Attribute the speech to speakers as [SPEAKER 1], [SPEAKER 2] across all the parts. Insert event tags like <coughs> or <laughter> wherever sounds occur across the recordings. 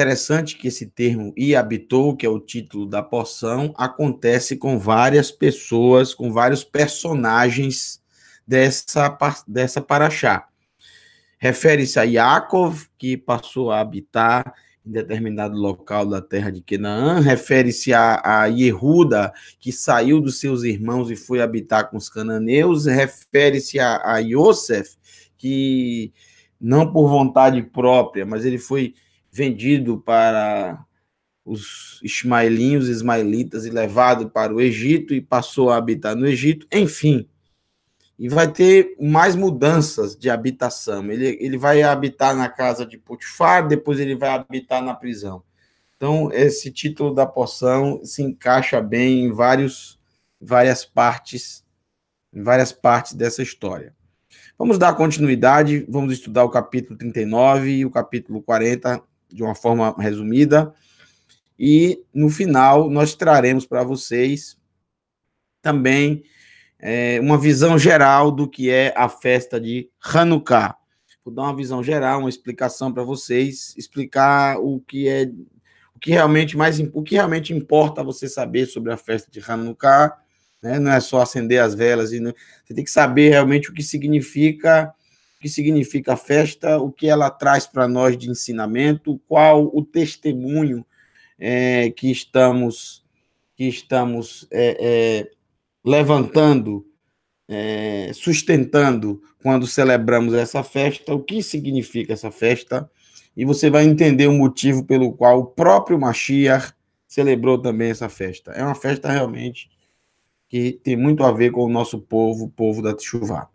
[SPEAKER 1] interessante que esse termo e habitou, que é o título da porção, acontece com várias pessoas, com vários personagens dessa, dessa paraxá. Refere-se a Yaakov, que passou a habitar em determinado local da terra de Canaã, refere-se a, a Yehuda, que saiu dos seus irmãos e foi habitar com os cananeus, refere-se a, a Yosef, que não por vontade própria, mas ele foi vendido para os ismaelinhos, ismaelitas e levado para o Egito e passou a habitar no Egito, enfim. E vai ter mais mudanças de habitação. Ele, ele vai habitar na casa de Potifar, depois ele vai habitar na prisão. Então, esse título da poção se encaixa bem em vários, várias partes, em várias partes dessa história. Vamos dar continuidade, vamos estudar o capítulo 39 e o capítulo 40 de uma forma resumida. E no final nós traremos para vocês também é, uma visão geral do que é a festa de Hanukkah. Vou dar uma visão geral, uma explicação para vocês, explicar o que é o que realmente mais o que realmente importa você saber sobre a festa de Hanukkah, né? Não é só acender as velas e não, você tem que saber realmente o que significa o que significa a festa, o que ela traz para nós de ensinamento, qual o testemunho é, que estamos que estamos é, é, levantando, é, sustentando quando celebramos essa festa, o que significa essa festa, e você vai entender o motivo pelo qual o próprio Mashiach celebrou também essa festa. É uma festa realmente que tem muito a ver com o nosso povo, o povo da Tchuvá.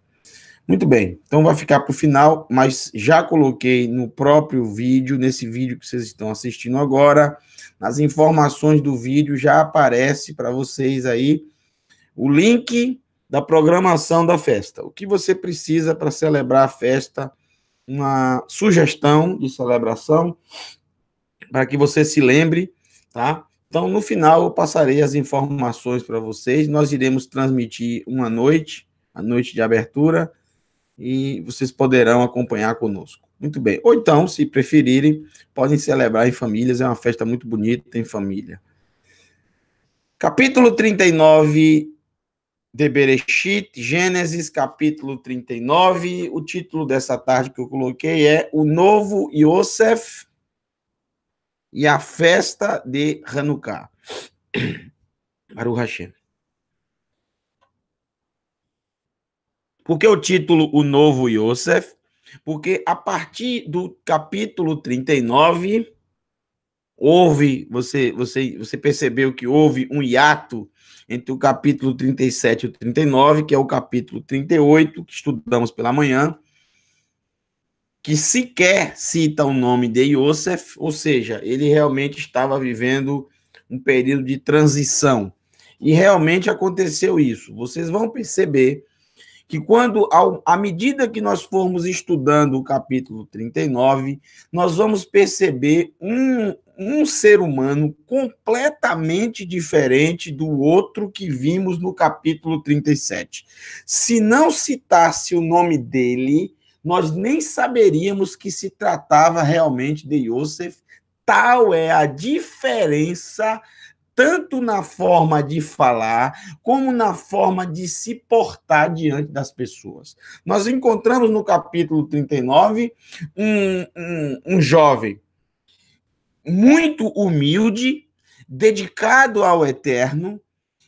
[SPEAKER 1] Muito bem, então vai ficar para o final, mas já coloquei no próprio vídeo, nesse vídeo que vocês estão assistindo agora, nas informações do vídeo já aparece para vocês aí o link da programação da festa. O que você precisa para celebrar a festa, uma sugestão de celebração, para que você se lembre, tá? Então, no final, eu passarei as informações para vocês. Nós iremos transmitir uma noite, a noite de abertura, e vocês poderão acompanhar conosco. Muito bem. Ou então, se preferirem, podem celebrar em famílias, é uma festa muito bonita em família. Capítulo 39 de Bereshit, Gênesis, capítulo 39. O título dessa tarde que eu coloquei é O Novo Yosef e a Festa de Hanukkah. <coughs> Baruch Hashem. Porque o título O Novo Yosef, porque a partir do capítulo 39 houve, você você você percebeu que houve um hiato entre o capítulo 37 e o 39, que é o capítulo 38 que estudamos pela manhã, que sequer cita o nome de Yosef, ou seja, ele realmente estava vivendo um período de transição. E realmente aconteceu isso. Vocês vão perceber que quando, ao, à medida que nós formos estudando o capítulo 39, nós vamos perceber um, um ser humano completamente diferente do outro que vimos no capítulo 37. Se não citasse o nome dele, nós nem saberíamos que se tratava realmente de Yosef. Tal é a diferença tanto na forma de falar, como na forma de se portar diante das pessoas. Nós encontramos no capítulo 39 um, um, um jovem muito humilde, dedicado ao eterno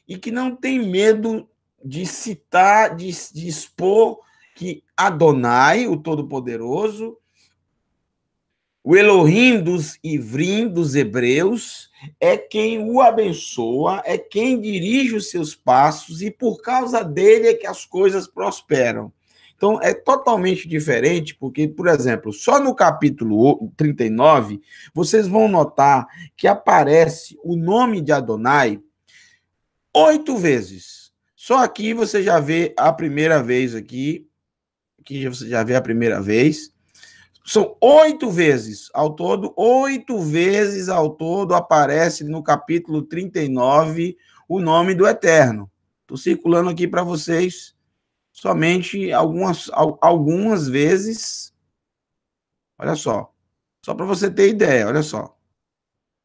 [SPEAKER 1] e que não tem medo de citar, de, de expor que Adonai, o Todo-Poderoso, o Elohim dos Ivrim, dos hebreus, é quem o abençoa, é quem dirige os seus passos e por causa dele é que as coisas prosperam. Então é totalmente diferente, porque, por exemplo, só no capítulo 39, vocês vão notar que aparece o nome de Adonai oito vezes. Só aqui você já vê a primeira vez aqui, aqui você já vê a primeira vez são oito vezes ao todo, oito vezes ao todo aparece no capítulo 39 o nome do Eterno. Estou circulando aqui para vocês somente algumas, algumas vezes. Olha só. Só para você ter ideia, olha só.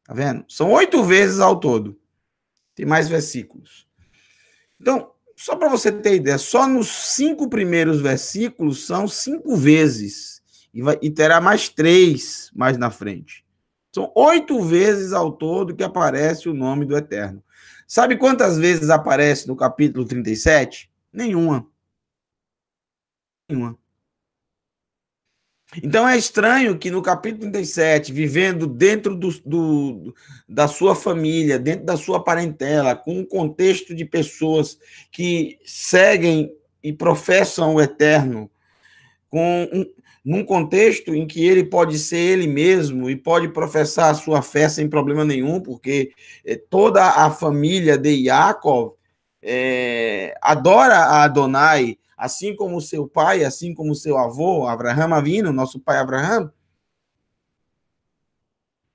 [SPEAKER 1] Tá vendo? São oito vezes ao todo. Tem mais versículos. Então, só para você ter ideia, só nos cinco primeiros versículos são cinco vezes e, vai, e terá mais três mais na frente. São oito vezes ao todo que aparece o nome do Eterno. Sabe quantas vezes aparece no capítulo 37? Nenhuma. Nenhuma. Então é estranho que no capítulo 37, vivendo dentro do, do, da sua família, dentro da sua parentela, com um contexto de pessoas que seguem e professam o eterno, com um, num contexto em que ele pode ser ele mesmo e pode professar a sua fé sem problema nenhum, porque eh, toda a família de Yaakov é, adora a Adonai, assim como seu pai, assim como seu avô, Abraham Avino, nosso pai Abraham.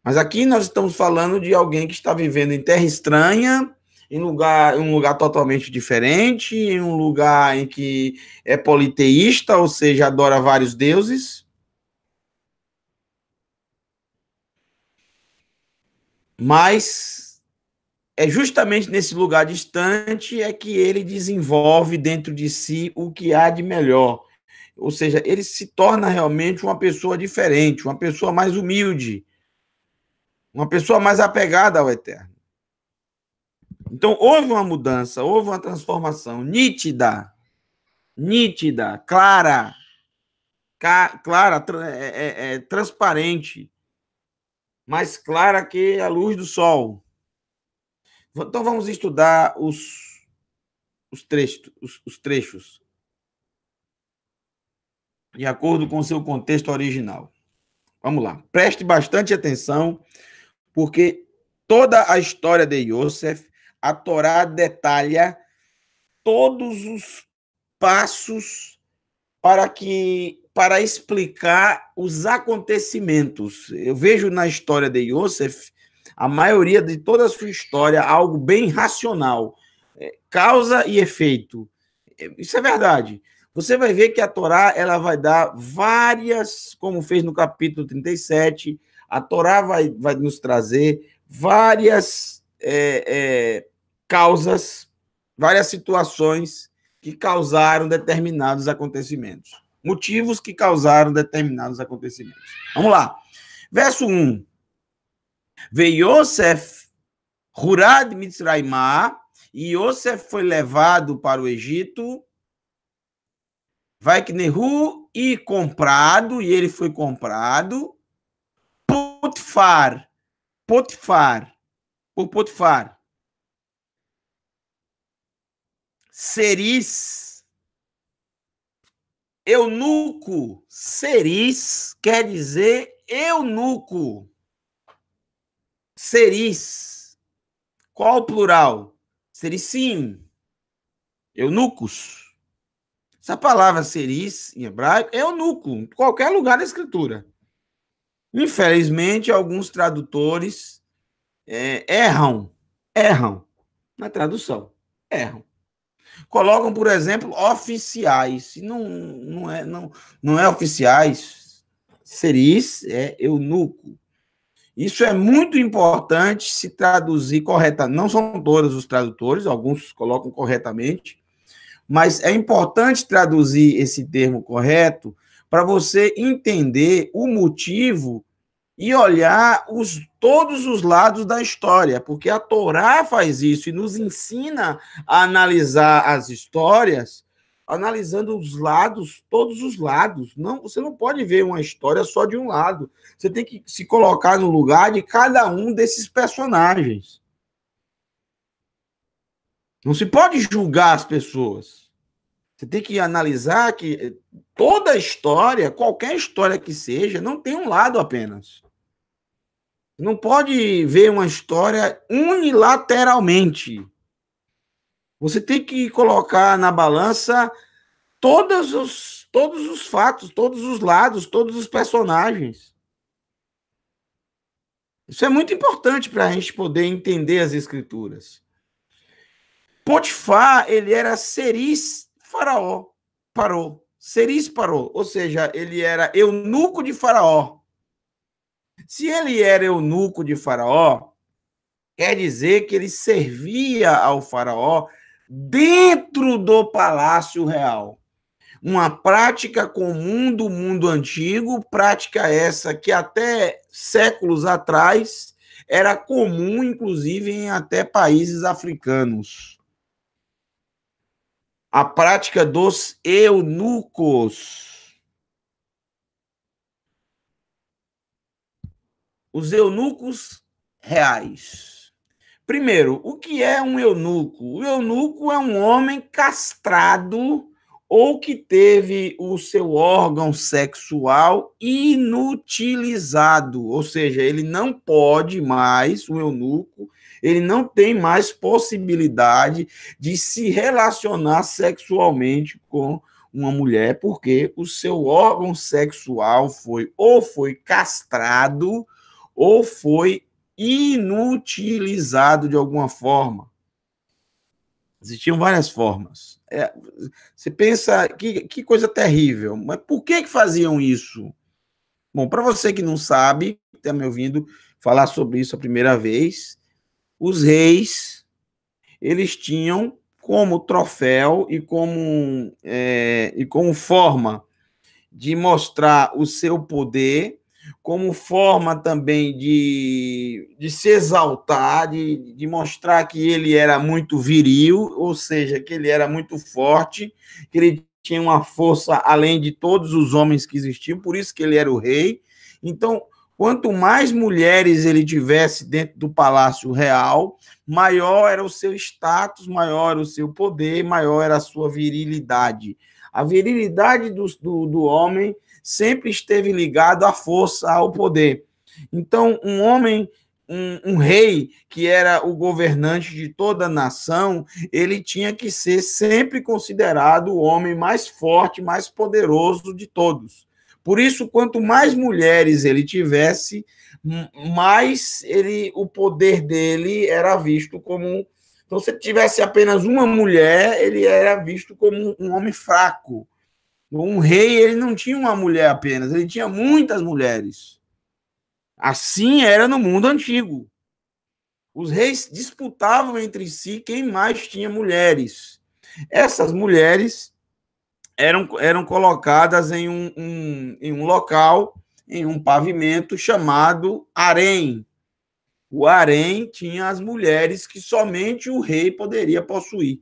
[SPEAKER 1] Mas aqui nós estamos falando de alguém que está vivendo em terra estranha, em lugar, em um lugar totalmente diferente, em um lugar em que é politeísta, ou seja, adora vários deuses. Mas é justamente nesse lugar distante é que ele desenvolve dentro de si o que há de melhor. Ou seja, ele se torna realmente uma pessoa diferente, uma pessoa mais humilde, uma pessoa mais apegada ao eterno. Então, houve uma mudança, houve uma transformação nítida, nítida, clara, clara, é, é, é, transparente, mais clara que a luz do sol. Então, vamos estudar os, os, trechos, os, os trechos, de acordo com o seu contexto original. Vamos lá, preste bastante atenção, porque toda a história de Yosef a Torá detalha todos os passos para que para explicar os acontecimentos. Eu vejo na história de Yosef a maioria de toda a sua história algo bem racional, é, causa e efeito. É, isso é verdade. Você vai ver que a Torá ela vai dar várias, como fez no capítulo 37, a Torá vai, vai nos trazer várias é, é, causas, várias situações que causaram determinados acontecimentos. Motivos que causaram determinados acontecimentos. Vamos lá. Verso 1. Veio Yosef, Hurad Mitzraimá, e Yosef foi levado para o Egito, vai que Nehu e comprado, e ele foi comprado, Potifar, Potifar, por Potifar, Seris. Eunuco. Seris quer dizer eunuco. Seris. Qual o plural? Sericim. Eunucos. Essa palavra seris em hebraico é eunuco, em qualquer lugar da escritura. Infelizmente, alguns tradutores é, erram, erram na tradução, erram colocam, por exemplo, oficiais. Se não, não, é, não, não é oficiais, seris é eunuco. Isso é muito importante se traduzir corretamente. Não são todos os tradutores, alguns colocam corretamente, mas é importante traduzir esse termo correto para você entender o motivo e olhar os, todos os lados da história, porque a Torá faz isso e nos ensina a analisar as histórias, analisando os lados, todos os lados. Não, você não pode ver uma história só de um lado. Você tem que se colocar no lugar de cada um desses personagens. Não se pode julgar as pessoas. Você tem que analisar que toda história, qualquer história que seja, não tem um lado apenas. Não pode ver uma história unilateralmente. Você tem que colocar na balança todos os, todos os fatos, todos os lados, todos os personagens. Isso é muito importante para a gente poder entender as escrituras. Potifar, ele era seris faraó, parou. Seris parou, ou seja, ele era eunuco de faraó. Se ele era eunuco de Faraó, quer dizer que ele servia ao Faraó dentro do palácio real. Uma prática comum do mundo antigo, prática essa que até séculos atrás era comum, inclusive, em até países africanos. A prática dos eunucos Os eunucos reais. Primeiro, o que é um eunuco? O eunuco é um homem castrado ou que teve o seu órgão sexual inutilizado, ou seja, ele não pode mais, o eunuco, ele não tem mais possibilidade de se relacionar sexualmente com uma mulher, porque o seu órgão sexual foi ou foi castrado ou foi inutilizado de alguma forma. Existiam várias formas. É, você pensa, que, que coisa terrível, mas por que, que faziam isso? Bom, para você que não sabe, está me ouvindo falar sobre isso a primeira vez, os reis, eles tinham como troféu e como, é, e como forma de mostrar o seu poder, como forma também de, de se exaltar, de, de mostrar que ele era muito viril, ou seja, que ele era muito forte, que ele tinha uma força além de todos os homens que existiam, por isso que ele era o rei. Então, quanto mais mulheres ele tivesse dentro do palácio real, maior era o seu status, maior era o seu poder, maior era a sua virilidade. A virilidade do, do, do homem sempre esteve ligado à força, ao poder. Então, um homem um, um, rei que era o governante de toda a nação, ele tinha que ser sempre considerado o homem mais forte, mais poderoso de todos. Por isso, quanto mais mulheres ele tivesse, mais ele, o poder dele era visto como. Então, se tivesse apenas uma mulher, ele era visto como um homem fraco. Um rei, ele não tinha uma mulher apenas, ele tinha muitas mulheres. Assim era no mundo antigo. Os reis disputavam entre si quem mais tinha mulheres. Essas mulheres eram, eram colocadas em um, um em um local, em um pavimento chamado harém. O harém tinha as mulheres que somente o rei poderia possuir.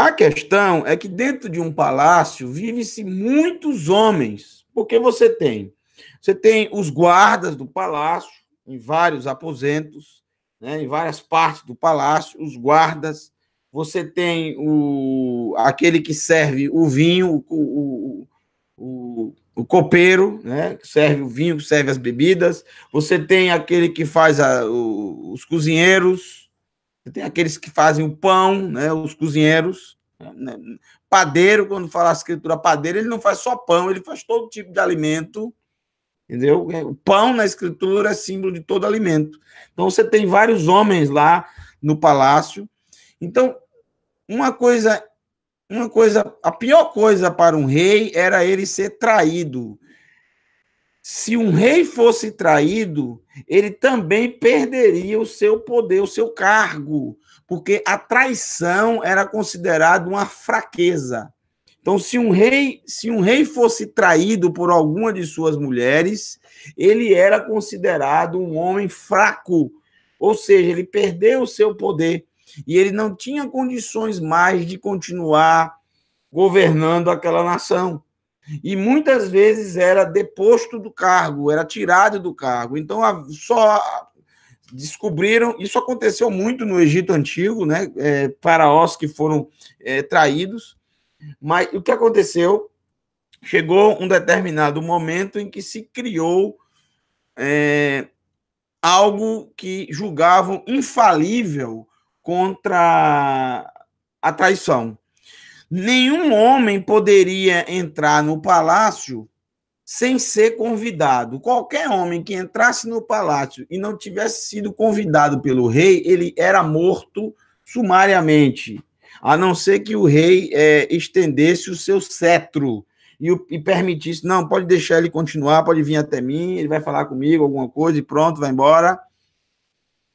[SPEAKER 1] A questão é que dentro de um palácio vivem se muitos homens, porque você tem, você tem os guardas do palácio em vários aposentos, né, em várias partes do palácio, os guardas, você tem o aquele que serve o vinho, o, o, o, o copeiro, né, que serve o vinho, que serve as bebidas, você tem aquele que faz a, o, os cozinheiros, tem aqueles que fazem o pão, né, os cozinheiros. Né? Padeiro, quando fala a escritura padeiro, ele não faz só pão, ele faz todo tipo de alimento. Entendeu? É, o pão na escritura é símbolo de todo alimento. Então você tem vários homens lá no palácio. Então, uma coisa, uma coisa, a pior coisa para um rei era ele ser traído. Se um rei fosse traído, ele também perderia o seu poder, o seu cargo, porque a traição era considerada uma fraqueza. Então, se um rei, se um rei fosse traído por alguma de suas mulheres, ele era considerado um homem fraco, ou seja, ele perdeu o seu poder e ele não tinha condições mais de continuar governando aquela nação. E muitas vezes era deposto do cargo, era tirado do cargo. Então, só descobriram. Isso aconteceu muito no Egito Antigo, né? É, faraós que foram é, traídos. Mas o que aconteceu? Chegou um determinado momento em que se criou é, algo que julgavam infalível contra a traição. Nenhum homem poderia entrar no palácio sem ser convidado. Qualquer homem que entrasse no palácio e não tivesse sido convidado pelo rei, ele era morto sumariamente, a não ser que o rei é, estendesse o seu cetro e, o, e permitisse, não, pode deixar ele continuar, pode vir até mim, ele vai falar comigo alguma coisa e pronto, vai embora.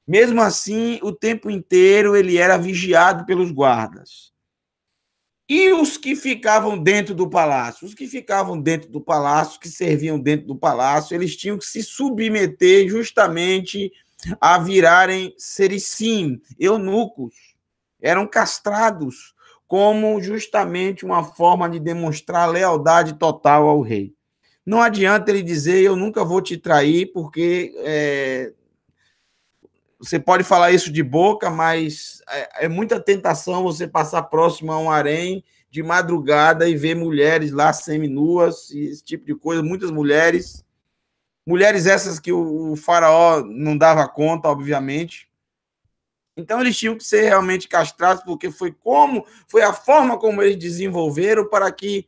[SPEAKER 1] Mesmo assim, o tempo inteiro ele era vigiado pelos guardas. E os que ficavam dentro do palácio? Os que ficavam dentro do palácio, que serviam dentro do palácio, eles tinham que se submeter justamente a virarem sericim, eunucos. Eram castrados como justamente uma forma de demonstrar lealdade total ao rei. Não adianta ele dizer eu nunca vou te trair, porque é, você pode falar isso de boca, mas é, é muita tentação você passar próximo a um harém de madrugada e ver mulheres lá seminuas, esse tipo de coisa, muitas mulheres. Mulheres essas que o, o faraó não dava conta, obviamente. Então eles tinham que ser realmente castrados, porque foi como, foi a forma como eles desenvolveram para que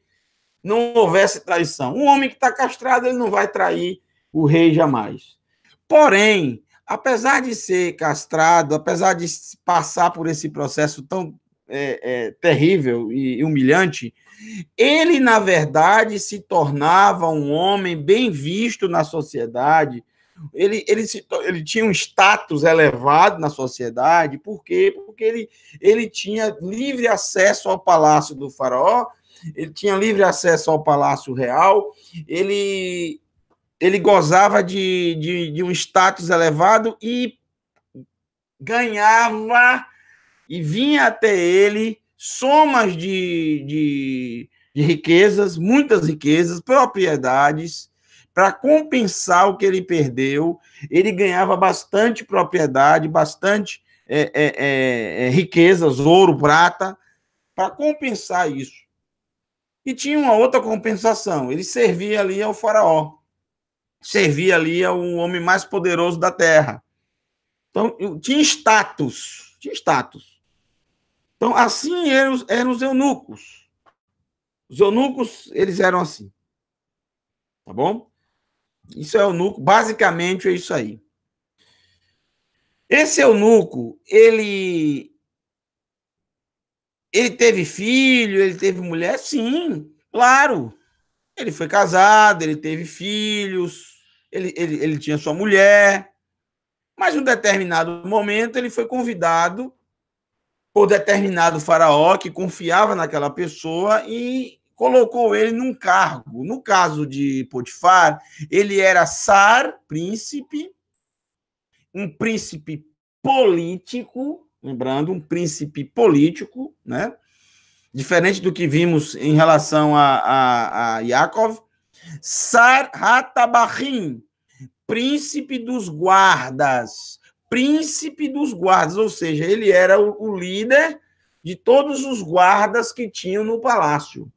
[SPEAKER 1] não houvesse traição. Um homem que está castrado, ele não vai trair o rei jamais. Porém, apesar de ser castrado, apesar de passar por esse processo tão é, é, terrível e humilhante, ele, na verdade, se tornava um homem bem visto na sociedade. Ele, ele, se, ele tinha um status elevado na sociedade, por quê? Porque ele, ele tinha livre acesso ao palácio do faraó, ele tinha livre acesso ao palácio real, ele ele gozava de, de, de um status elevado e ganhava e vinha até ele somas de, de, de riquezas, muitas riquezas, propriedades, para compensar o que ele perdeu. Ele ganhava bastante propriedade, bastante é, é, é, é riquezas, ouro, prata, para compensar isso. E tinha uma outra compensação: ele servia ali ao Faraó servia ali ao homem mais poderoso da terra. Então, tinha status, tinha status. Então, assim eram, eram os eunucos. Os eunucos, eles eram assim. Tá bom? Isso é eunuco, basicamente é isso aí. Esse eunuco, ele ele teve filho, ele teve mulher? Sim, claro. Ele foi casado, ele teve filhos ele, ele, ele tinha sua mulher, mas em um determinado momento ele foi convidado por determinado faraó que confiava naquela pessoa e colocou ele num cargo. No caso de Potifar, ele era sar, príncipe, um príncipe político, lembrando, um príncipe político, né? Diferente do que vimos em relação a, a, a Yaakov, Sar Hatabahim, príncipe dos guardas. Príncipe dos guardas, ou seja, ele era o, o líder de todos os guardas que tinham no palácio.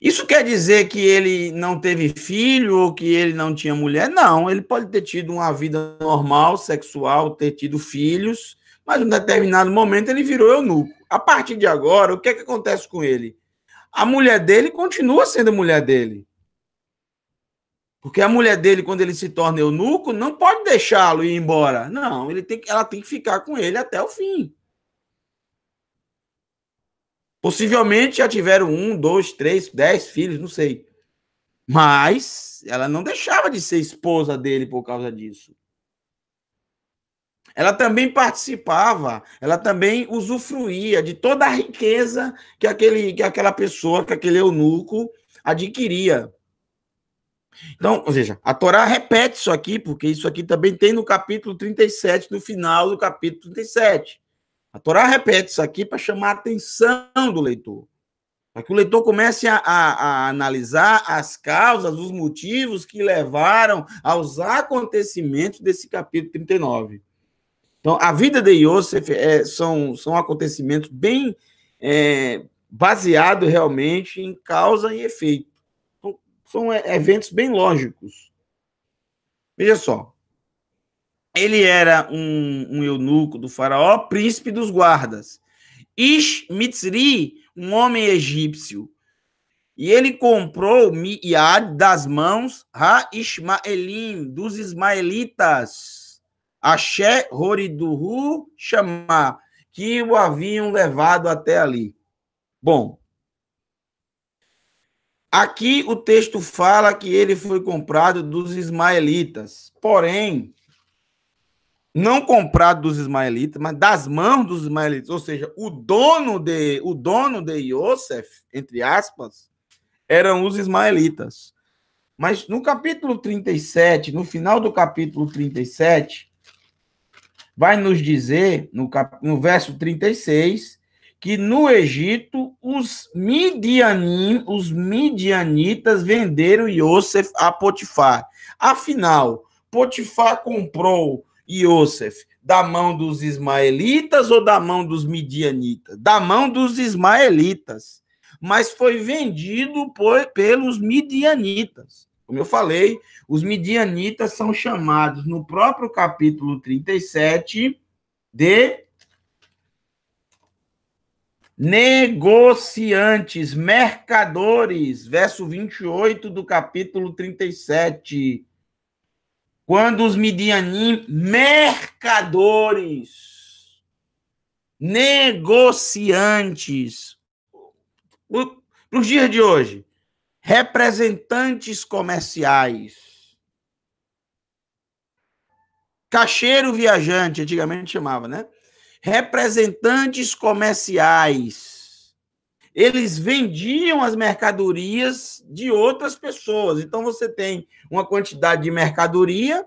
[SPEAKER 1] Isso quer dizer que ele não teve filho ou que ele não tinha mulher? Não, ele pode ter tido uma vida normal, sexual, ter tido filhos, mas em um determinado momento ele virou eunuco. A partir de agora, o que, é que acontece com ele? A mulher dele continua sendo mulher dele. Porque a mulher dele, quando ele se torna eunuco, não pode deixá-lo ir embora. Não, ele tem, ela tem que ficar com ele até o fim. Possivelmente já tiveram um, dois, três, dez filhos, não sei. Mas ela não deixava de ser esposa dele por causa disso. Ela também participava, ela também usufruía de toda a riqueza que, aquele, que aquela pessoa, que aquele eunuco adquiria. Então, veja, a Torá repete isso aqui, porque isso aqui também tem no capítulo 37, no final do capítulo 37. A Torá repete isso aqui para chamar a atenção do leitor. Para que o leitor comece a, a, a, analisar as causas, os motivos que levaram aos acontecimentos desse capítulo 39. Então, a vida de Yosef é, são, são acontecimentos bem é, baseados realmente em causa e efeito são é, eventos bem lógicos. Veja só. Ele era um, um eunuco do faraó, príncipe dos guardas. Ish Mitzri, um homem egípcio. E ele comprou Miad das mãos Ha Ismaelim, dos ismaelitas. Axé Horiduhu Chamá, que o haviam levado até ali. Bom, Aqui o texto fala que ele foi comprado dos ismaelitas, porém, não comprado dos ismaelitas, mas das mãos dos ismaelitas, ou seja, o dono de o dono de Yosef, entre aspas, eram os ismaelitas. Mas no capítulo 37, no final do capítulo 37, vai nos dizer, no, cap, no verso 36, que no Egito os, Midianim, os midianitas venderam Yosef a Potifar. Afinal, Potifar comprou Yosef da mão dos ismaelitas ou da mão dos midianitas? Da mão dos ismaelitas. Mas foi vendido por, pelos midianitas. Como eu falei, os midianitas são chamados no próprio capítulo 37 de negociantes, mercadores, verso 28 do capítulo 37. Quando os midianim, mercadores, negociantes, para os dias de hoje, representantes comerciais, cacheiro viajante, antigamente chamava, né? representantes comerciais. Eles vendiam as mercadorias de outras pessoas. Então você tem uma quantidade de mercadoria,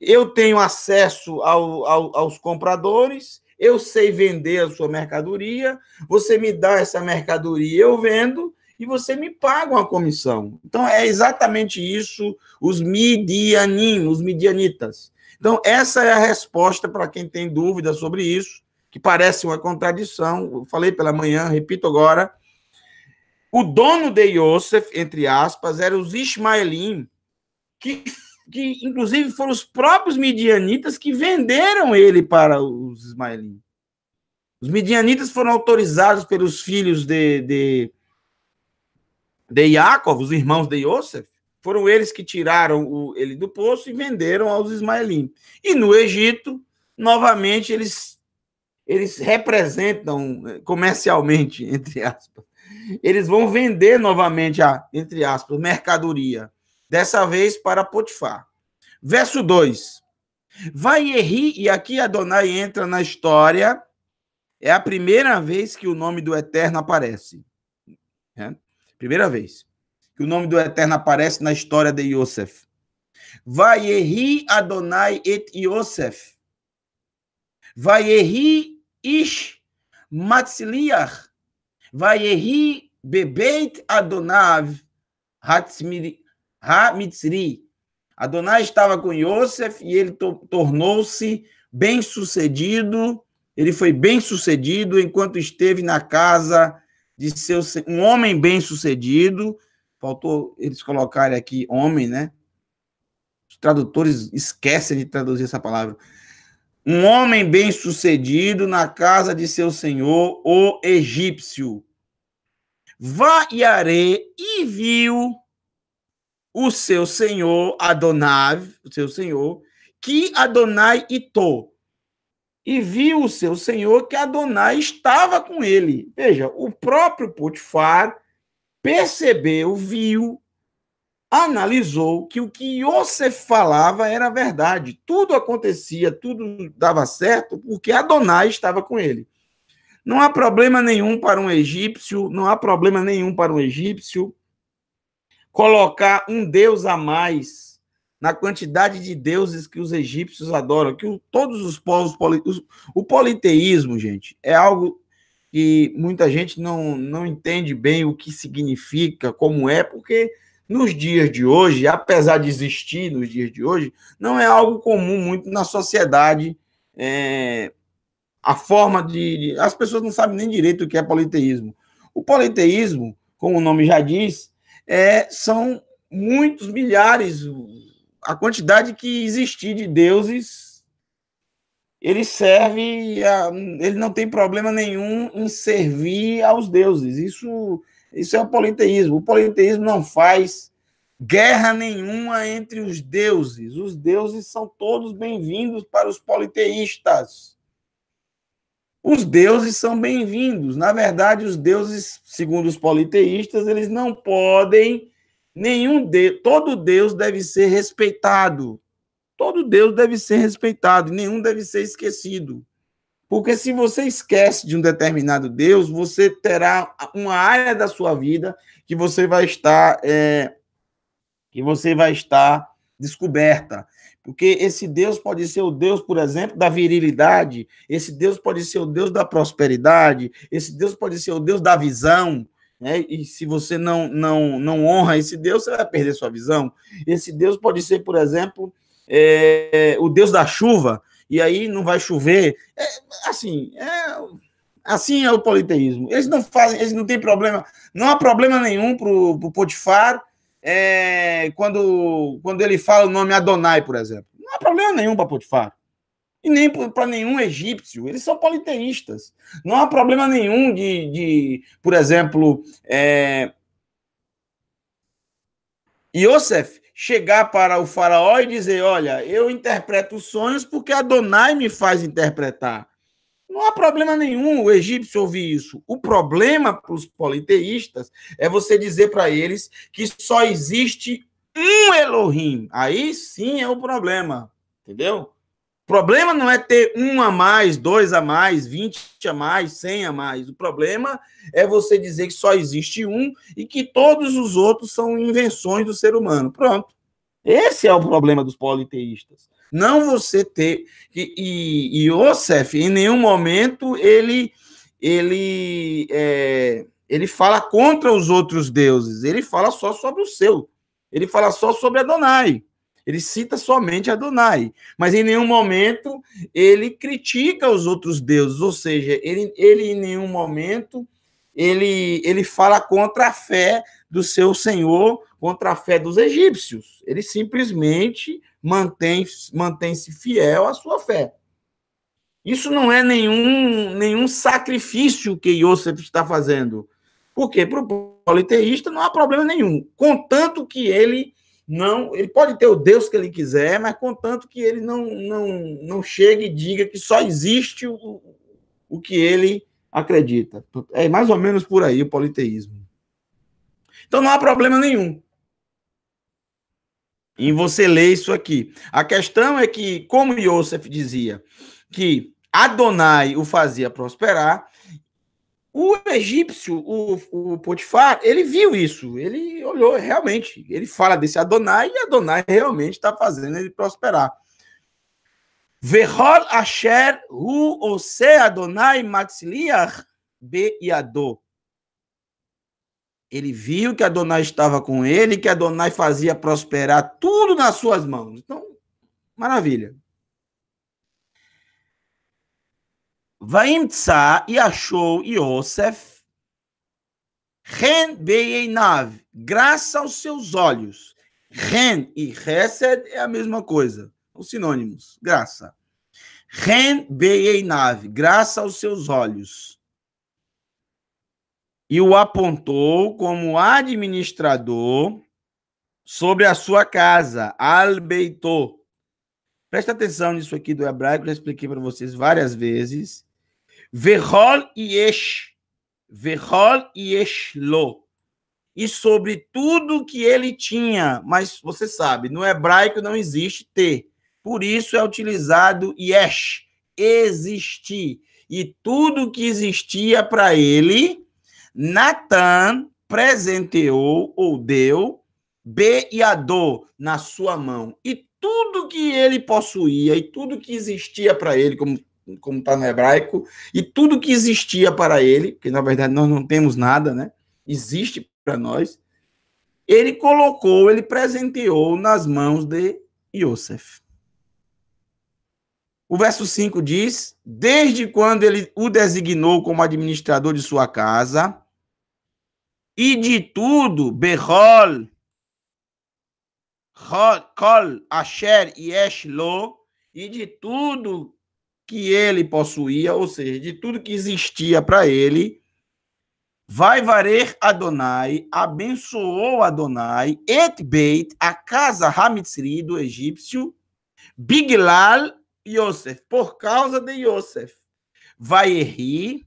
[SPEAKER 1] eu tenho acesso ao, ao, aos compradores, eu sei vender a sua mercadoria, você me dá essa mercadoria, eu vendo e você me paga uma comissão. Então é exatamente isso os midianim, os midianitas. Então essa é a resposta para quem tem dúvida sobre isso que parece uma contradição, eu falei pela manhã, repito agora. O dono de Yosef, entre aspas, eram os Ismaelim, que, que inclusive foram os próprios midianitas que venderam ele para os Ismaelim. Os midianitas foram autorizados pelos filhos de, de, de Yaakov, os irmãos de Yosef, foram eles que tiraram o, ele do poço e venderam aos ismaelim. E no Egito, novamente, eles eles representam eh, comercialmente, <laughs> entre aspas. Eles vão vender novamente a, entre aspas, mercadoria, dessa vez para Potifar. Verso 2. Vai Erri, e aqui Adonai entra na história. É a primeira vez que o nome do Eterno aparece. É? Primeira vez que o nome do Eterno aparece na história de Yosef. Vai Erri Adonai et Yosef. Vai Erri ish matzliach vayehi bebeit Adonav Hamitzri. Adonai estava com Yosef e ele tornou-se bem-sucedido, ele foi bem-sucedido enquanto esteve na casa de seu um homem bem-sucedido. Faltou eles colocarem aqui homem, né? Os tradutores esquecem de traduzir essa palavra. Um homem bem-sucedido na casa de seu senhor, o egípcio. Vaiare e viu o seu senhor Adonai, o seu senhor, que Adonai itou. E viu o seu senhor que Adonai estava com ele. Veja, o próprio Potifar percebeu, viu analisou que o que Yosef falava era verdade. Tudo acontecia, tudo dava certo, porque Adonai estava com ele. Não há problema nenhum para um egípcio, não há problema nenhum para um egípcio colocar um deus a mais na quantidade de deuses que os egípcios adoram, que o, todos os povos poli, os, o politeísmo, gente, é algo que muita gente não não entende bem o que significa, como é, porque nos dias de hoje, apesar de existir nos dias de hoje, não é algo comum muito na sociedade. É, a forma de, de, As pessoas não sabem nem direito o que é politeísmo. O politeísmo, como o nome já diz, é, são muitos milhares, a quantidade que existir de deuses. Ele serve, a, ele não tem problema nenhum em servir aos deuses. Isso isso é o politeísmo. O politeísmo não faz guerra nenhuma entre os deuses. Os deuses são todos bem-vindos para os politeístas. Os deuses são bem-vindos. Na verdade, os deuses, segundo os politeístas, eles não podem nenhum de, todo deus deve ser respeitado. Todo deus deve ser respeitado, nenhum deve ser esquecido. Porque se você esquece de um determinado Deus, você terá uma área da sua vida que você vai estar é, que você vai estar descoberta. Porque esse Deus pode ser o Deus, por exemplo, da virilidade, esse Deus pode ser o Deus da prosperidade, esse Deus pode ser o Deus da visão, né? e se você não, não, não honra esse Deus, você vai perder sua visão. Esse Deus pode ser, por exemplo, é, o Deus da chuva e aí não vai chover. É, assim, é, assim é o politeísmo. Eles não fazem, eles não têm problema, não há problema nenhum para o Potifar é, quando, quando ele fala o nome Adonai, por exemplo. Não há problema nenhum para Potifar. E nem para nenhum egípcio. Eles são politeístas. Não há problema nenhum de, de por exemplo, é, Yosef chegar para o faraó e dizer: Olha, eu interpreto sonhos porque Adonai me faz interpretar. Não há problema nenhum o egípcio ouvir isso. O problema para os politeístas é você dizer para eles que só existe um Elohim. Aí sim é o problema, entendeu? problema não é ter um a mais, dois a mais, vinte a mais, cem a mais. O problema é você dizer que só existe um e que todos os outros são invenções do ser humano. Pronto. Esse é o problema dos politeístas. Não você ter. E, e, e o Cef, em nenhum momento ele. ele é, Ele fala contra os outros deuses, ele fala só sobre o seu. Ele fala só sobre Adonai. Ele cita somente Adonai, mas em nenhum momento ele critica os outros deuses, ou seja, ele, ele em nenhum momento ele, ele fala contra a fé do seu senhor, contra a fé dos egípcios. Ele simplesmente mantém-se mantém fiel à sua fé. Isso não é nenhum, nenhum sacrifício que Yosef está fazendo. Porque para o politeísta não há problema nenhum, contanto que ele não, ele pode ter o Deus que ele quiser, mas contanto que ele não não não chegue e diga que só existe o, o que ele acredita. É mais ou menos por aí o politeísmo. Então não há problema nenhum em você ler isso aqui. A questão é que, como Yosef dizia que Adonai o fazia prosperar, o egípcio, o, o Potifar, ele viu isso, ele olhou realmente. Ele fala desse Adonai e Adonai realmente está fazendo ele prosperar. Verhol Asher Hu Ose Adonai Maxiliar Be Yadô. Ele viu que Adonai estava com ele, que Adonai fazia prosperar tudo nas suas mãos. Então, maravilha. Vaimtsa e achou Yosef Ren Beyeinav, graça aos seus olhos. Ren e Hesed é a mesma coisa, os sinônimos, graça. Ren Beyeinav, graça aos seus olhos. E o apontou como administrador sobre a sua casa, Albeitô. Presta atenção nisso aqui do hebraico, já expliquei para vocês várias vezes. Verrol e Esh, Verrol e Eshlo, e sobre tudo que ele tinha. Mas você sabe, no hebraico não existe ter. Por isso é utilizado Yesh, existir. E tudo que existia para ele, Natan presenteou ou deu e Beador na sua mão. E tudo que ele possuía e tudo que existia para ele, como como está no hebraico, e tudo que existia para ele, que na verdade nós não temos nada, né? Existe para nós. Ele colocou, ele presenteou nas mãos de Yosef. O verso 5 diz: Desde quando ele o designou como administrador de sua casa, e de tudo, Berol, Kol, Asher e Eshlo, e de tudo que ele possuía, ou seja, de tudo que existia para ele, vai varer Adonai, abençoou Adonai, et Beit, a casa Hamitsri do egípcio, Biglal Yosef, por causa de Yosef. Vai errir,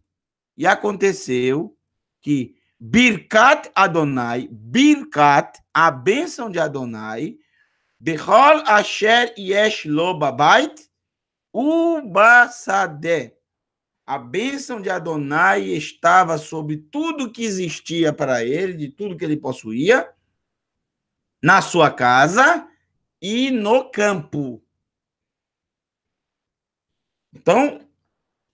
[SPEAKER 1] e aconteceu que Birkat Adonai, Birkat, a bênção de Adonai, Behol Asher Yesh Lobabait, Ubasadé, A bênção de Adonai estava sobre tudo que existia para ele, de tudo que ele possuía, na sua casa e no campo. Então,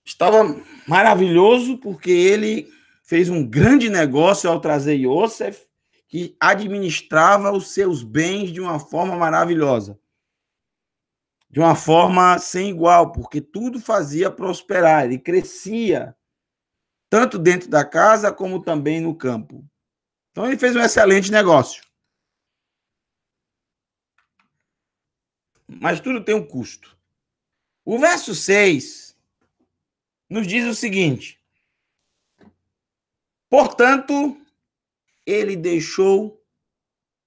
[SPEAKER 1] estava maravilhoso porque ele fez um grande negócio ao trazer Yosef, que administrava os seus bens de uma forma maravilhosa de uma forma sem igual, porque tudo fazia prosperar e crescia, tanto dentro da casa como também no campo. Então ele fez um excelente negócio. Mas tudo tem um custo. O verso 6 nos diz o seguinte: Portanto, ele deixou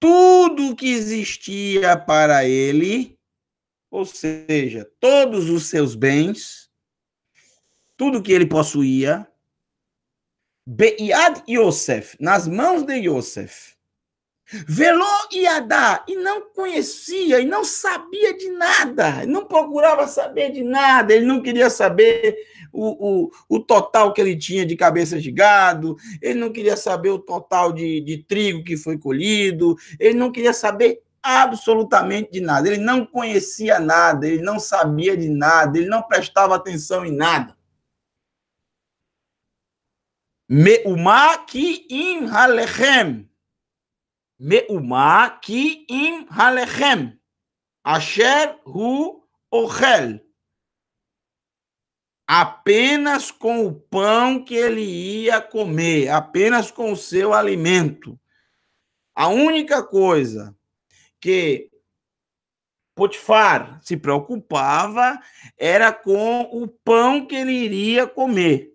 [SPEAKER 1] tudo que existia para ele ou seja, todos os seus bens, tudo que ele possuía, Beiad Yosef, nas mãos de Yosef. Velou Iadá, e não conhecia, e não sabia de nada, não procurava saber de nada, ele não queria saber o, o, o total que ele tinha de cabeça de gado, ele não queria saber o total de, de trigo que foi colhido, ele não queria saber absolutamente de nada. Ele não conhecia nada, ele não sabia de nada, ele não prestava atenção em nada. Me uma ki im halechem. uma ki im halechem. Asher hu ochel. Apenas com o pão que ele ia comer, apenas com o seu alimento. A única coisa que Potifar se preocupava era com o pão que ele iria comer.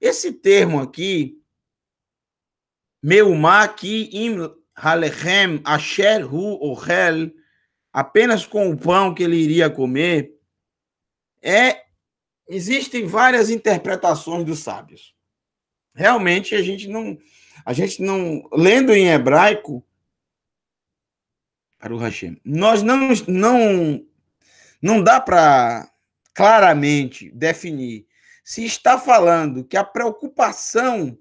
[SPEAKER 1] Esse termo aqui, Meumá ki im halechem asher hu ohel, apenas com o pão que ele iria comer, é existem várias interpretações dos sábios. Realmente a gente não a gente não lendo em hebraico para o Hashem. Nós não não não dá para claramente definir se está falando que a preocupação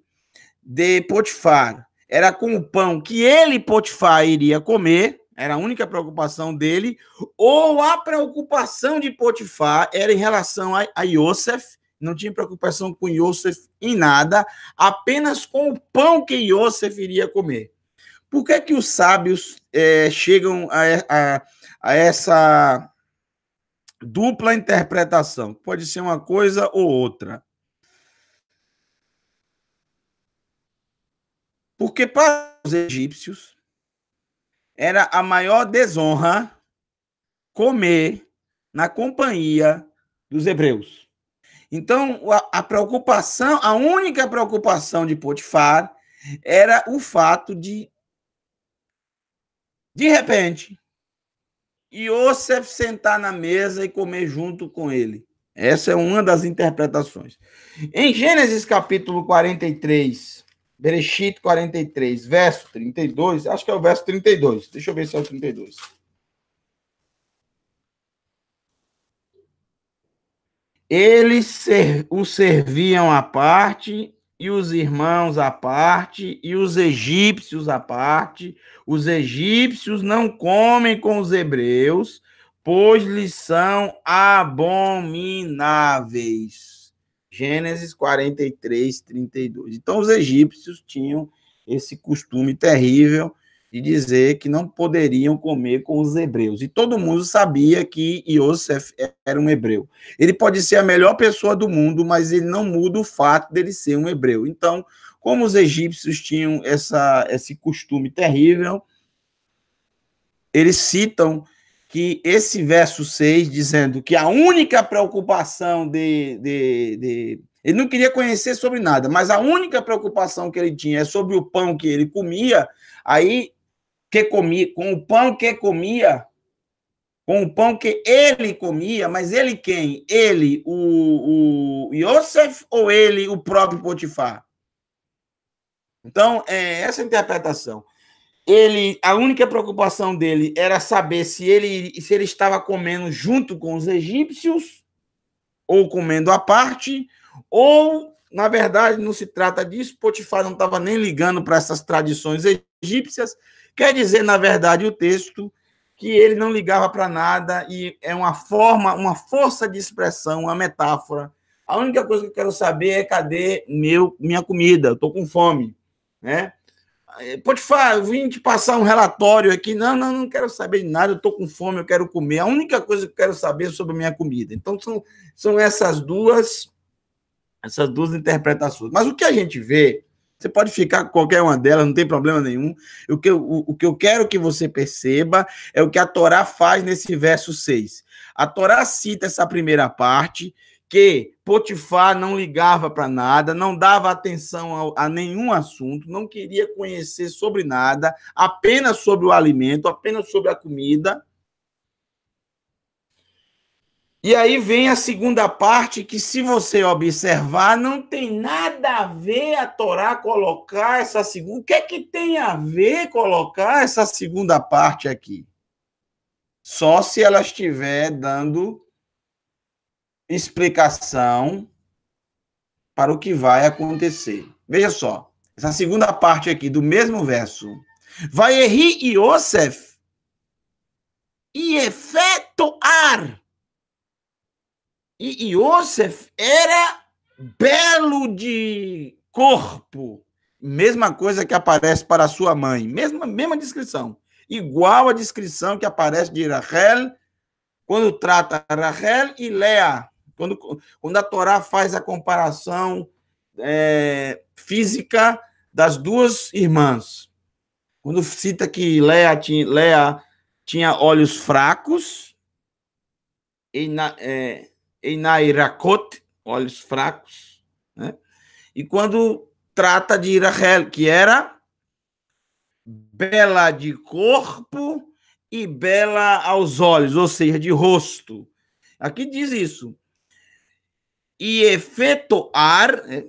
[SPEAKER 1] de Potifar era com o pão que ele Potifar iria comer, era a única preocupação dele, ou a preocupação de Potifar era em relação a, a Yosef, não tinha preocupação com Yosef em nada, apenas com o pão que Yosef iria comer. Por que, que os sábios é, chegam a, a, a essa dupla interpretação, pode ser uma coisa ou outra. Porque para os egípcios era a maior desonra comer na companhia dos hebreus. Então, a, a preocupação, a única preocupação de Potifar era o fato de de repente, Yosef sentar na mesa e comer junto com ele. Essa é uma das interpretações. Em Gênesis capítulo 43, Bereshit 43, verso 32, acho que é o verso 32. Deixa eu ver se é o 32. Eles ser, o serviam à parte e os irmãos à parte, e os egípcios à parte. Os egípcios não comem com os hebreus, pois lhes são abomináveis. Gênesis 43, 32. Então, os egípcios tinham esse costume terrível de dizer que não poderiam comer com os hebreus. E todo mundo sabia que Yosef era um hebreu. Ele pode ser a melhor pessoa do mundo, mas ele não muda o fato dele ser um hebreu. Então, como os egípcios tinham essa, esse costume terrível, eles citam que esse verso 6, dizendo que a única preocupação de, de, de ele não queria conhecer sobre nada, mas a única preocupação que ele tinha é sobre o pão que ele comia. Aí que comia, com o pão que comia, com o pão que ele comia, mas ele quem? Ele, o, o Yosef ou ele, o próprio Potifar? Então, é essa é interpretação. Ele, a única preocupação dele era saber se ele, se ele estava comendo junto com os egípcios, ou comendo à parte, ou, na verdade, não se trata disso, Potifar não estava nem ligando para essas tradições egípcias, Quer dizer, na verdade, o texto que ele não ligava para nada e é uma forma, uma força de expressão, uma metáfora. A única coisa que eu quero saber é cadê meu minha comida? Estou com fome, né? Eh, falar, eu vim te passar um relatório aqui. Não, não, não quero saber de nada. Eu estou com fome, eu quero comer. A única coisa que eu quero saber é sobre a minha comida. Então, são, são essas duas essas duas interpretações. Mas o que a gente vê você pode ficar com qualquer uma delas, não tem problema nenhum. O que, eu, o, o que eu quero que você perceba é o que a Torá faz nesse verso 6. A Torá cita essa primeira parte, que Potifar não ligava para nada, não dava atenção a, a, nenhum assunto, não queria conhecer sobre nada, apenas sobre o alimento, apenas sobre a comida. E aí vem a segunda parte que, se você observar, não tem nada a ver a Torá colocar essa segunda. O que é que tem a ver colocar essa segunda parte aqui? Só se ela estiver dando explicação para o que vai acontecer. Veja só, essa segunda parte aqui do mesmo verso. Vai erri Yosef e efetuar e Yosef era belo de corpo. Mesma coisa que aparece para sua mãe, mesma, mesma descrição. Igual a descrição que aparece de Rachel, quando trata Rachel e Lea. Quando, quando a Torá faz a comparação é, física das duas irmãs. Quando cita que Lea tinha, Lea tinha olhos fracos, e na, é, em Einairakote, olhos fracos, né? E quando trata de Irahel, que era bela de corpo e bela aos olhos, ou seja, de rosto. Aqui diz isso. E efetuar né?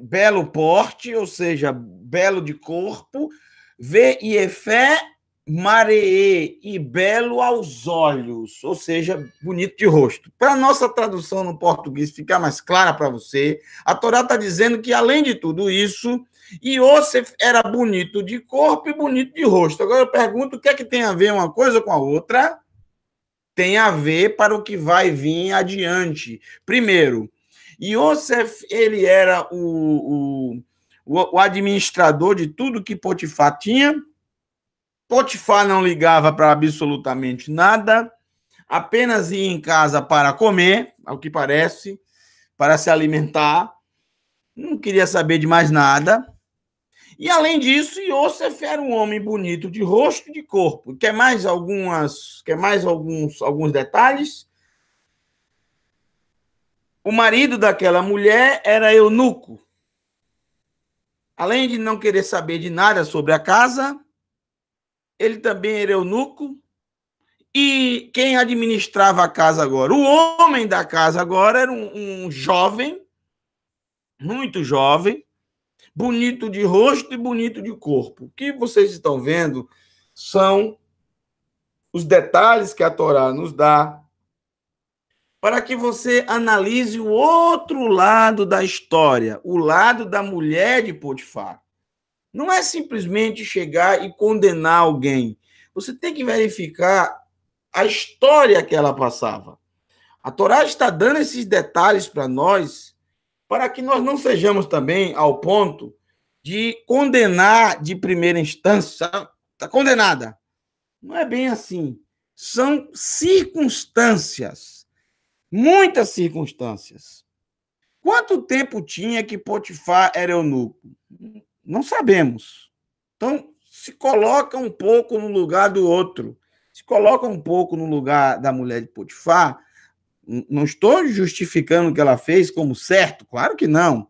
[SPEAKER 1] belo porte, ou seja, belo de corpo, vê e efé mareê e belo aos olhos, ou seja, bonito de rosto. Para nossa tradução no português ficar mais clara para você, a Torá está dizendo que, além de tudo isso, Iosef era bonito de corpo e bonito de rosto. Agora eu pergunto o que é que tem a ver uma coisa com a outra? Tem a ver para o que vai vir adiante. Primeiro, Iosef, ele era o, o, o administrador de tudo que Potifar tinha, Potifar não ligava para absolutamente nada, apenas ia em casa para comer, ao que parece, para se alimentar, não queria saber de mais nada. E além disso, Yosef era um homem bonito de rosto e de corpo. Quer mais algumas, quer mais alguns, alguns detalhes? O marido daquela mulher era eunuco. Além de não querer saber de nada sobre a casa, ele também era eunuco. E quem administrava a casa agora? O homem da casa agora era um, um jovem, muito jovem, bonito de rosto e bonito de corpo. O que vocês estão vendo são os detalhes que a Torá nos dá para que você analise o outro lado da história, o lado da mulher de Potifar. Não é simplesmente chegar e condenar alguém. Você tem que verificar a história que ela passava. A Torá está dando esses detalhes para nós, para que nós não sejamos também ao ponto de condenar de primeira instância. Está condenada. Não é bem assim. São circunstâncias. Muitas circunstâncias. Quanto tempo tinha que Potifar era eunuco? Não sabemos. Então, se coloca um pouco no lugar do outro. Se coloca um pouco no lugar da mulher de Potifar. Não estou justificando o que ela fez como certo, claro que não.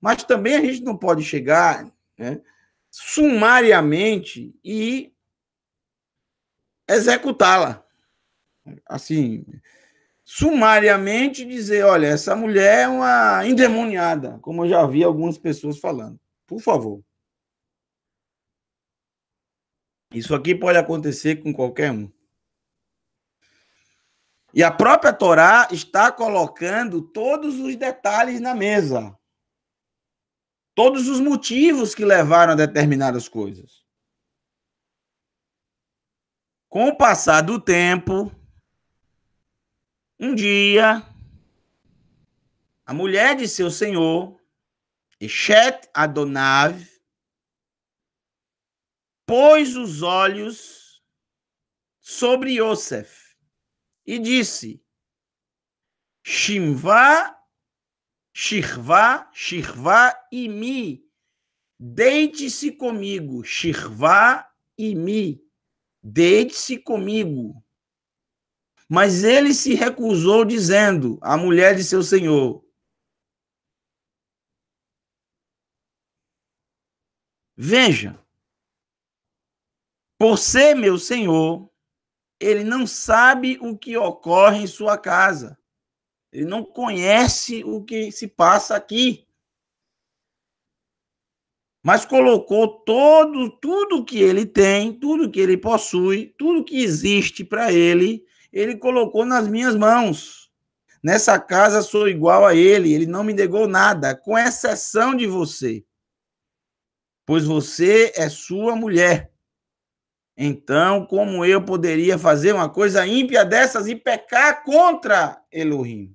[SPEAKER 1] Mas também a gente não pode chegar né, sumariamente e executá-la. Assim, sumariamente dizer, olha, essa mulher é uma endemoniada, como eu já vi algumas pessoas falando. Por favor. Isso aqui pode acontecer com qualquer um. E a própria Torá está colocando todos os detalhes na mesa. Todos os motivos que levaram a determinadas coisas. Com o passar do tempo, um dia, a mulher de seu senhor Eshet Adonav pôs os olhos sobre Yosef e disse: Shimvá, Shirvá, Shirvá e Mi, deite-se comigo, Shirvá e Mi, deite-se comigo. Mas ele se recusou, dizendo à mulher de seu senhor: Veja, por ser meu senhor, ele não sabe o que ocorre em sua casa. Ele não conhece o que se passa aqui. Mas colocou todo tudo que ele tem, tudo que ele possui, tudo que existe para ele, ele colocou nas minhas mãos. Nessa casa sou igual a ele, ele não me negou nada, com exceção de você pois você é sua mulher. Então, como eu poderia fazer uma coisa ímpia dessas e pecar contra Elohim?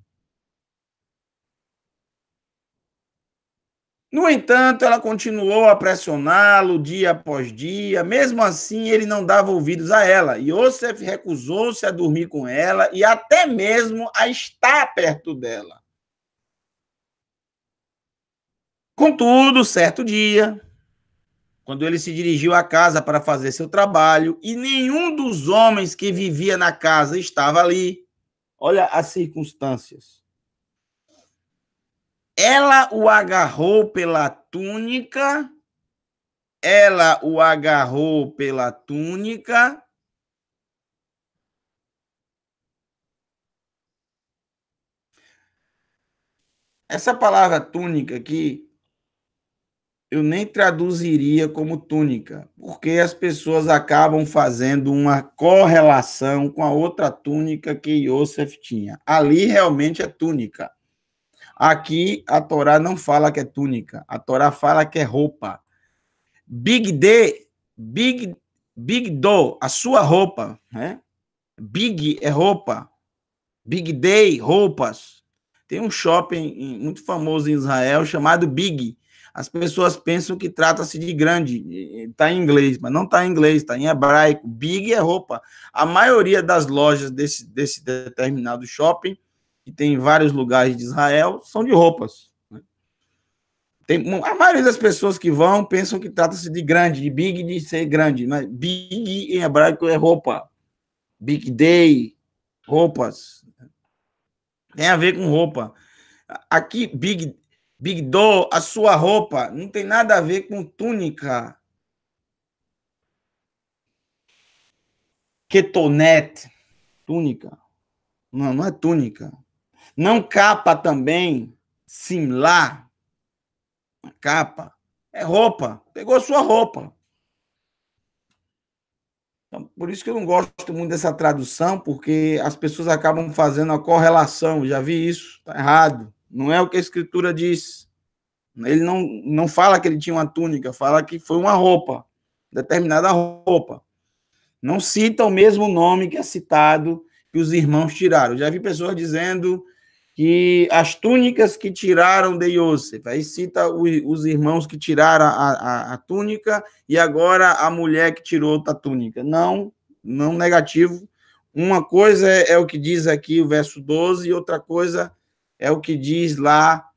[SPEAKER 1] No entanto, ela continuou a pressioná-lo dia após dia. Mesmo assim, ele não dava ouvidos a ela. Yosef recusou-se a dormir com ela e até mesmo a estar perto dela. Contudo, certo dia, quando ele se dirigiu à casa para fazer seu trabalho, e nenhum dos homens que vivia na casa estava ali. Olha as circunstâncias. Ela o agarrou pela túnica, ela o agarrou pela túnica. Essa palavra túnica aqui eu nem traduziria como túnica, porque as pessoas acabam fazendo uma correlação com a outra túnica que Yosef tinha. Ali realmente é túnica. Aqui a Torá não fala que é túnica, a Torá fala que é roupa. Big D, Big, Big Do, a sua roupa, né? Big é roupa. Big Day, roupas. Tem um shopping muito famoso em Israel chamado Big as pessoas pensam que trata-se de grande. Está em inglês, mas não está em inglês, está em hebraico. Big é roupa. A maioria das lojas desse, desse determinado shopping, que tem em vários lugares de Israel, são de roupas. Né? Tem, a maioria das pessoas que vão pensam que trata-se de grande, de big, de ser grande. Mas big em hebraico é roupa. Big day, roupas. Tem a ver com roupa. Aqui, big Bigdô, a sua roupa, não tem nada a ver com túnica. ketonet túnica. Não, não é túnica. Não capa também, simlá. Capa. É roupa. Pegou a sua roupa. Então, por isso que eu não gosto muito dessa tradução, porque as pessoas acabam fazendo a correlação. Já vi isso. Tá errado. Não é o que a escritura diz. Ele não, não fala que ele tinha uma túnica, fala que foi uma roupa, determinada roupa. Não cita o mesmo nome que é citado que os irmãos tiraram. Já vi pessoas dizendo que as túnicas que tiraram de Yosef, aí cita os irmãos que tiraram a, a, a túnica e agora a mulher que tirou outra túnica. Não, não negativo. Uma coisa é, é o que diz aqui o verso 12 e outra coisa é o que diz lá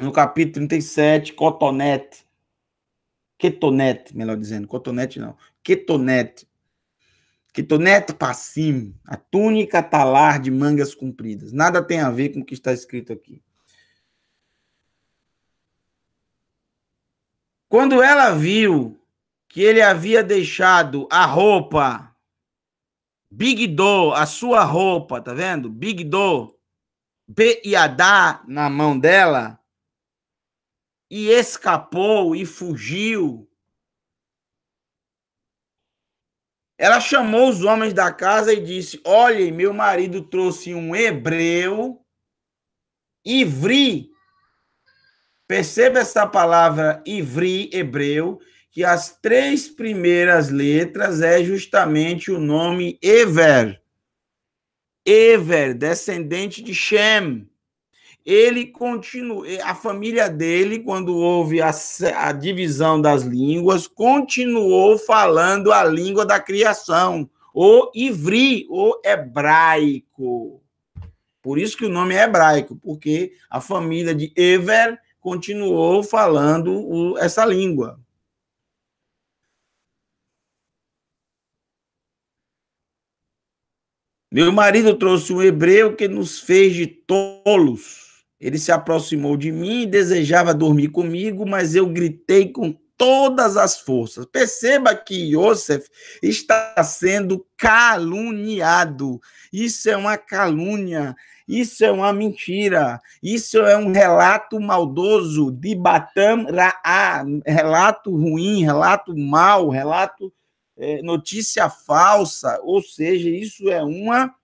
[SPEAKER 1] no capítulo 37, cotonete. Ketonete, melhor dizendo. Cotonete não. Ketonete. Ketonete passim. A túnica talar de mangas compridas. Nada tem a ver com o que está escrito aqui. Quando ela viu que ele havia deixado a roupa Big Do, a sua roupa, tá vendo? Big Do, B e H na mão dela, e escapou e fugiu. Ela chamou os homens da casa e disse: Olhem, meu marido trouxe um hebreu, Ivri. Perceba essa palavra, Ivri, hebreu, que as três primeiras letras é justamente o nome Ever. Ever, descendente de Shem. Ele continua, a família dele, quando houve a, a divisão das línguas, continuou falando a língua da criação, o ivri, o hebraico. Por isso que o nome é hebraico, porque a família de Ever continuou falando essa língua. Meu marido trouxe um hebreu que nos fez de tolos. Ele se aproximou de mim e desejava dormir comigo, mas eu gritei com todas as forças. Perceba que Yosef está sendo caluniado. Isso é uma calúnia, isso é uma mentira, isso é um relato maldoso de Batam Ra'á, relato ruim, relato mau, relato é, notícia falsa, ou seja, isso é uma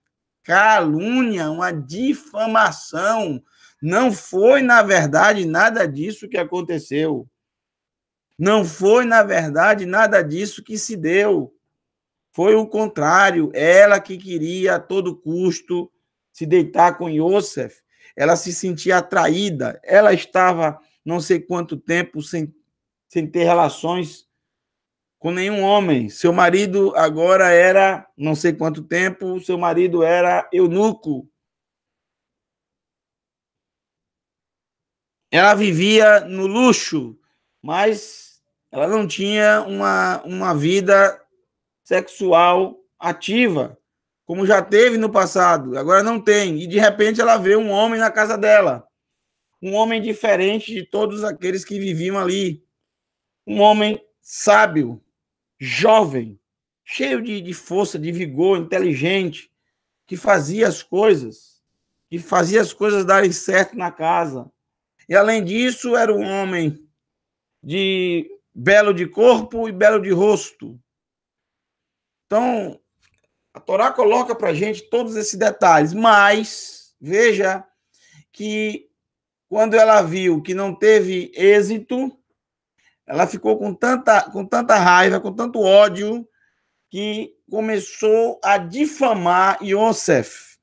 [SPEAKER 1] calúnia, uma difamação. Não foi, na verdade, nada disso que aconteceu. Não foi, na verdade, nada disso que se deu. Foi o contrário. Ela que queria a todo custo se deitar com Yosef. Ela se sentia atraída. Ela estava não sei quanto tempo sem, sem ter relações com nenhum homem. Seu marido agora era não sei quanto tempo, seu marido era eunuco. Ela vivia no luxo, mas ela não tinha uma, uma vida sexual ativa, como já teve no passado, agora não tem. E de repente ela vê um homem na casa dela. Um homem diferente de todos aqueles que viviam ali. Um homem sábio, jovem, cheio de, de força, de vigor, inteligente, que fazia as coisas, que fazia as coisas darem certo na casa. E além disso, era um homem de belo de corpo e belo de rosto. Então, a Torá coloca para a gente todos esses detalhes, mas veja que quando ela viu que não teve êxito, ela ficou com tanta, com tanta raiva, com tanto ódio, que começou a difamar Yosef.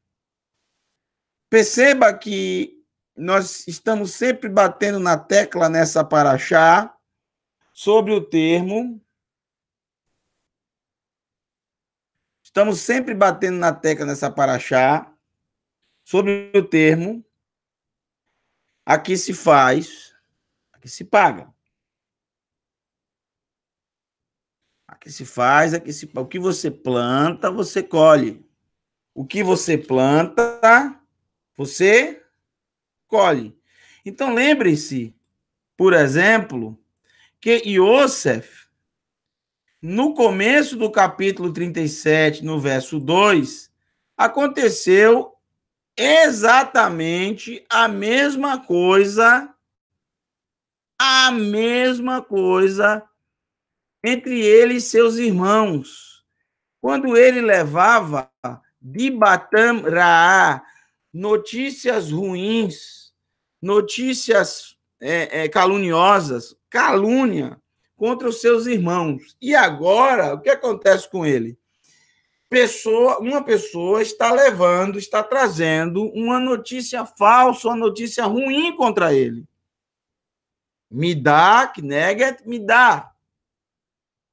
[SPEAKER 1] Perceba que nós estamos sempre batendo na tecla nessa paraxá sobre o termo. Estamos sempre batendo na tecla nessa paraxá sobre o termo. Aqui se faz, aqui se paga. que se faz é se, o que você planta, você colhe. O que você planta, você colhe. Então lembre se por exemplo, que Yosef, no começo do capítulo 37, no verso 2, aconteceu exatamente a mesma coisa, a mesma coisa entre ele e seus irmãos. Quando ele levava de Batam Raá notícias ruins, notícias é, é, caluniosas, calúnia contra os seus irmãos. E agora, o que acontece com ele? Pessoa, uma pessoa está levando, está trazendo uma notícia falsa, uma notícia ruim contra ele. Me dá, que nega, me dá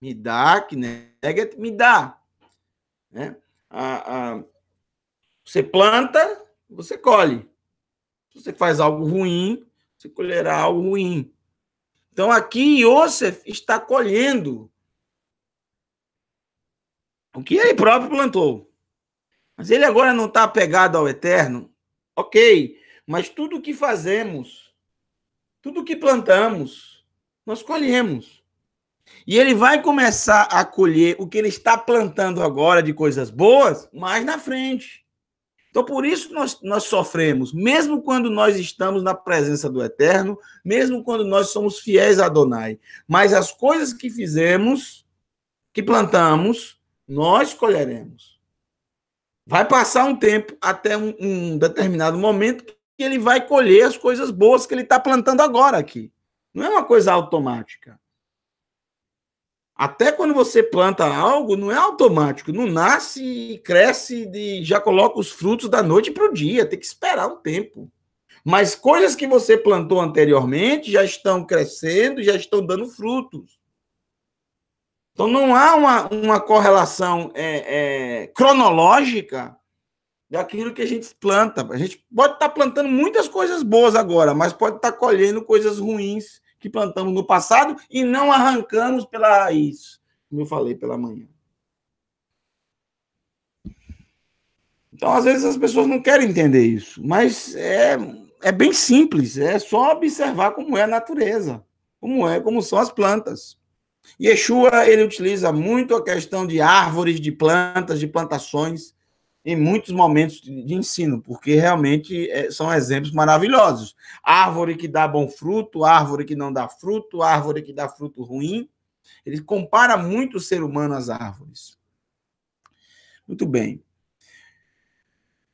[SPEAKER 1] me dá, que nega, me dá. Né? A, a, você planta, você colhe. Se você faz algo ruim, você colherá algo ruim. Então aqui Yosef está colhendo o que ele próprio plantou. Mas ele agora não está apegado ao eterno. Ok, mas tudo o que fazemos, tudo o que plantamos, nós colhemos. E ele vai começar a colher o que ele está plantando agora de coisas boas mais na frente. Então, por isso nós, nós sofremos, mesmo quando nós estamos na presença do Eterno, mesmo quando nós somos fiéis a Adonai. Mas as coisas que fizemos, que plantamos, nós colheremos. Vai passar um tempo até um, um determinado momento que ele vai colher as coisas boas que ele está plantando agora aqui. Não é uma coisa automática. Até quando você planta algo, não é automático, não nasce e cresce e já coloca os frutos da noite para o dia, tem que esperar um tempo. Mas coisas que você plantou anteriormente já estão crescendo, já estão dando frutos. Então não há uma, uma correlação é, é, cronológica daquilo que a gente planta. A gente pode estar tá plantando muitas coisas boas agora, mas pode estar tá colhendo coisas ruins que plantamos no passado e não arrancamos pela raiz, como eu falei pela manhã. Então, às vezes, as pessoas não querem entender isso, mas é, é bem simples, é só observar como é a natureza, como é, como são as plantas. Yeshua, ele utiliza muito a questão de árvores, de plantas, de plantações, em muitos momentos de ensino, porque realmente é, são exemplos maravilhosos. Árvore que dá bom fruto, árvore que não dá fruto, árvore que dá fruto ruim. Ele compara muito o ser humano às árvores. Muito bem.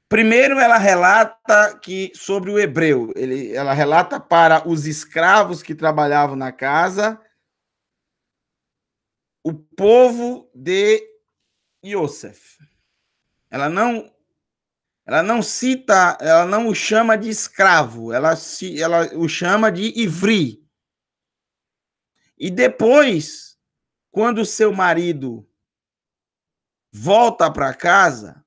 [SPEAKER 1] Primeiro, ela relata que sobre o hebreu, ele, ela relata para os escravos que trabalhavam na casa o povo de Yosef. Ela não ela não cita, ela não o chama de escravo, ela se ela o chama de ivri. E depois, quando seu marido volta para casa,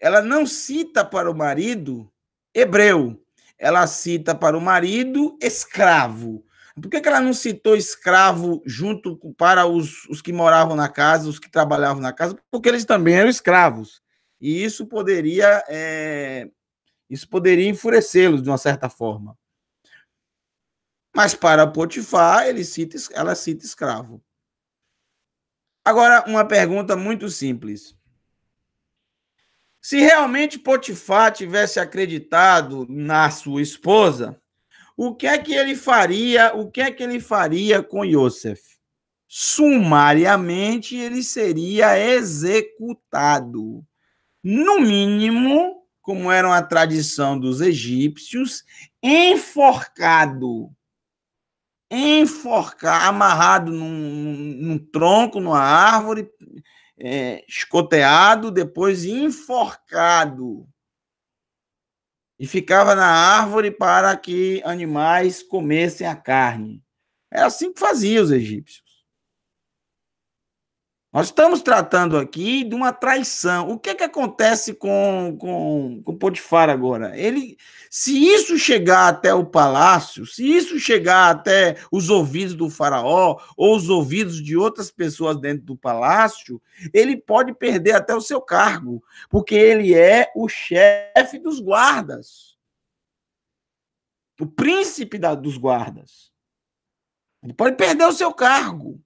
[SPEAKER 1] ela não cita para o marido hebreu, ela cita para o marido escravo, por que, que ela não citou escravo junto para os, os que moravam na casa, os que trabalhavam na casa? Porque eles também eram escravos. E isso poderia, é, isso poderia enfurecê-los de uma certa forma. Mas para Potifar, ele cita, ela cita escravo. Agora, uma pergunta muito simples. Se realmente Potifar tivesse acreditado na sua esposa, o que é que ele faria? O que é que ele faria com Yosef? Sumariamente ele seria executado. No mínimo, como era a tradição dos egípcios, enforcado. enforcar, amarrado num, num tronco, numa árvore, é, escoteado, depois enforcado e ficava na árvore para que animais comessem a carne. É assim que faziam os egípcios. Nós estamos tratando aqui de uma traição. O que, é que acontece com, com, com Potifar agora? Ele se isso chegar até o palácio, se isso chegar até os ouvidos do faraó ou os ouvidos de outras pessoas dentro do palácio, ele pode perder até o seu cargo, porque ele é o chefe dos guardas. O príncipe da, dos guardas. Ele pode perder o seu cargo.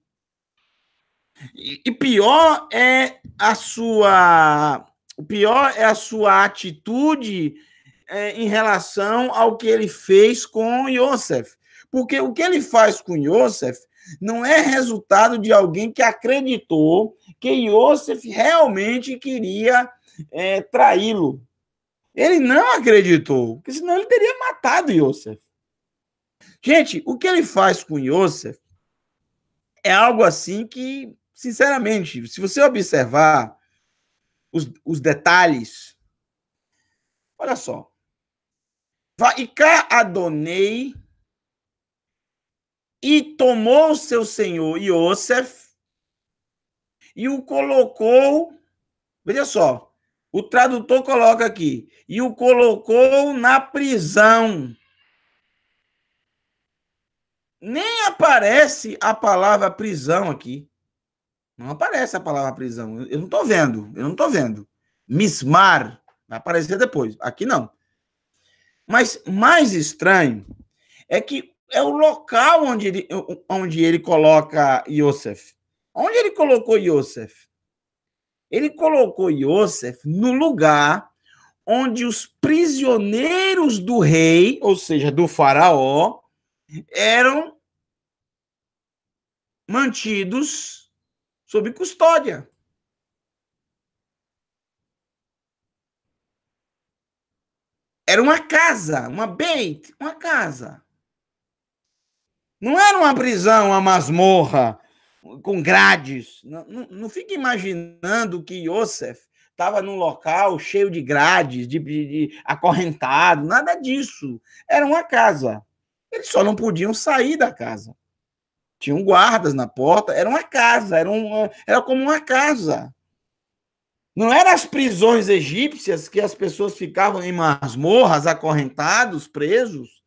[SPEAKER 1] E, e pior é a sua o pior é a sua atitude é, em relação ao que ele fez com Yosef. Porque o que ele faz com Yosef não é resultado de alguém que acreditou que Yosef realmente queria é, traí-lo. Ele não acreditou, porque senão ele teria matado Yosef. Gente, o que ele faz com Yosef é algo assim que, sinceramente, se você observar os, os detalhes, olha só, Vaiká Adonei e tomou seu senhor Yosef e o colocou. Veja só, o tradutor coloca aqui: e o colocou na prisão. Nem aparece a palavra prisão aqui. Não aparece a palavra prisão. Eu não estou vendo. Eu não estou vendo. Mismar. Vai aparecer depois. Aqui não. Mas mais estranho é que é o local onde ele, onde ele coloca Yosef. Onde ele colocou Yosef? Ele colocou Yosef no lugar onde os prisioneiros do rei, ou seja, do faraó, eram mantidos sob custódia. Era uma casa, uma beit, uma casa. Não era uma prisão, uma masmorra com grades. Não, não, não fique imaginando que Yosef estava num local cheio de grades, de, de, de, acorrentado, nada disso. Era uma casa. Eles só não podiam sair da casa. Tinham guardas na porta, era uma casa, era, uma, era como uma casa. Não eram as prisões egípcias que as pessoas ficavam em masmorras, acorrentados, presos?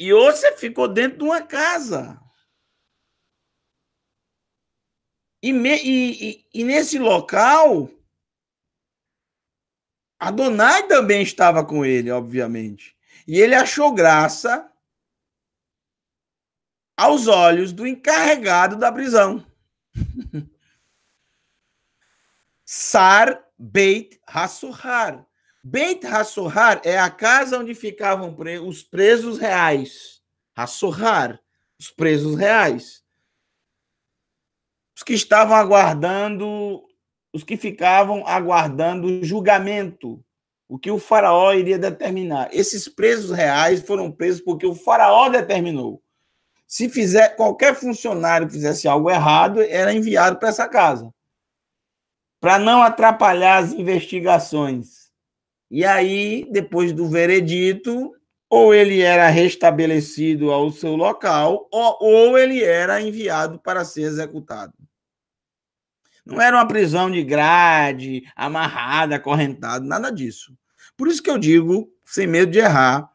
[SPEAKER 1] E você ficou dentro de uma casa. E, me, e, e, e nesse local, Adonai também estava com ele, obviamente. E ele achou graça aos olhos do encarregado da prisão. Sar Beit Hassohar. Beit Hassohar é a casa onde ficavam os presos reais. Hassohar, os presos reais. Os que estavam aguardando, os que ficavam aguardando o julgamento, o que o faraó iria determinar. Esses presos reais foram presos porque o faraó determinou. Se fizer qualquer funcionário fizesse algo errado, era enviado para essa casa. Para não atrapalhar as investigações. E aí, depois do veredito, ou ele era restabelecido ao seu local, ou, ou ele era enviado para ser executado. Não era uma prisão de grade, amarrada, acorrentada, nada disso. Por isso que eu digo, sem medo de errar,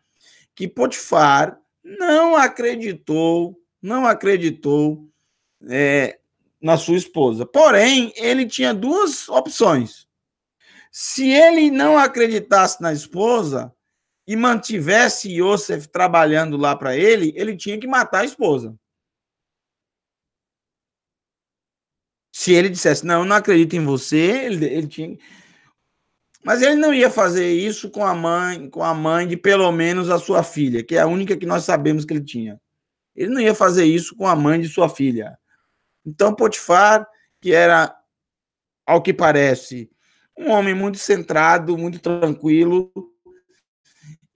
[SPEAKER 1] que Potifar não acreditou, não acreditou é, na sua esposa. Porém, ele tinha duas opções. Se ele não acreditasse na esposa e mantivesse Yosef trabalhando lá para ele, ele tinha que matar a esposa. Se ele dissesse, não, eu não acredito em você, ele, ele tinha. Mas ele não ia fazer isso com a mãe, com a mãe de pelo menos a sua filha, que é a única que nós sabemos que ele tinha. Ele não ia fazer isso com a mãe de sua filha. Então Potifar, que era ao que parece um homem muito centrado, muito tranquilo,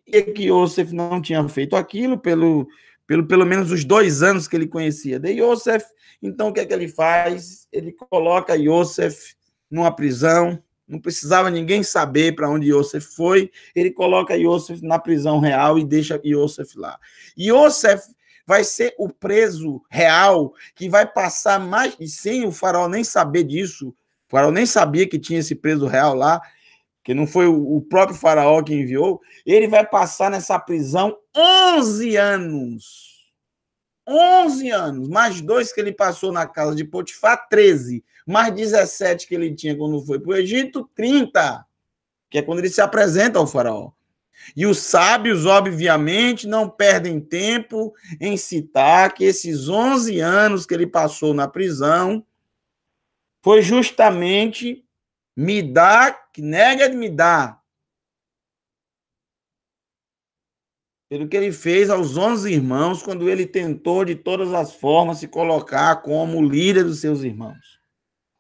[SPEAKER 1] e que Yosef não tinha feito aquilo pelo pelo pelo menos os dois anos que ele conhecia de Yosef. Então o que é que ele faz? Ele coloca Yosef numa prisão não precisava ninguém saber para onde Yosef foi, ele coloca Yosef na prisão real e deixa Yosef lá. Yosef vai ser o preso real que vai passar mais, e sem o faraó nem saber disso, o faraó nem sabia que tinha esse preso real lá, que não foi o próprio faraó que enviou, ele vai passar nessa prisão 11 anos. 11 anos, mais dois que ele passou na casa de Potifar, 13 mais 17 que ele tinha quando foi para o Egito, 30, que é quando ele se apresenta ao faraó. E os sábios, obviamente, não perdem tempo em citar que esses 11 anos que ele passou na prisão foi justamente me dá, que nega de me dar. Pelo que ele fez aos 11 irmãos quando ele tentou de todas as formas se colocar como líder dos seus irmãos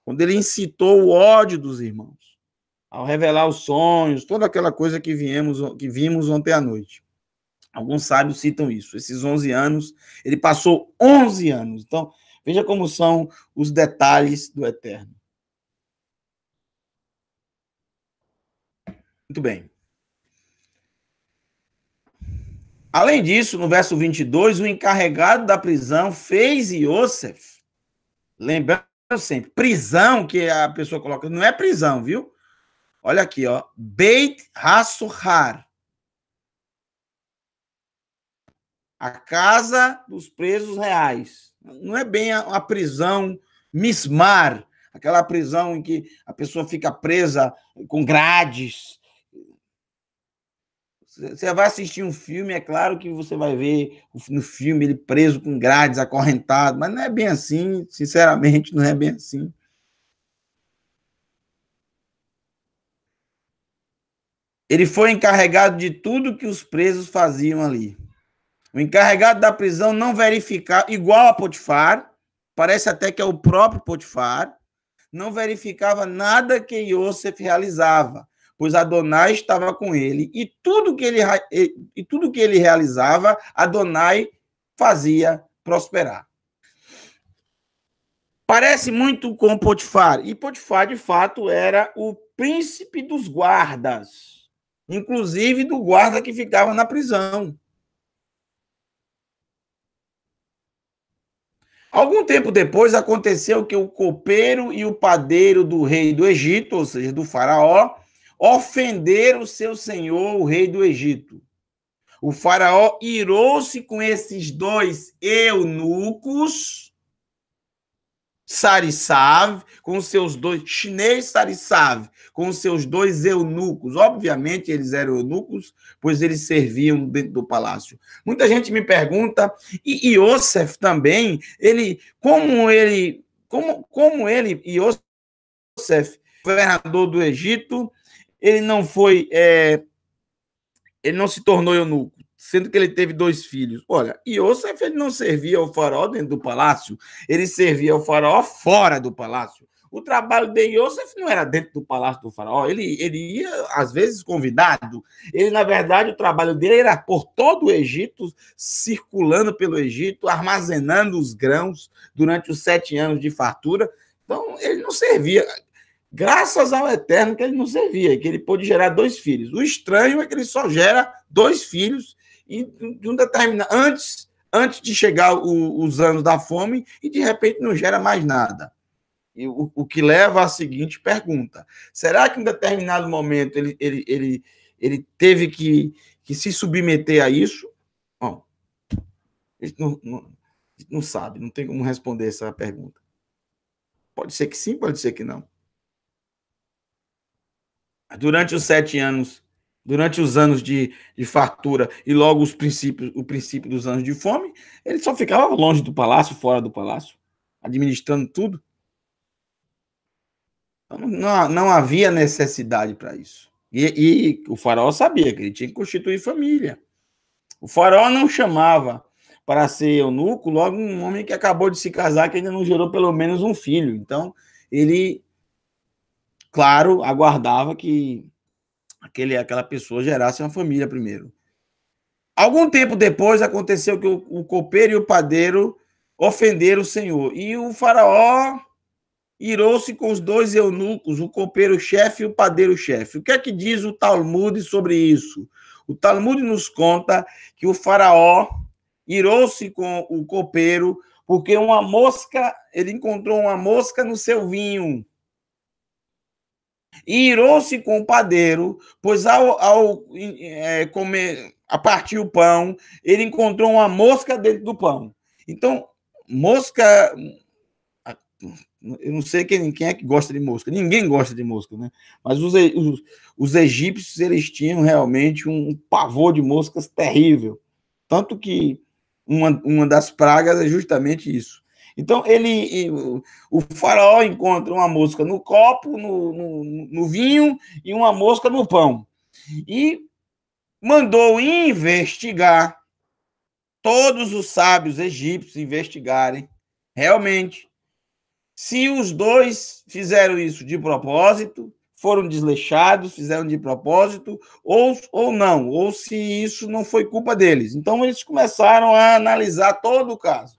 [SPEAKER 1] quando ele incitou o ódio dos irmãos, ao revelar os sonhos, toda aquela coisa que, viemos, que vimos ontem à noite. Alguns sábios citam isso. Esses 11 anos, ele passou 11 anos. Então, veja como são os detalhes do eterno. Muito bem. Além disso, no verso 22, o encarregado da prisão fez Yosef lembrar eu sempre. Prisão que a pessoa coloca, não é prisão, viu? Olha aqui, ó. Beit Hassuhar. A casa dos presos reais. Não é bem a, a prisão mismar, aquela prisão em que a pessoa fica presa com grades você vai assistir um filme, é claro que você vai ver no filme ele preso com grades, acorrentado, mas não é bem assim, sinceramente, não é bem assim. Ele foi encarregado de tudo que os presos faziam ali. O encarregado da prisão não verificava, igual a Potifar, parece até que é o próprio Potifar, não verificava nada que Yosef realizava pois Adonai estava com ele, e tudo que ele, e tudo que ele realizava, Adonai fazia prosperar. Parece muito com Potifar, e Potifar, de fato, era o príncipe dos guardas, inclusive do guarda que ficava na prisão. Algum tempo depois aconteceu que o copeiro e o padeiro do rei do Egito, ou seja, do faraó, ofender o seu senhor, o rei do Egito. O faraó irou-se com esses dois eunucos, Sarissav, com seus dois, chinês Sarissav, com seus dois eunucos. Obviamente, eles eram eunucos, pois eles serviam dentro do palácio. Muita gente me pergunta, e Yosef também, ele, como ele, como, como ele, Yosef, governador do Egito, ele não foi. É, ele não se tornou eunuco, sendo que ele teve dois filhos. Olha, Yosef ele não servia ao faraó dentro do palácio, ele servia ao faraó fora do palácio. O trabalho de Yosef não era dentro do palácio do faraó, ele, ele ia, às vezes, convidado. Ele, na verdade, o trabalho dele era por todo o Egito, circulando pelo Egito, armazenando os grãos durante os sete anos de fartura. Então, ele não servia. Graças ao Eterno que ele não servia, que ele pôde gerar dois filhos. O estranho é que ele só gera dois filhos e de um determinado antes antes de chegar o, os anos da fome e de repente não gera mais nada. E o, o que leva à seguinte pergunta: será que em determinado momento ele, ele, ele, ele teve que, que se submeter a isso? Bom, não, não sabe, não tem como responder essa pergunta. Pode ser que sim, pode ser que não durante os sete anos, durante os anos de, de fartura e logo os princípios, o princípio dos anos de fome, ele só ficava longe do palácio, fora do palácio, administrando tudo. Então, não, não havia necessidade para isso. E, e, o faraó sabia que ele tinha que constituir família. O faraó não chamava para ser eunuco logo um homem que acabou de se casar, que ainda não gerou pelo menos um filho. Então, ele claro, aguardava que aquele, aquela pessoa gerasse uma família primeiro. Algum tempo depois aconteceu que o, o copeiro e o padeiro ofenderam o Senhor. E o faraó irou-se com os dois eunucos, o copeiro-chefe e o padeiro-chefe. O que é que diz o Talmud sobre isso? O Talmud nos conta que o faraó irou-se com o copeiro porque uma mosca, ele encontrou uma mosca no seu vinho. E irou-se com o padeiro, pois ao, ao é, comer, a partir o pão, ele encontrou uma mosca dentro do pão. Então, mosca. Eu não sei quem, quem é que gosta de mosca. Ninguém gosta de mosca, né? Mas os, os, os egípcios, eles tinham realmente um pavor de moscas terrível. Tanto que uma, uma das pragas é justamente isso. Então, ele, o faraó encontra uma mosca no copo, no, no, no vinho, e uma mosca no pão. E mandou investigar, todos os sábios egípcios investigarem, realmente, se os dois fizeram isso de propósito, foram desleixados, fizeram de propósito, ou, ou não, ou se isso não foi culpa deles. Então, eles começaram a analisar todo o caso.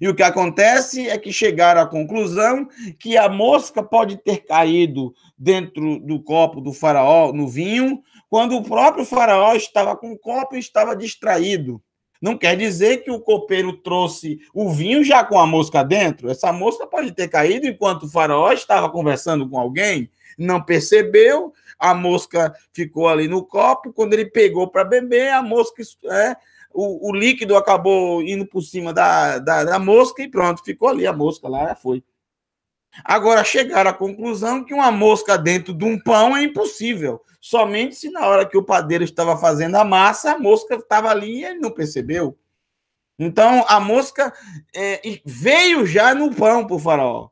[SPEAKER 1] E o que acontece é que chegaram à conclusão que a mosca pode ter caído dentro do copo do faraó no vinho, quando o próprio faraó estava com o copo e estava distraído. Não quer dizer que o copeiro trouxe o vinho já com a mosca dentro. Essa mosca pode ter caído enquanto o faraó estava conversando com alguém, não percebeu, a mosca ficou ali no copo. Quando ele pegou para beber, a mosca é, o, o líquido acabou indo por cima da, da, da mosca e pronto, ficou ali a mosca lá, foi. Agora chegaram à conclusão que uma mosca dentro de um pão é impossível. Somente se na hora que o padeiro estava fazendo a massa, a mosca estava ali e ele não percebeu. Então a mosca é, veio já no pão para o faraó.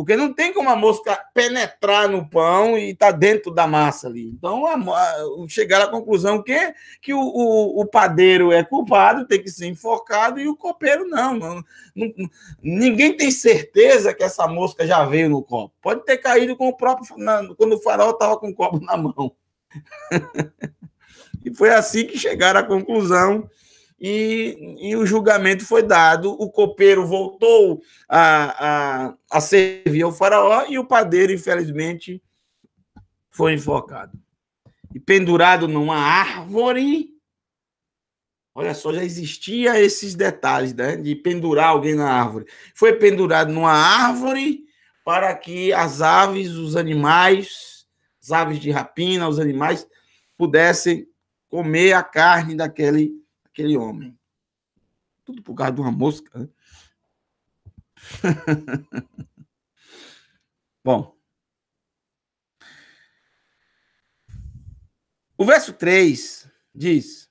[SPEAKER 1] Porque não tem como a mosca penetrar no pão e estar tá dentro da massa ali. Então, a, a, chegar à conclusão que, que o, o, o, padeiro é culpado, tem que ser enfocado e o copeiro não, não, não, Ninguém tem certeza que essa mosca já veio no copo. Pode ter caído com o próprio. Na, quando o farol estava com o copo na mão. <laughs> e foi assim que chegaram à conclusão e, e, o julgamento foi dado. O copeiro voltou a, a, a servir ao faraó e o padeiro, infelizmente, foi enfocado. E pendurado numa árvore. Olha só, já existia esses detalhes né, de pendurar alguém na árvore. Foi pendurado numa árvore para que as aves, os animais, as aves de rapina, os animais, pudessem comer a carne daquele aquele homem. Tudo por causa de uma mosca. Né? <laughs> Bom. O verso 3 diz: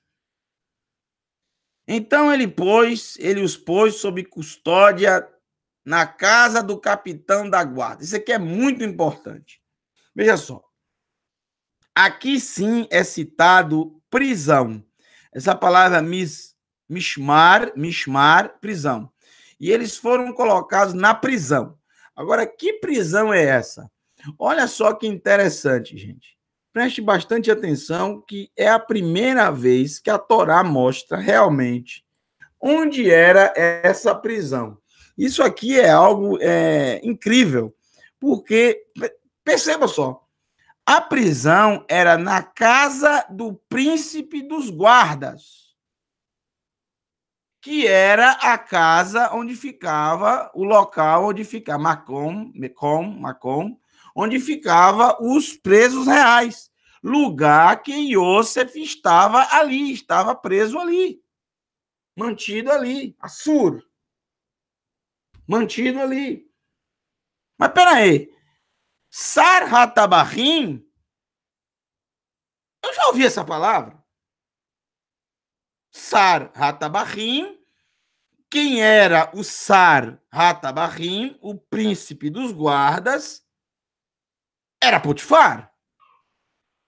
[SPEAKER 1] Então ele pôs, ele os pôs sob custódia na casa do capitão da guarda. Isso aqui é muito importante. Veja só. Aqui sim é citado prisão essa palavra mis, mishmar, mishmar, prisão. E eles foram colocados na prisão. Agora, que prisão é essa? Olha só que interessante, gente. Preste bastante atenção que é a primeira vez que a Torá mostra realmente onde era essa prisão. Isso aqui é algo é, incrível, porque perceba só, a prisão era na casa do príncipe dos guardas, que era a casa onde ficava, o local onde ficava Macom, Mecom, Macom, onde ficava os presos reais, lugar que Yosef estava ali, estava preso ali, mantido ali, Assur, mantido ali. Mas peraí, Sar Hatabahim, eu já ouvi essa palavra. Sar Hatabahim, quem era o Sar Hatabahim, o príncipe dos guardas, era Potifar.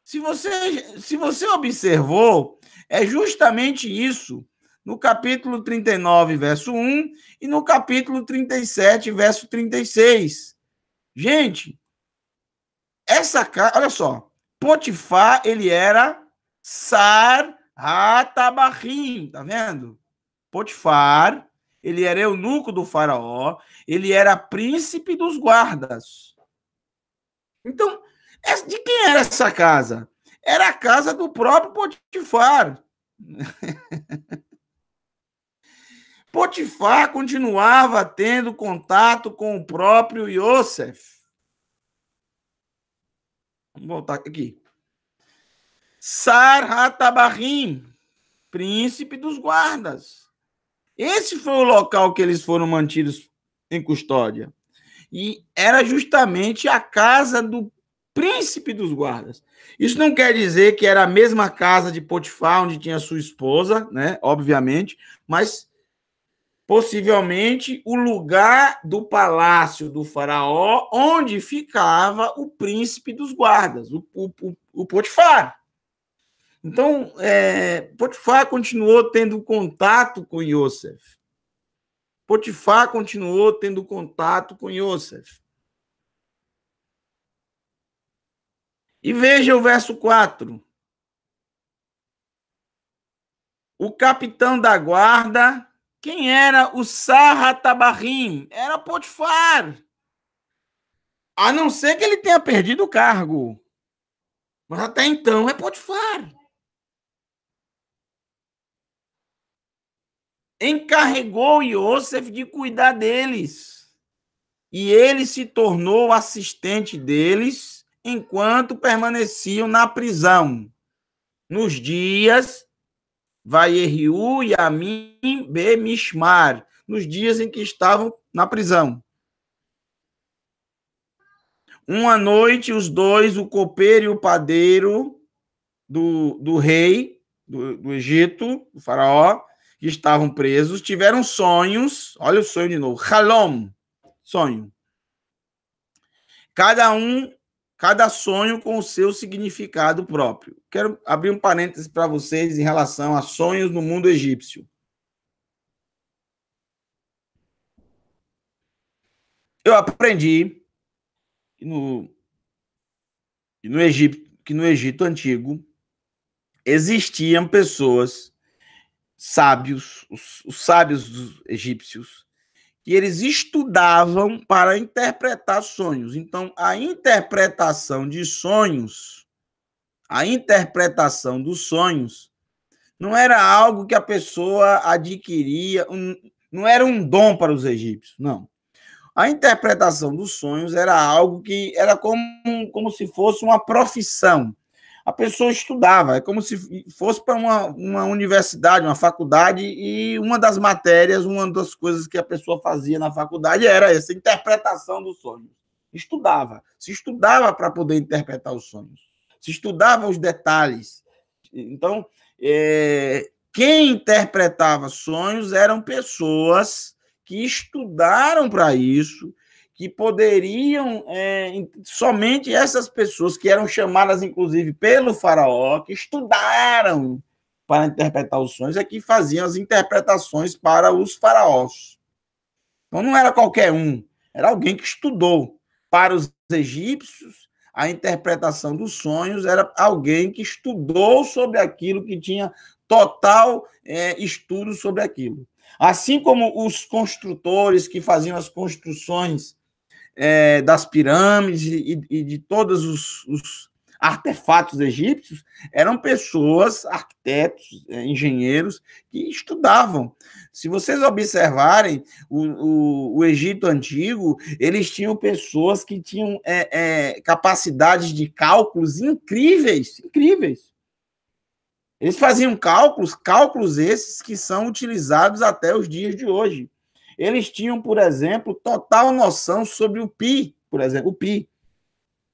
[SPEAKER 1] Se você, se você observou, é justamente isso no capítulo 39, verso 1 e no capítulo 37, verso 36. Gente, essa casa, olha só, Potifar, ele era Sar Hatabahim, tá vendo? Potifar, ele era eunuco do faraó, ele era príncipe dos guardas. Então, é, de quem era essa casa? Era a casa do próprio Potifar. <laughs> Potifar continuava tendo contato com o próprio Yosef. Vamos voltar aqui. Sar príncipe dos guardas. Esse foi o local que eles foram mantidos em custódia. E era justamente a casa do príncipe dos guardas. Isso não quer dizer que era a mesma casa de Potifar, onde tinha sua esposa, né? Obviamente, mas possivelmente o lugar do palácio do faraó onde ficava o príncipe dos guardas, o, o, o Potifar. Então, é, Potifar continuou tendo contato com Yosef. Potifar continuou tendo contato com Yosef. E veja o verso 4. O capitão da guarda quem era o Sarra Tabarim? Era Potifar. A não ser que ele tenha perdido o cargo. Mas até então é Potifar. Encarregou Yosef de cuidar deles. E ele se tornou assistente deles enquanto permaneciam na prisão, nos dias Vayerhu Yamim Bemishmar, nos dias em que estavam na prisão. Uma noite, os dois, o copeiro e o padeiro do, do rei do, do Egito, do faraó, que estavam presos, tiveram sonhos. Olha o sonho de novo. Halom, sonho. Cada um cada sonho com o seu significado próprio. Quero abrir um parêntese para vocês em relação a sonhos no mundo egípcio. Eu aprendi que no, que no, Egito, que no Egito antigo existiam pessoas sábios, os, os sábios egípcios, que eles estudavam para interpretar sonhos. Então, a interpretação de sonhos, a interpretação dos sonhos, não era algo que a pessoa adquiria, um, não era um dom para os egípcios, não. A interpretação dos sonhos era algo que era como, como se fosse uma profissão a pessoa estudava, é como se fosse para uma, uma universidade, uma faculdade, e uma das matérias, uma das coisas que a pessoa fazia na faculdade era essa interpretação dos sonhos. Estudava, se estudava para poder interpretar os sonhos, se estudava os detalhes. Então, é, quem interpretava sonhos eram pessoas que estudaram para isso, que poderiam, é, somente essas pessoas que eram chamadas, inclusive, pelo faraó, que estudaram para interpretar os sonhos, é que faziam as interpretações para os faraós. Então não era qualquer um, era alguém que estudou. Para os egípcios, a interpretação dos sonhos era alguém que estudou sobre aquilo, que tinha total é, estudo sobre aquilo. Assim como os construtores que faziam as construções é, das pirâmides e, e de todos os, os, artefatos egípcios eram pessoas, arquitetos, é, engenheiros que estudavam. Se vocês observarem o, o, o Egito antigo, eles tinham pessoas que tinham é, é, capacidades de cálculos incríveis, incríveis. Eles faziam cálculos, cálculos esses que são utilizados até os dias de hoje. Eles tinham, por exemplo, total noção sobre o pi, por exemplo, o pi.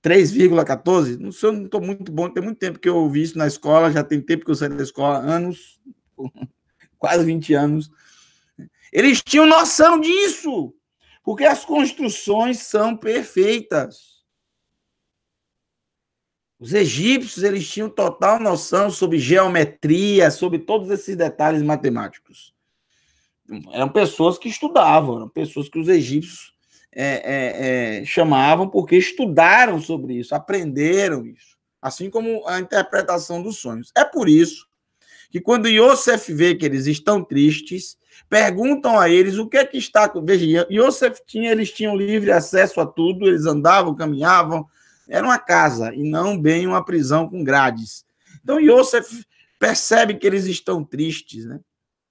[SPEAKER 1] 3,14, não sei, não estou muito bom, tem muito tempo que eu ouvi isso na escola, já tem tempo que eu saí da escola, anos, <laughs> quase 20 anos. Eles tinham noção disso, porque as construções são perfeitas. Os egípcios, eles tinham total noção sobre geometria, sobre todos esses detalhes matemáticos eram pessoas que estudavam, eram pessoas que os egípcios é, é, é, chamavam porque estudaram sobre isso, aprenderam isso, assim como a interpretação dos sonhos. É por isso que quando Yosef vê que eles estão tristes, perguntam a eles o que é que está Veja, Yosef tinha, eles tinham livre acesso a tudo, eles andavam, caminhavam, era uma casa e não bem uma prisão com grades. Então Yosef percebe que eles estão tristes, né?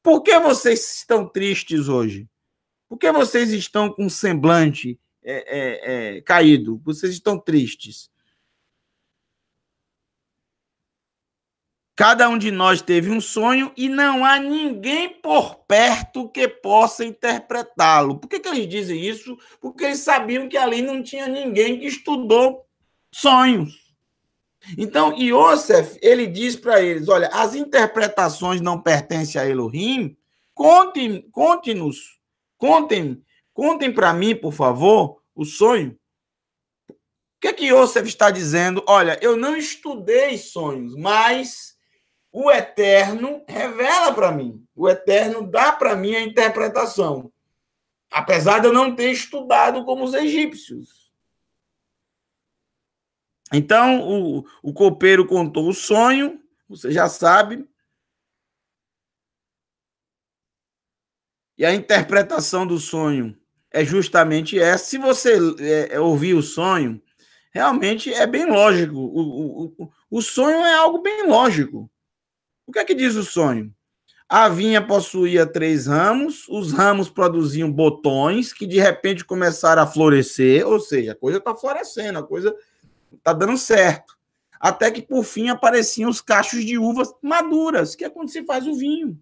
[SPEAKER 1] Por que vocês estão tristes hoje? Por que vocês estão com semblante é, é, é, caído? Vocês estão tristes? Cada um de nós teve um sonho e não há ninguém por perto que possa interpretá-lo. Por que, que eles dizem isso? Porque eles sabiam que ali não tinha ninguém que estudou sonhos. Então, Yosef, ele diz para eles, olha, as interpretações não pertencem a Elohim, contem, conte nos contem, contem para mim, por favor, o sonho. O que é que Yosef está dizendo? Olha, eu não estudei sonhos, mas o Eterno revela para mim, o Eterno dá para mim a interpretação, apesar de eu não ter estudado como os egípcios. Então, o, o copeiro contou o sonho, você já sabe. E a interpretação do sonho é justamente essa. Se você é, é ouvir o sonho, realmente é bem lógico. O, o, o sonho é algo bem lógico. O que é que diz o sonho? A vinha possuía três ramos, os ramos produziam botões que de repente começaram a florescer, ou seja, a coisa está florescendo, a coisa tá dando certo. Até que por fim apareciam os cachos de uvas maduras, que é quando se faz o vinho.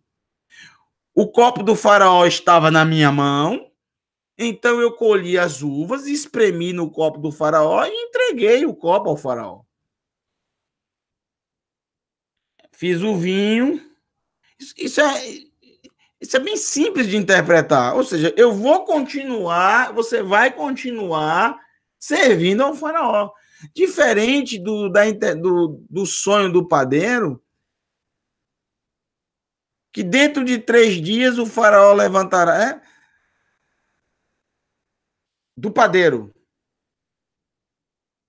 [SPEAKER 1] O copo do faraó estava na minha mão, então eu colhi as uvas, espremi no copo do faraó e entreguei o copo ao faraó. Fiz o vinho. Isso, é isso é bem simples de interpretar. Ou seja, eu vou continuar, você vai continuar servindo ao faraó. Diferente do, da, do, do sonho do padeiro, que dentro de três dias o faraó levantará. É? Do padeiro.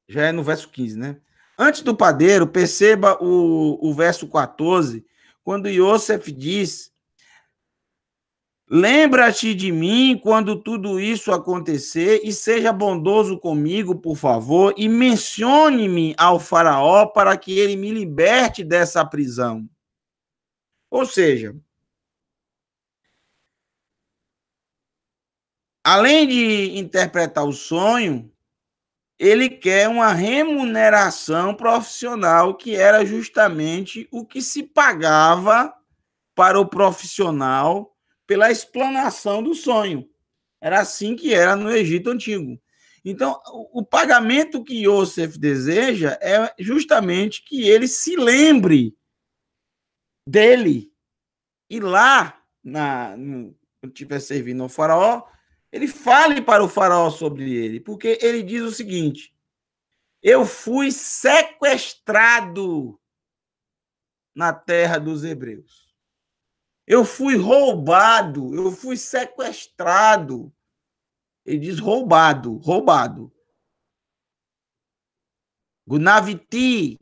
[SPEAKER 1] Já é no verso 15, né? Antes do padeiro, perceba o, o verso 14, quando Yosef diz Lembra-te de mim quando tudo isso acontecer e seja bondoso comigo, por favor, e mencione-me ao Faraó para que ele me liberte dessa prisão. Ou seja, além de interpretar o sonho, ele quer uma remuneração profissional, que era justamente o que se pagava para o profissional pela explanação do sonho. Era assim que era no Egito Antigo. Então, o pagamento que Yosef deseja é justamente que ele se lembre dele. E lá, na, no, quando estiver servindo ao faraó, ele fale para o faraó sobre ele, porque ele diz o seguinte: eu fui sequestrado na terra dos hebreus. Eu fui roubado, eu fui sequestrado. Ele diz roubado, roubado. Gunaviti,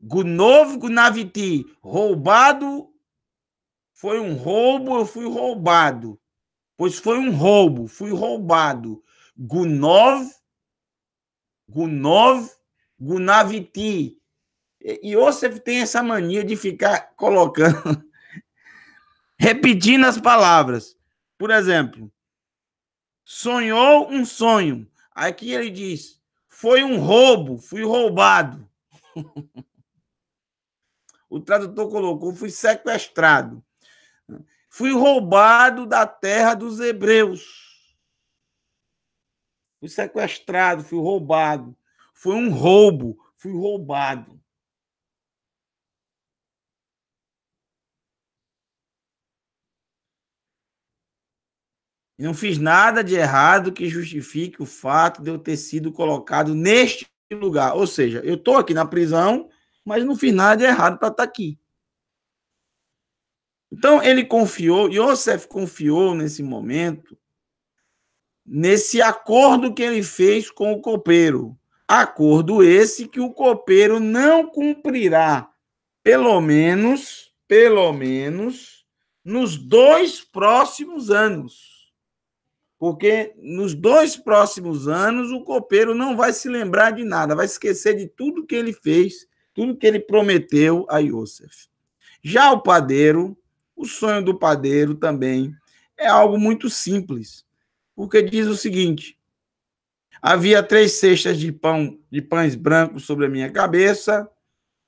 [SPEAKER 1] Gunov Gunaviti, roubado foi um roubo, eu fui roubado. Pois foi um roubo, fui roubado. Gunov, Gunov, Gunaviti. E, você tem essa mania de ficar colocando repetindo as palavras. Por exemplo, sonhou um sonho. Aqui ele diz: foi um roubo, fui roubado. <laughs> o tradutor colocou: fui sequestrado. Fui roubado da terra dos hebreus. Fui sequestrado, fui roubado. Foi um roubo, fui roubado. E não fiz nada de errado que justifique o fato de eu ter sido colocado neste lugar. Ou seja, eu estou aqui na prisão, mas não fiz nada de errado para estar tá aqui. Então ele confiou, Yosef confiou nesse momento, nesse acordo que ele fez com o copeiro. Acordo esse que o copeiro não cumprirá, pelo menos, pelo menos, nos dois próximos anos porque nos dois próximos anos o copeiro não vai se lembrar de nada, vai esquecer de tudo que ele fez, tudo que ele prometeu a Yosef. Já o padeiro, o sonho do padeiro também é algo muito simples, porque diz o seguinte: havia três cestas de pão de pães brancos sobre a minha cabeça.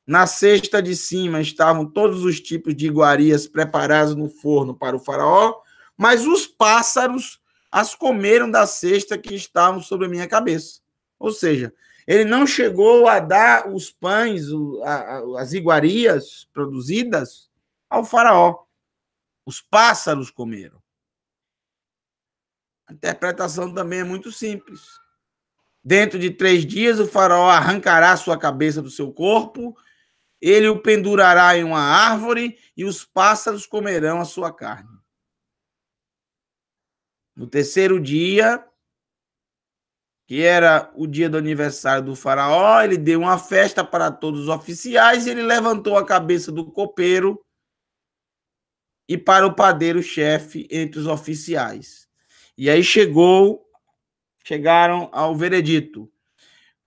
[SPEAKER 1] Na cesta de cima estavam todos os tipos de iguarias preparadas no forno para o faraó, mas os pássaros as comeram da cesta que estavam sobre a minha cabeça. Ou seja, ele não chegou a dar os pães, as iguarias produzidas ao faraó. Os pássaros comeram. A interpretação também é muito simples. Dentro de três dias, o faraó arrancará sua cabeça do seu corpo, ele o pendurará em uma árvore e os pássaros comerão a sua carne. No terceiro dia, que era o dia do aniversário do faraó, ele deu uma festa para todos os oficiais, ele levantou a cabeça do copeiro e para o padeiro-chefe entre os oficiais. E aí chegou, chegaram ao veredito.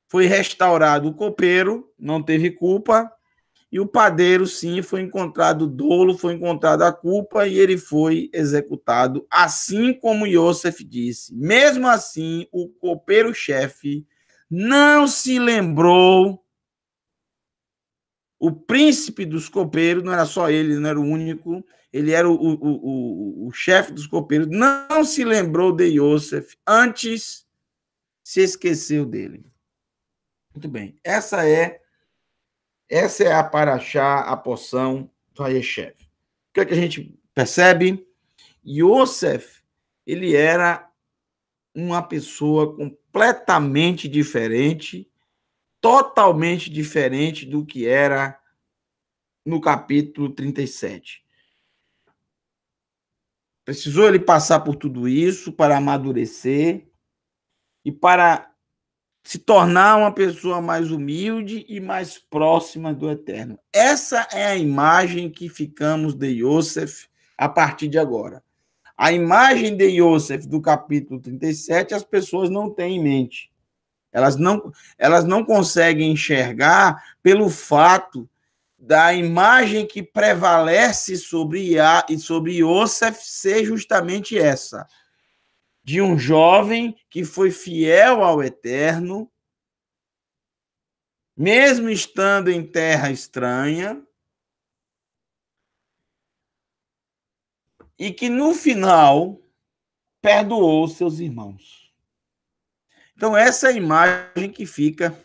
[SPEAKER 1] Foi restaurado o copeiro, não teve culpa, e o padeiro, sim, foi encontrado dolo, foi encontrada a culpa e ele foi executado, assim como Yosef disse. Mesmo assim, o copeiro-chefe não se lembrou o príncipe dos copeiros, não era só ele, não era o único, ele era o, o, o, o chefe dos copeiros, não se lembrou de Yosef, antes se esqueceu dele. Muito bem, essa é essa é a Paraxá, a poção Ayeshev. O que, é que a gente percebe? Yosef, ele era uma pessoa completamente diferente, totalmente diferente do que era no capítulo 37. Precisou ele passar por tudo isso para amadurecer e para se tornar uma pessoa mais humilde e mais próxima do Eterno. Essa é a imagem que ficamos de Yosef a partir de agora. A imagem de Yosef do capítulo 37 as pessoas não têm em mente. Elas não, elas não conseguem enxergar pelo fato da imagem que prevalece sobre, a, sobre Yosef ser justamente essa de um jovem que foi fiel ao Eterno, mesmo estando em terra estranha, e que no final perdoou seus irmãos. Então essa é a imagem que fica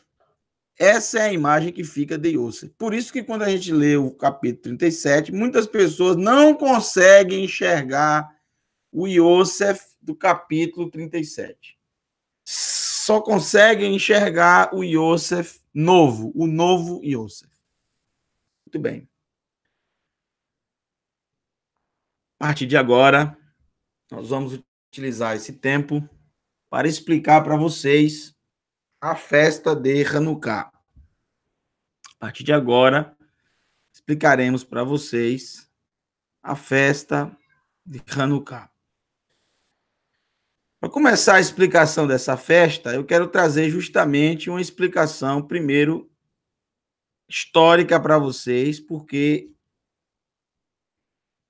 [SPEAKER 1] essa é a imagem que fica de Yosef. Por isso que quando a gente lê o capítulo 37, muitas pessoas não conseguem enxergar o Yosef do capítulo 37. Só conseguem enxergar o Yosef novo, o novo Yosef. Muito bem. A partir de agora, nós vamos utilizar esse tempo para explicar para vocês a festa de Hanukkah. A partir de agora, explicaremos para vocês a festa de Hanukkah. Para começar a explicação dessa festa, eu quero trazer justamente uma explicação, primeiro, histórica para vocês, porque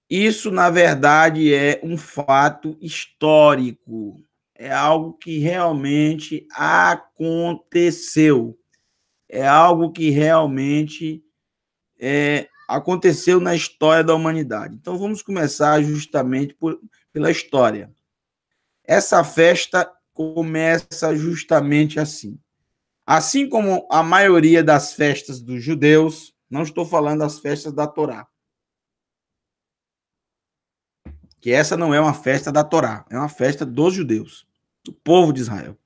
[SPEAKER 1] isso, na verdade, é um fato histórico. É algo que realmente aconteceu. É algo que realmente é, aconteceu na história da humanidade. Então, vamos começar justamente por, pela história. Essa festa começa justamente assim. Assim como a maioria das festas dos judeus, não estou falando das festas da Torá. Que essa não é uma festa da Torá, é uma festa dos judeus, do povo de Israel.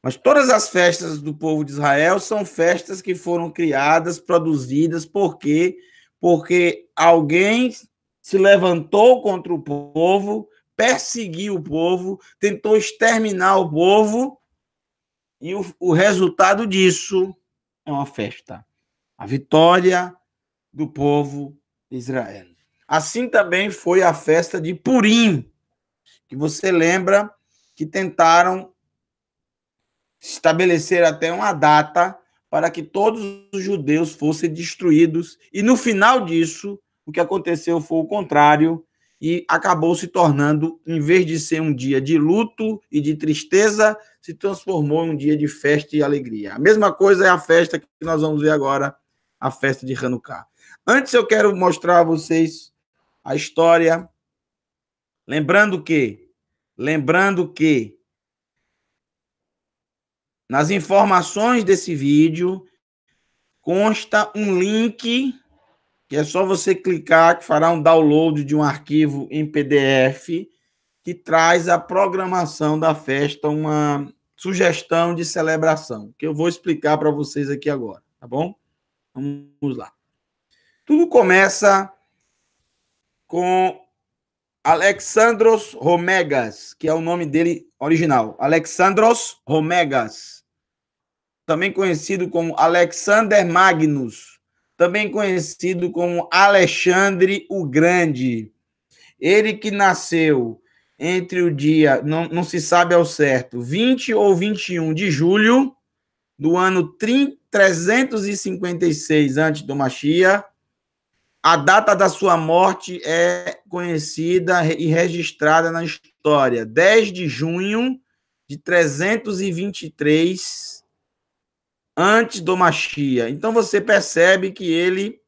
[SPEAKER 1] Mas todas as festas do povo de Israel são festas que foram criadas, produzidas, por quê? Porque alguém se levantou contra o povo perseguiu o povo, tentou exterminar o povo, e o, o resultado disso é uma festa. A vitória do povo de Israel. Assim também foi a festa de Purim, que você lembra que tentaram estabelecer até uma data para que todos os judeus fossem destruídos. E no final disso, o que aconteceu foi o contrário e acabou se tornando, em vez de ser um dia de luto e de tristeza, se transformou em um dia de festa e alegria. A mesma coisa é a festa que nós vamos ver agora, a festa de Hanukkah. Antes eu quero mostrar a vocês a história, lembrando que, lembrando que nas informações desse vídeo consta um link que é só você clicar que fará um download de um arquivo em PDF que traz a programação da festa, uma sugestão de celebração, que eu vou explicar para vocês aqui agora, tá bom? Vamos lá. Tudo começa com Alexandros Romegas, que é o nome dele original. Alexandros Romegas, também conhecido como Alexander Magnus também conhecido como Alexandre o Grande. Ele que nasceu entre o dia, não, não se sabe ao certo, 20 ou 21 de julho do ano 356 antes do Machia. A data da sua morte é conhecida e registrada na história, 10 de junho de 323 antes do Machia. Então você percebe que ele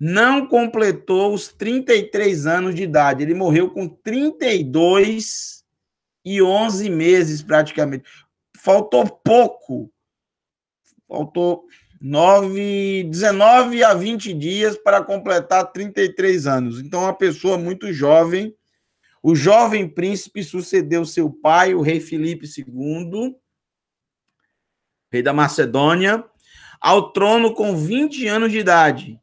[SPEAKER 1] não completou os 33 anos de idade. Ele morreu com 32 e 11 meses praticamente. Faltou pouco. Faltou 9, 19 a 20 dias para completar 33 anos. Então, uma pessoa muito jovem. O jovem príncipe sucedeu seu pai, o rei Felipe II, rei da Macedônia, ao trono com 20 anos de idade.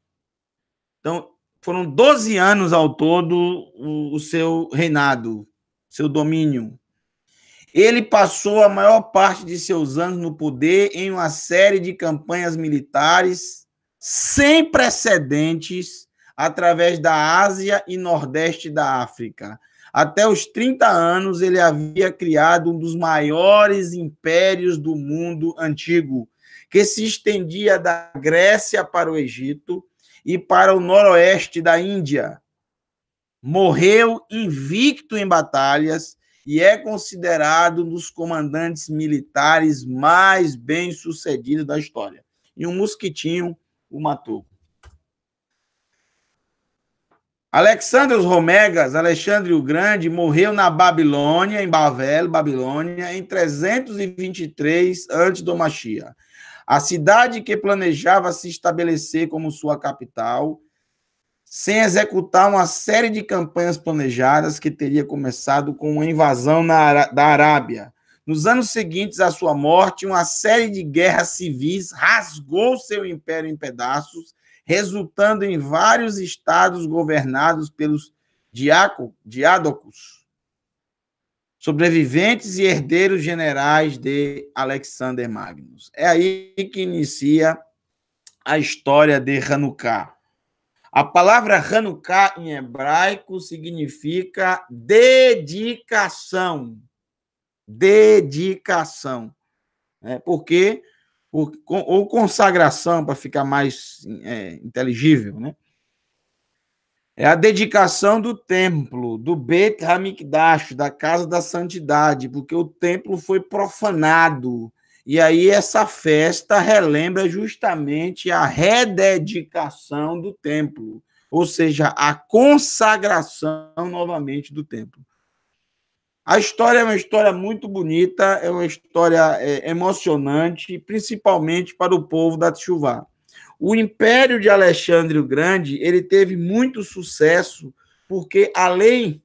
[SPEAKER 1] Então, foram 12 anos ao todo o, o seu reinado, seu domínio. Ele passou a maior parte de seus anos no poder em uma série de campanhas militares sem precedentes através da Ásia e Nordeste da África até os 30 anos, ele havia criado um dos maiores impérios do mundo antigo, que se estendia da Grécia para o Egito e para o noroeste da Índia. Morreu invicto em batalhas e é considerado um dos comandantes militares mais bem-sucedidos da história. E um mosquitinho o matou. Alexandre Romegas, Alexandre o Grande, morreu na Babilônia, em Bavel, Babilônia, em 323 antes do A cidade que planejava se estabelecer como sua capital, sem executar uma série de campanhas planejadas que teria começado com uma invasão na, da Arábia. Nos anos seguintes à sua morte, uma série de guerras civis rasgou seu império em pedaços resultando em vários estados governados pelos diádocos, sobreviventes e herdeiros generais de Alexander Magnus. É aí que inicia a história de Hanukkah. A palavra Hanukkah em hebraico significa dedicação. Dedicação. Né? Porque ou, ou consagração, para ficar mais é, inteligível, né? É a dedicação do templo, do Bet Hamikdash, da casa da santidade, porque o templo foi profanado. E aí essa festa relembra justamente a rededicação do templo, ou seja, a consagração novamente do templo. A história é uma história muito bonita, é uma história é, emocionante, principalmente para o povo da Tchuvá. O Império de Alexandre o Grande ele teve muito sucesso porque além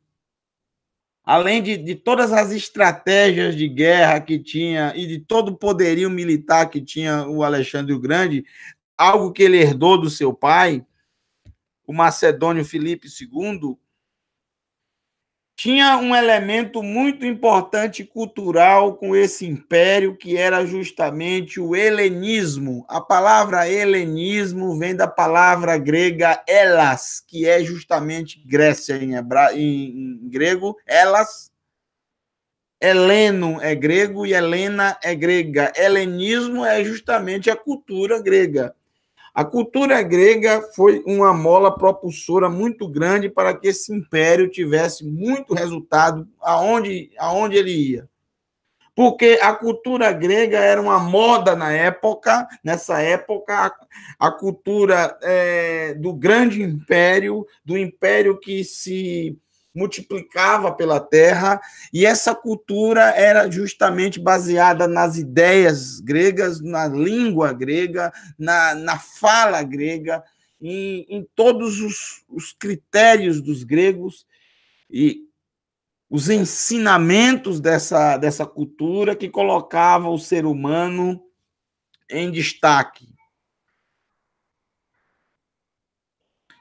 [SPEAKER 1] além de, de todas as estratégias de guerra que tinha e de todo o poderio militar que tinha o Alexandre o Grande, algo que ele herdou do seu pai, o macedônio Filipe II, tinha um elemento muito importante cultural com esse império, que era justamente o helenismo. A palavra helenismo vem da palavra grega elas, que é justamente Grécia em, hebra... em grego, elas. Heleno é grego e Helena é grega. Helenismo é justamente a cultura grega. A cultura grega foi uma mola propulsora muito grande para que esse império tivesse muito resultado aonde, aonde ele ia. Porque a cultura grega era uma moda na época, nessa época, a cultura é, do grande império, do império que se multiplicava pela terra, e essa cultura era justamente baseada nas ideias gregas, na língua grega, na, na fala grega, em, em todos os, os critérios dos gregos e os ensinamentos dessa, dessa cultura que colocava o ser humano em destaque.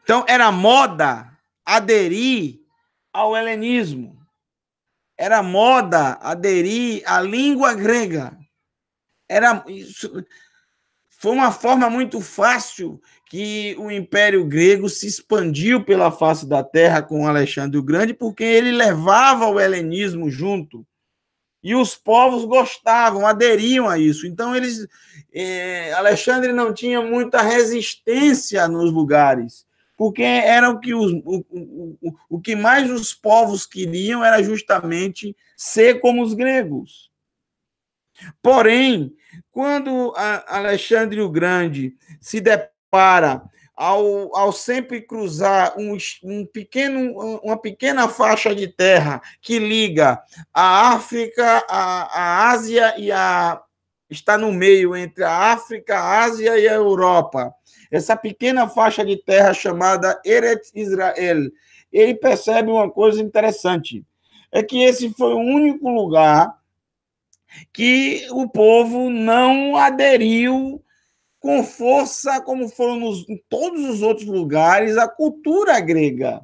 [SPEAKER 1] Então, era moda aderir ao helenismo. Era moda aderir à língua grega. Era isso, foi uma forma muito fácil que o Império Grego se expandiu pela face da terra com Alexandre o Grande, porque ele levava o helenismo junto. E os povos gostavam, aderiam a isso. Então, eles, eh, Alexandre não tinha muita resistência nos lugares porque era o que, os, o, o, o que mais os povos queriam era justamente ser como os gregos. Porém, quando Alexandre o Grande se depara ao, ao sempre cruzar um, um pequeno, uma pequena faixa de terra que liga a África, a, a Ásia e a. está no meio entre a África, a Ásia e a Europa essa pequena faixa de terra chamada Eretz Israel. Ele percebe uma coisa interessante: é que esse foi o único lugar que o povo não aderiu com força, como foram nos, em todos os outros lugares, à cultura grega.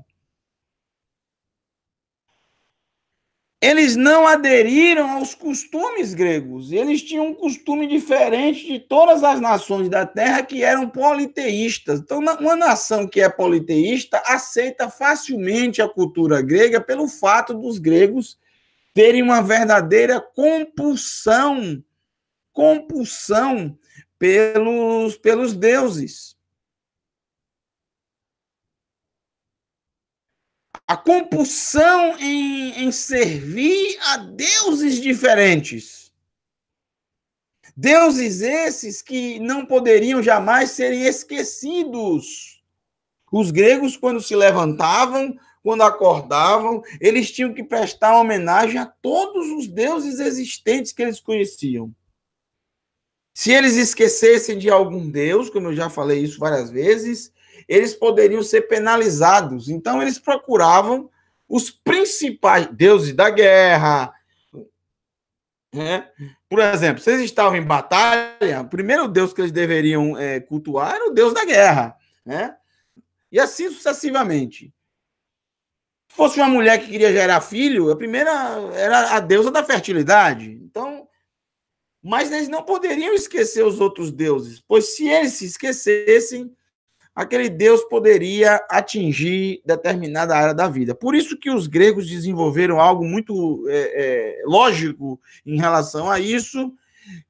[SPEAKER 1] eles não aderiram aos costumes gregos. Eles tinham um costume diferente de todas as nações da terra que eram politeístas. Então, uma nação que é politeísta aceita facilmente a cultura grega pelo fato dos gregos terem uma verdadeira compulsão compulsão pelos pelos deuses. a compulsão em, em servir a deuses diferentes. Deuses esses que não poderiam jamais serem esquecidos. Os gregos, quando se levantavam, quando acordavam, eles tinham que prestar homenagem a todos os deuses existentes que eles conheciam. Se eles esquecessem de algum deus, como eu já falei isso várias vezes, eles poderiam ser penalizados. Então, eles procuravam os principais deuses da guerra. Né? Por exemplo, se eles estavam em batalha, o primeiro deus que eles deveriam é, cultuar era o deus da guerra. Né? E assim sucessivamente. Se fosse uma mulher que queria gerar filho, a primeira era a deusa da fertilidade. Então, mas eles não poderiam esquecer os outros deuses, pois se eles se esquecessem, aquele deus poderia atingir determinada área da vida. Por isso que os gregos desenvolveram algo muito é, é, lógico em relação a isso.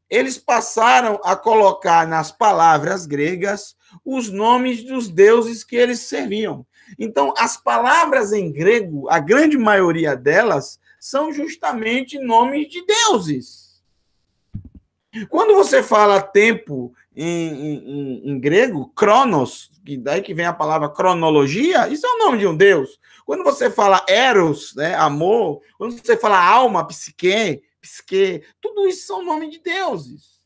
[SPEAKER 1] Eles passaram a colocar nas palavras gregas os nomes dos deuses que eles serviam. Então, as palavras em grego, a grande maioria delas, são justamente nomes de deuses. Quando você fala tempo em, em, em, em grego, Cronos daí que vem a palavra cronologia, isso é o nome de um Deus. Quando você fala eros, né, amor, quando você fala alma, psique, psique, tudo isso são nomes de deuses.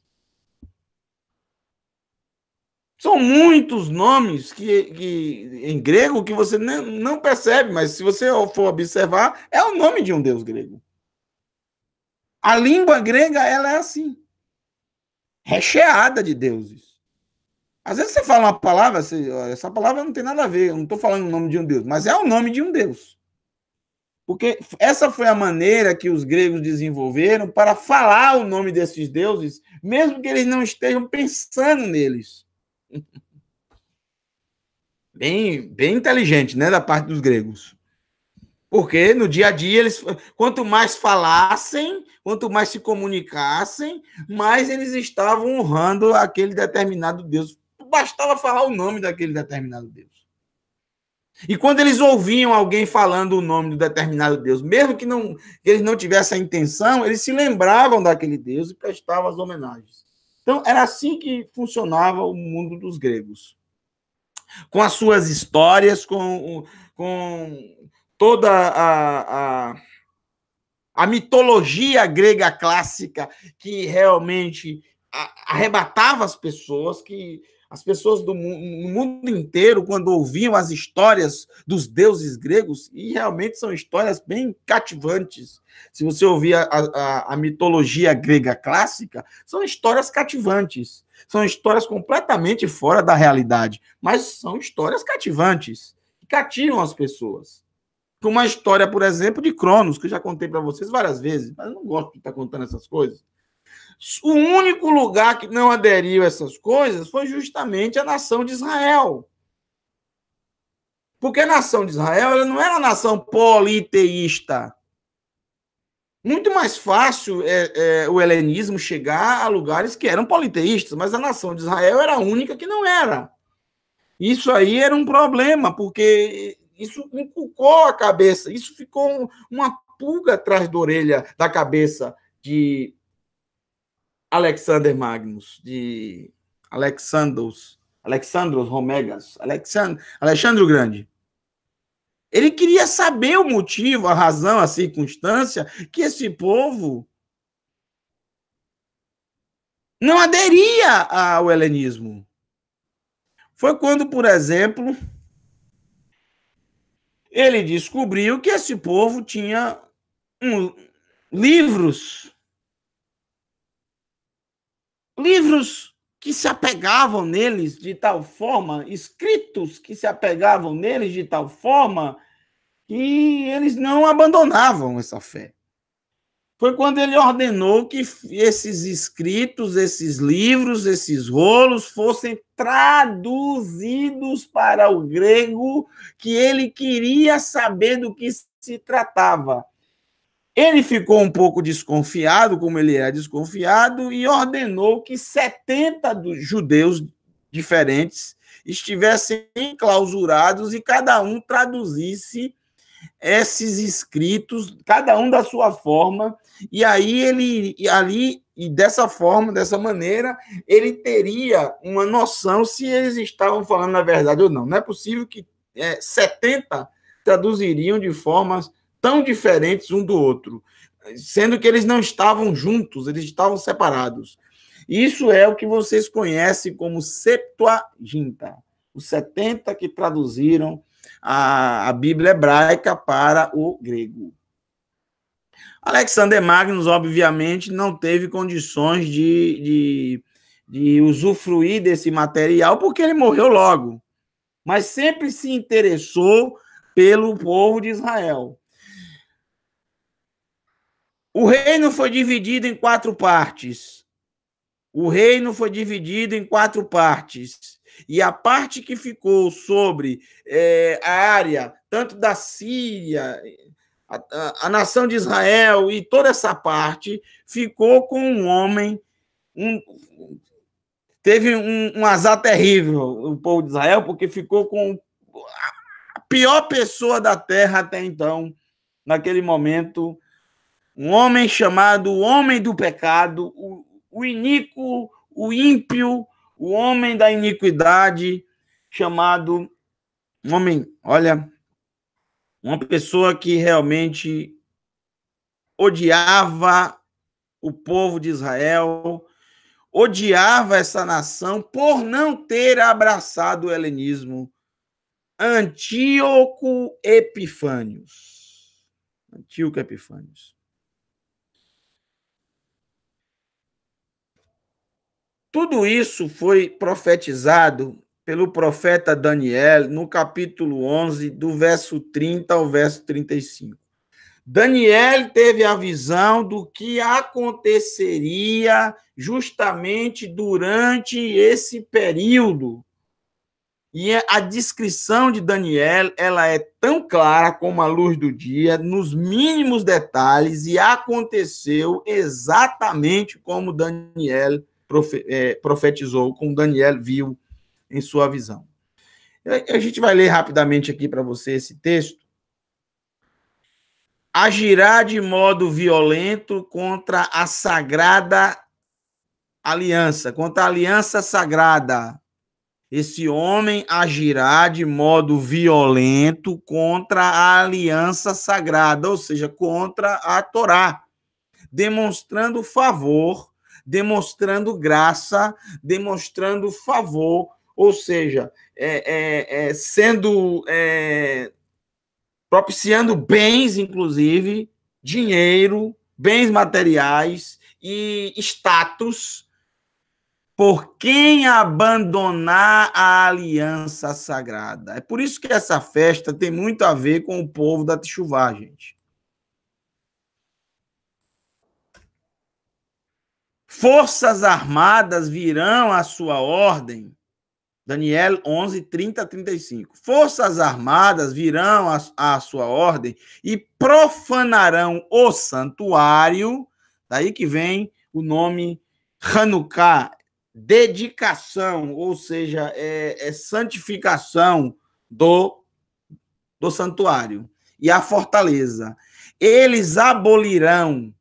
[SPEAKER 1] São muitos nomes que, que em grego que você não, não percebe, mas se você for observar, é o nome de um deus grego. A língua grega ela é assim, recheada de deuses. Às vezes você fala uma palavra, você, olha, essa palavra não tem nada a ver, eu não estou falando o nome de um Deus, mas é o nome de um Deus. Porque essa foi a maneira que os gregos desenvolveram para falar o nome desses deuses, mesmo que eles não estejam pensando neles. <laughs> Bem, bem inteligente, né, da parte dos gregos. Porque no dia a dia eles quanto mais falassem, quanto mais se comunicassem, mais eles estavam honrando aquele determinado Deus bastava falar o nome daquele determinado Deus. E quando eles ouviam alguém falando o nome do determinado Deus, mesmo que não, eles não tivessem a intenção, eles se lembravam daquele Deus e prestavam as homenagens. Então, era assim que funcionava o mundo dos gregos. Com as suas histórias, com, com toda a, a, a mitologia grega clássica, que realmente arrebatava as pessoas, que as pessoas do mundo, mundo inteiro, quando ouviam as histórias dos deuses gregos, e realmente são histórias bem cativantes. Se você ouvir a, a, a mitologia grega clássica, são histórias cativantes. São histórias completamente fora da realidade, mas são histórias cativantes, que cativam as pessoas uma história, por exemplo, de Cronos, que eu já contei para vocês várias vezes, mas eu não gosto de estar contando essas coisas. O único lugar que não aderiu a essas coisas foi justamente a nação de Israel. Porque a nação de Israel ela não era uma nação politeísta. Muito mais fácil é, é, o helenismo chegar a lugares que eram politeístas, mas a nação de Israel era a única que não era. Isso aí era um problema, porque isso inculcou a cabeça, isso ficou uma pulga atrás da orelha da cabeça de Alexander Magnus, de Alexandros, Alexandros Romegas, Alexand, Alexandre o Grande. Ele queria saber o motivo, a razão, a circunstância que esse povo não aderia ao helenismo. Foi quando, por exemplo, ele descobriu que esse povo tinha um, livros livros que se apegavam neles de tal forma, escritos que se apegavam neles de tal forma, que eles não abandonavam essa fé. Foi quando ele ordenou que esses escritos, esses livros, esses rolos fossem traduzidos para o grego, que ele queria saber do que se tratava. Ele ficou um pouco desconfiado, como ele era desconfiado, e ordenou que 70 judeus diferentes estivessem enclausurados e cada um traduzisse esses escritos, cada um da sua forma, e aí ele e ali e dessa forma, dessa maneira, ele teria uma noção se eles estavam falando a verdade ou não. Não é possível que é, 70 traduziriam de formas tão diferentes um do outro, sendo que eles não estavam juntos, eles estavam separados. Isso é o que vocês conhecem como Septuaginta, os 70 que traduziram a, a Bíblia hebraica para o grego. Alexander Magnus, obviamente, não teve condições de, de, de usufruir desse material, porque ele morreu logo. Mas sempre se interessou pelo povo de Israel. O reino foi dividido em quatro partes. O reino foi dividido em quatro partes. E a parte que ficou sobre é, a área, tanto da Síria, a, a, a, nação de Israel e toda essa parte ficou com um homem. Um, teve um, um, azar terrível o povo de Israel, porque ficou com a pior pessoa da terra até então, naquele momento, um homem chamado o homem do pecado, o, o iníquo, o ímpio, o homem da iniquidade, chamado um homem, olha, uma pessoa que realmente odiava o povo de Israel, odiava essa nação por não ter abraçado o helenismo. Antíoco Epifânios. Antíoco Epifânios. Tudo isso foi profetizado pelo profeta Daniel no capítulo 11, do verso 30 ao verso 35. Daniel teve a visão do que aconteceria justamente durante esse período. E a descrição de Daniel, ela é tão clara como a luz do dia, nos mínimos detalhes e aconteceu exatamente como Daniel é, profetizou, com Daniel viu em sua visão. A gente vai ler rapidamente aqui para você esse texto. Agirá de modo violento contra a sagrada aliança, contra a aliança sagrada. Esse homem agirá de modo violento contra a aliança sagrada, ou seja, contra a Torá, demonstrando favor demonstrando graça, demonstrando favor, ou seja, é, é, é sendo é, propiciando bens, inclusive, dinheiro, bens materiais e status. Por quem abandonar a aliança sagrada? É por isso que essa festa tem muito a ver com o povo da Tichuvá, gente. Forças armadas virão à sua ordem. Daniel 11, 30 35. Forças armadas virão à sua ordem e profanarão o santuário. Daí que vem o nome Hanukkah, dedicação, ou seja, é, é santificação do, do santuário e a fortaleza. Eles abolirão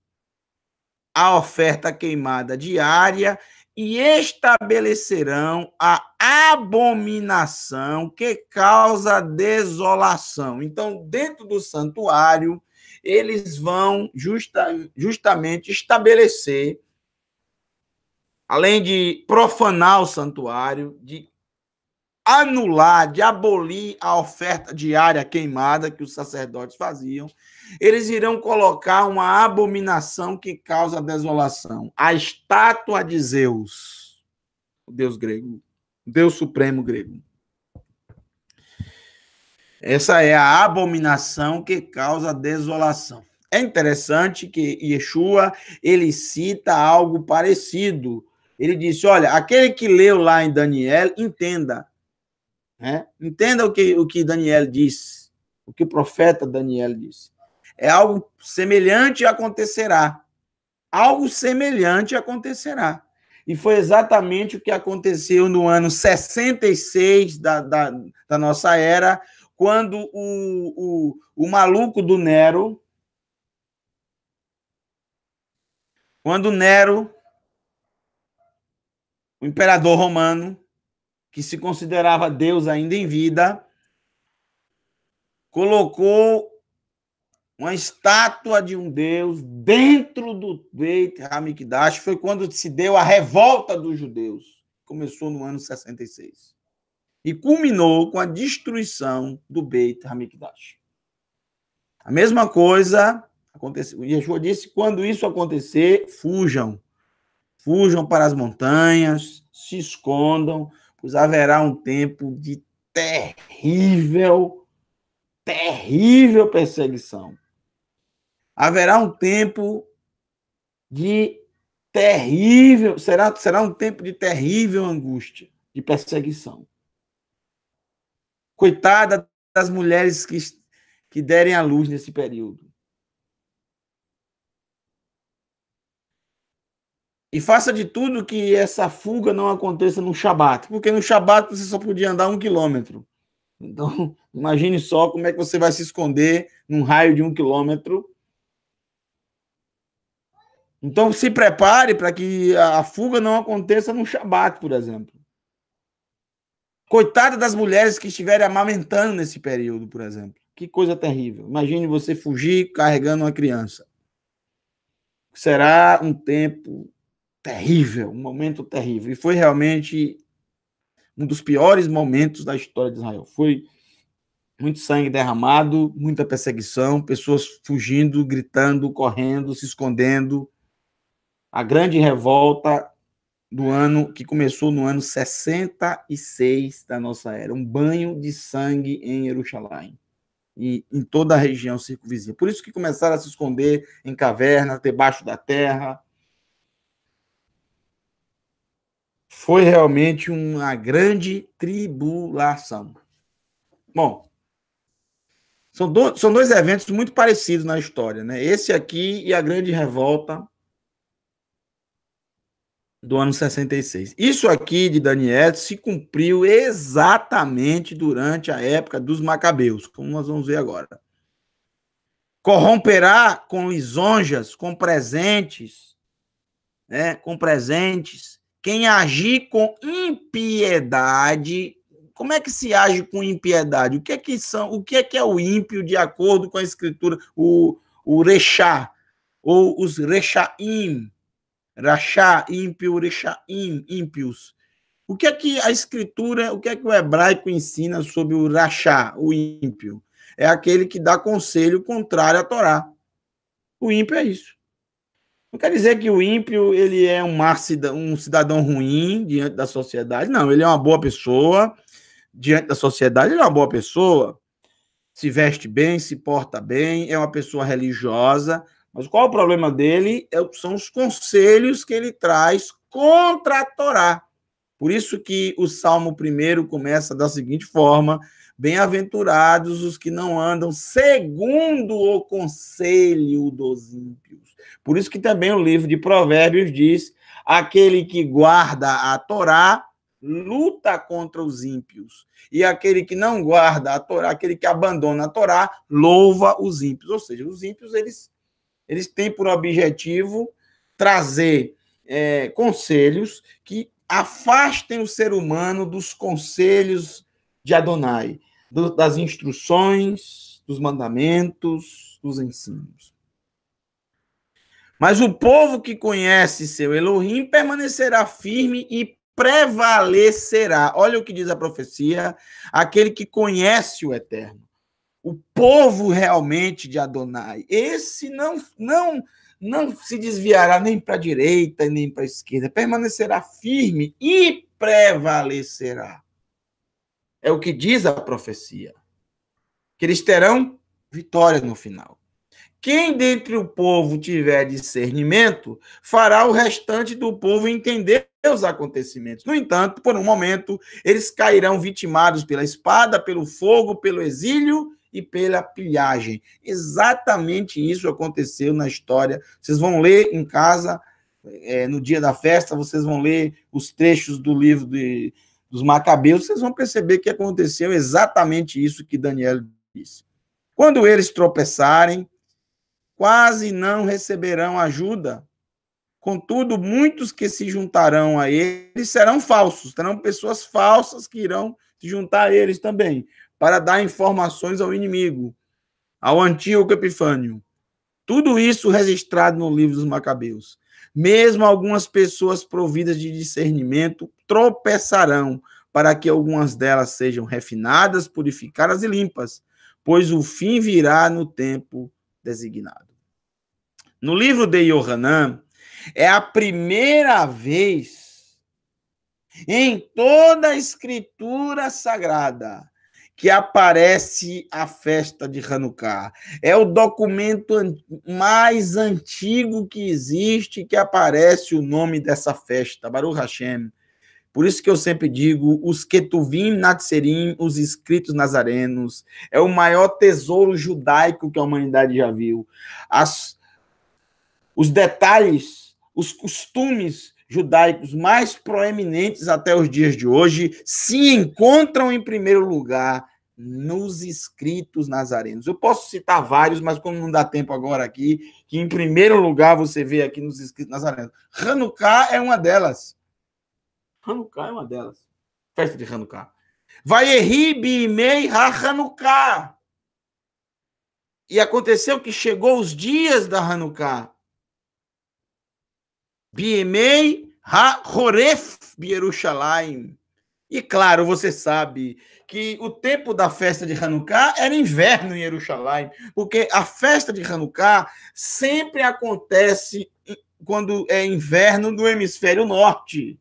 [SPEAKER 1] a oferta queimada diária e estabelecerão a abominação que causa desolação. Então, dentro do santuário, eles vão justa, justamente estabelecer, além de profanar o santuário, de anular, de abolir a oferta diária queimada que os sacerdotes faziam, eles irão colocar uma abominação que causa desolação a estátua de Zeus, o Deus grego, Deus supremo grego. Essa é a abominação que causa desolação. É interessante que Yeshua ele cita algo parecido. Ele disse: Olha, aquele que leu lá em Daniel, entenda. Né? Entenda o que, o que Daniel disse, o que o profeta Daniel disse. É algo semelhante acontecerá. Algo semelhante acontecerá. E foi exatamente o que aconteceu no ano 66 da, da, da nossa era, quando o, o, o maluco do Nero, quando Nero, o imperador romano, que se considerava Deus ainda em vida, colocou uma estátua de um deus dentro do Beit Hamikdash foi quando se deu a revolta dos judeus. Começou no ano 66 e culminou com a destruição do Beit Hamikdash. A mesma coisa aconteceu. Yeshua disse: quando isso acontecer, fujam. Fujam para as montanhas, se escondam, pois haverá um tempo de terrível, terrível perseguição. Haverá um tempo de terrível, será, será um tempo de terrível angústia, de perseguição. Coitada das mulheres que, que derem à luz nesse período. E faça de tudo que essa fuga não aconteça no Shabat, porque no Shabat você só podia andar um quilômetro. Então, imagine só como é que você vai se esconder num raio de um quilômetro então se prepare para que a fuga não aconteça no Shabat, por exemplo. Coitada das mulheres que estiverem amamentando nesse período, por exemplo. Que coisa terrível. Imagine você fugir carregando uma criança. Será um tempo terrível, um momento terrível. E foi realmente um dos piores momentos da história de Israel. Foi muito sangue derramado, muita perseguição, pessoas fugindo, gritando, correndo, se escondendo, a grande revolta do ano que começou no ano 66 da nossa era, um banho de sangue em Jerusalém e em toda a região circunvizinha. Por isso que começaram a se esconder em cavernas, debaixo da terra. Foi realmente uma grande tribulação. Bom, são, do, são dois eventos muito parecidos na história, né? Esse aqui e a grande revolta do ano 66. Isso aqui de Daniel se cumpriu exatamente durante a época dos Macabeus, como nós vamos ver agora. Corromperá com lisonjas, com presentes, né, com presentes. Quem agir com impiedade, como é que se age com impiedade? O que é que são? O que é que é o ímpio de acordo com a escritura? O o rechá ou os rechaim, rachá, ímpio, rechaim, ímpios. O que é que a escritura, o que é que o hebraico ensina sobre o rachá, o ímpio? É aquele que dá conselho contrário à Torá. O ímpio é isso. Não quer dizer que o ímpio ele é um, mar, um cidadão ruim diante da sociedade. Não, ele é uma boa pessoa. Diante da sociedade, ele é uma boa pessoa. Se veste bem, se porta bem, é uma pessoa religiosa, mas qual o problema dele? É são os conselhos que ele traz contra a Torá. Por isso que o Salmo primeiro começa da seguinte forma: Bem-aventurados os que não andam segundo o conselho dos ímpios. Por isso que também o livro de Provérbios diz: aquele que guarda a Torá luta contra os ímpios, e aquele que não guarda a Torá, aquele que abandona a Torá, louva os ímpios. Ou seja, os ímpios eles eles têm por objetivo trazer é, conselhos que afastem o ser humano dos conselhos de Adonai, do, das instruções, dos mandamentos, dos ensinos. Mas o povo que conhece seu Elohim permanecerá firme e prevalecerá. Olha o que diz a profecia: aquele que conhece o Eterno o povo realmente de Adonai. Esse não não não se desviará nem para a direita nem para a esquerda, permanecerá firme e prevalecerá. É o que diz a profecia. Que eles terão vitória no final. Quem dentre o povo tiver discernimento, fará o restante do povo entender os acontecimentos. No entanto, por um momento, eles cairão vitimados pela espada, pelo fogo, pelo exílio e pela pilhagem. Exatamente isso aconteceu na história. Vocês vão ler em casa, é, no dia da festa, vocês vão ler os trechos do livro de, dos Macabeus, vocês vão perceber que aconteceu exatamente isso que Daniel disse. Quando eles tropeçarem, quase não receberão ajuda. Contudo, muitos que se juntarão a eles serão falsos, terão pessoas falsas que irão se juntar a eles também para dar informações ao inimigo, ao Antíoco Epifânio. Tudo isso registrado no livro dos Macabeus. Mesmo algumas pessoas providas de discernimento tropeçarão para que algumas delas sejam refinadas, purificadas e limpas, pois o fim virá no tempo designado. No livro de Yohanan, é a primeira vez em toda a escritura sagrada que aparece a festa de Hanukkah. É o documento mais antigo que existe que aparece o nome dessa festa, Baruch Hashem. Por isso que eu sempre digo, os Ketuvim Natserim, os escritos nazarenos, é o maior tesouro judaico que a humanidade já viu. As, os detalhes, os costumes judaicos mais proeminentes até os dias de hoje se encontram em primeiro lugar nos escritos nazarenos. Eu posso citar vários, mas como não dá tempo agora aqui, que em primeiro lugar você vê aqui nos escritos nazarenos. Hanukkah é uma delas. Hanukkah é uma delas. Festa de Hanukkah. Vaierri bimei ha Hanukkah. E aconteceu que chegou os dias da Hanukkah Biemei HaHoref Bierushalayim. E claro, você sabe que o tempo da festa de Hanukkah era inverno em Jerusalém, porque a festa de Hanukkah sempre acontece quando é inverno no hemisfério norte.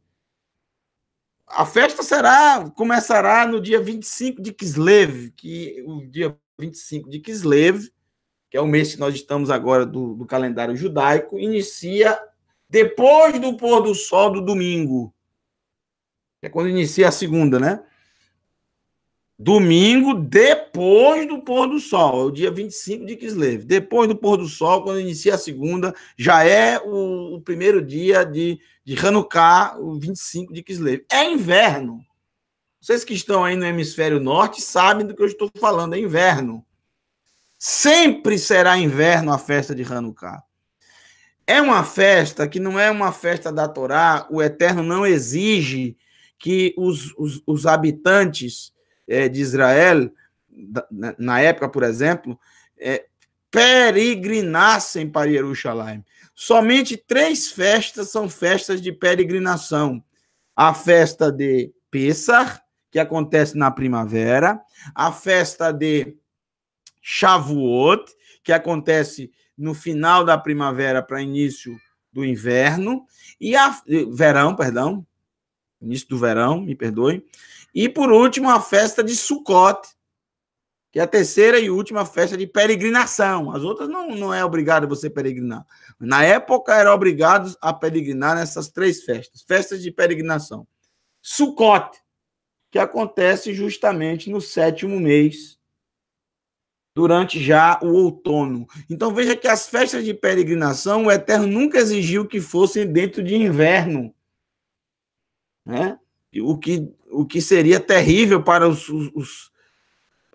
[SPEAKER 1] A festa será começará no dia 25 de Kislev, que o dia 25 de Kislev, que é o mês que nós estamos agora do, do calendário judaico, inicia depois do pôr do sol do domingo. É quando inicia a segunda, né? Domingo, depois do pôr do sol. É o dia 25 de Kislev. Depois do pôr do sol, quando inicia a segunda, já é o, o primeiro dia de, de Hanukkah, o 25 de Kislev. É inverno. Vocês que estão aí no hemisfério norte sabem do que eu estou falando. É inverno. Sempre será inverno a festa de Hanukkah. É uma festa que não é uma festa da Torá, o Eterno não exige que os, os, os habitantes é, de Israel, na, na, época, por exemplo, é, peregrinassem para Jerusalém. Somente três festas são festas de peregrinação: a festa de Pessar, que acontece na primavera, a festa de Shavuot, que acontece no final da primavera para início do inverno e a eh, verão, perdão, início do verão, me perdoe. E por último, a festa de Sukkot, que é a terceira e última festa de peregrinação. As outras não, não é obrigado você peregrinar. Na época era obrigado a peregrinar nessas três festas, festas de peregrinação. Sukkot, que acontece justamente no sétimo mês durante já o outono. Então veja que as festas de peregrinação, o Eterno nunca exigiu que fossem dentro de inverno. Né? O, que, o que seria terrível para os, os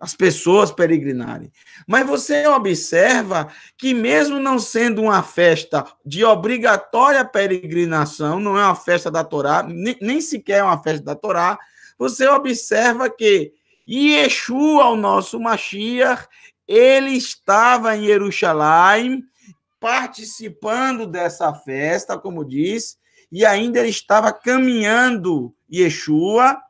[SPEAKER 1] as pessoas peregrinarem. Mas você observa que, mesmo não sendo uma festa de obrigatória peregrinação, não é uma festa da Torá, nem, nem sequer é uma festa da Torá, você observa que Yeshua, o nosso Mashiach, ele estava em Jerusalém, participando dessa festa, como diz, e ainda ele estava caminhando Yeshua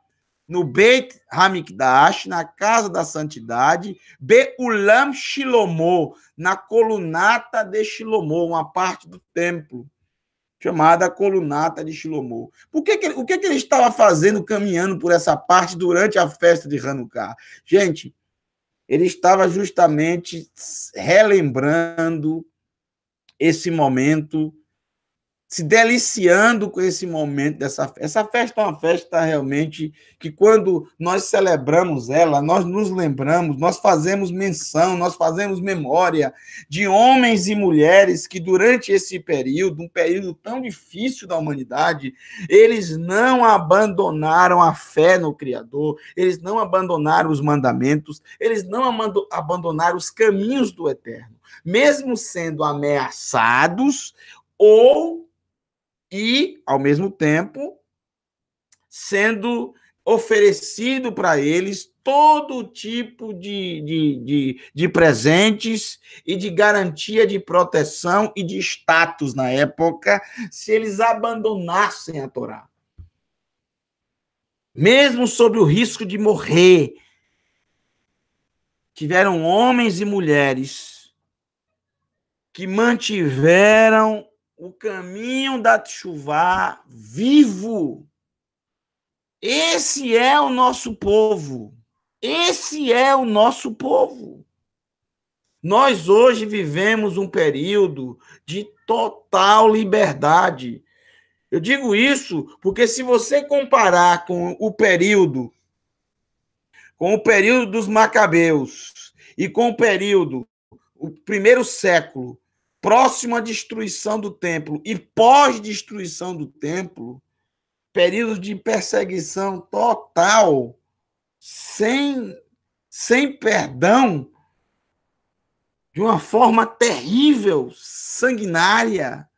[SPEAKER 1] no Beit Hamikdash, na Casa da Santidade, Beulam Shilomô, na colunata de Shilomô, uma parte do templo, chamada colunata de Shilomô. Por que, que o que, que ele estava fazendo caminhando por essa parte durante a festa de Hanukkah? Gente, ele estava justamente relembrando esse momento se deliciando com esse momento dessa festa. Essa festa é uma festa realmente que, quando nós celebramos ela, nós nos lembramos, nós fazemos menção, nós fazemos memória de homens e mulheres que, durante esse período, um período tão difícil da humanidade, eles não abandonaram a fé no Criador, eles não abandonaram os mandamentos, eles não abandonaram os caminhos do Eterno. Mesmo sendo ameaçados ou e, ao mesmo tempo, sendo oferecido para eles todo tipo de, de, de, de, presentes e de garantia de proteção e de status na época, se eles abandonassem a Torá. Mesmo sob o risco de morrer, tiveram homens e mulheres que mantiveram o caminho da chuva vivo. Esse é o nosso povo. Esse é o nosso povo. Nós hoje vivemos um período de total liberdade. Eu digo isso porque se você comparar com o período com o período dos macabeus e com o período o primeiro século próximo à destruição do templo e pós-destruição do templo, período de perseguição total, sem, sem perdão, de uma forma terrível, sanguinária.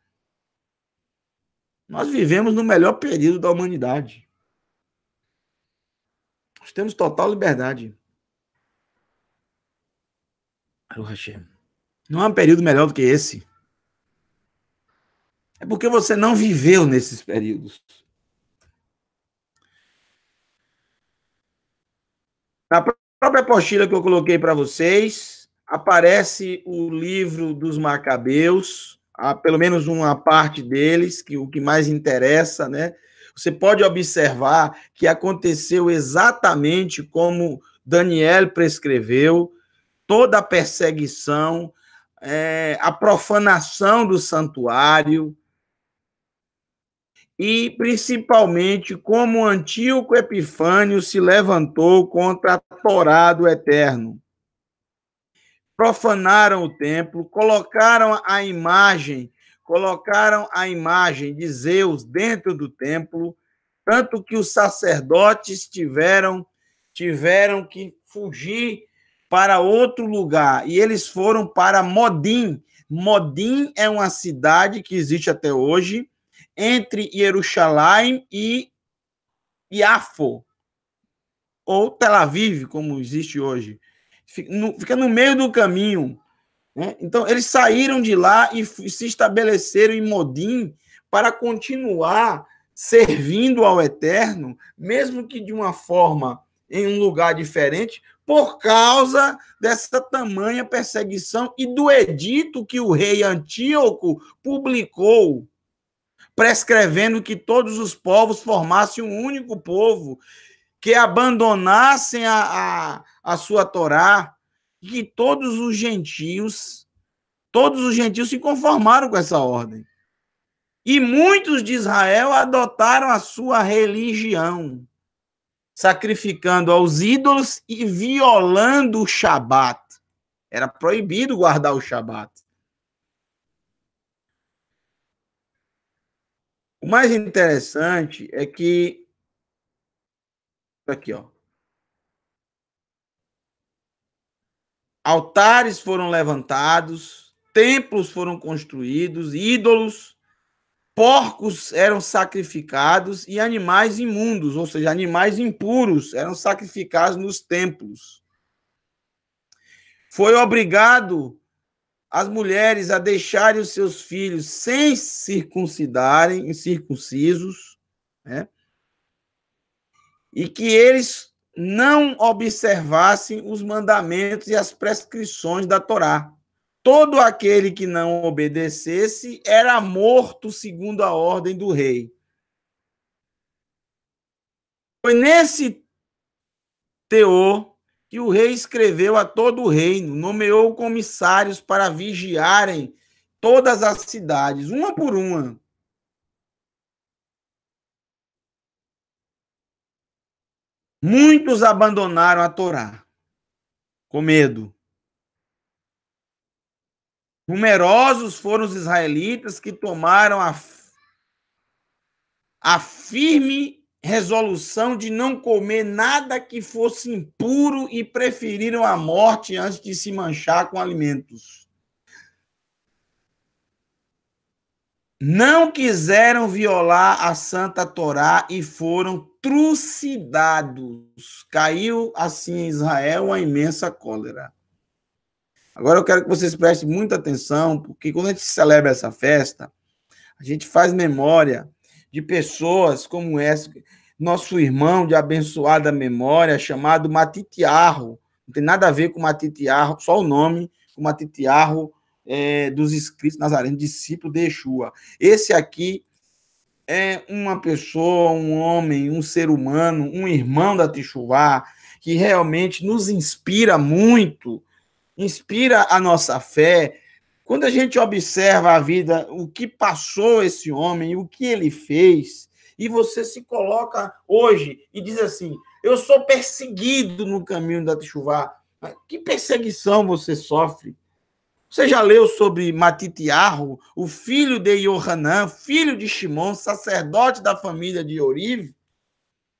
[SPEAKER 1] Nós vivemos no melhor período da humanidade. Nós temos total liberdade.
[SPEAKER 2] Aru Hashem.
[SPEAKER 1] Não há um período melhor do que esse. É porque você não viveu nesses períodos. Na própria apostila que eu coloquei para vocês, aparece o livro dos Macabeus, pelo menos uma parte deles, que o que mais interessa, né? Você pode observar que aconteceu exatamente como Daniel prescreveu, toda a perseguição, é, a profanação do santuário e, principalmente, como Antíoco Epifânio se levantou contra a Torá do Eterno. Profanaram o templo, colocaram a imagem, colocaram a imagem de Zeus dentro do templo, tanto que os sacerdotes tiveram tiveram que fugir para outro lugar e eles foram para Modim. Modim é uma cidade que existe até hoje entre Jerusalém e Iafo, ou Tel Aviv, como existe hoje. Fica no meio do caminho. Né? Então, eles saíram de lá e se estabeleceram em Modim para continuar servindo ao Eterno, mesmo que de uma forma em um lugar diferente, por causa dessa tamanha perseguição e do edito que o rei Antíoco publicou, prescrevendo que todos os povos formassem um único povo, que abandonassem a, a, a sua Torá, e que todos os gentios, todos os gentios se conformaram com essa ordem. E muitos de Israel adotaram a sua religião sacrificando aos ídolos e violando o Shabat. Era proibido guardar o Shabat. O mais interessante é que aqui, ó. Altares foram levantados, templos foram construídos, ídolos porcos eram sacrificados e animais imundos, ou seja, animais impuros, eram sacrificados nos templos. Foi obrigado as mulheres a deixarem os seus filhos sem circuncidarem, incircuncisos, né? e que eles não observassem os mandamentos e as prescrições da Torá. Todo aquele que não obedecesse era morto segundo a ordem do rei. Foi nesse teor que o rei escreveu a todo o reino, nomeou comissários para vigiarem todas as cidades, uma por uma. Muitos abandonaram a Torá com medo. Numerosos foram os israelitas que tomaram a, a firme resolução de não comer nada que fosse impuro e preferiram a morte antes de se manchar com alimentos. Não quiseram violar a Santa Torá e foram trucidados. Caiu assim em Israel uma imensa cólera. Agora eu quero que vocês prestem muita atenção, porque quando a gente celebra essa festa, a gente faz memória de pessoas como essa, nosso irmão de abençoada memória, chamado Matitiarro. Não tem nada a ver com Matitiarro, só o nome, com Matitiarro é, dos escritos nazarenos, discípulo de Yeshua. Esse aqui é uma pessoa, um homem, um ser humano, um irmão da Teixuvá, que realmente nos inspira muito inspira a nossa fé. Quando a gente observa a vida, o que passou esse homem, o que ele fez, e você se coloca hoje e diz assim: eu sou perseguido no caminho da Teshuvah. Que perseguição você sofre? Você já leu sobre Matitiarro, o filho de Yohanan, filho de Shimon, sacerdote da família de Orive?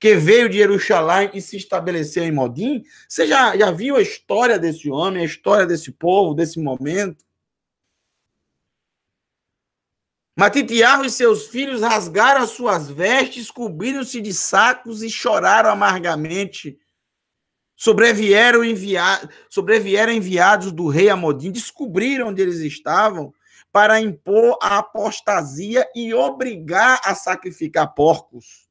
[SPEAKER 1] que veio de Jerusalém e se estabeleceu em Modim? Você já, já viu a história desse homem, a história desse povo, desse momento? Matitiarro e seus filhos rasgaram as suas vestes, cobriram-se de sacos e choraram amargamente. Sobrevieram, envia... Sobrevieram enviados do rei Amodim, descobriram onde eles estavam para impor a apostasia e obrigar a sacrificar porcos.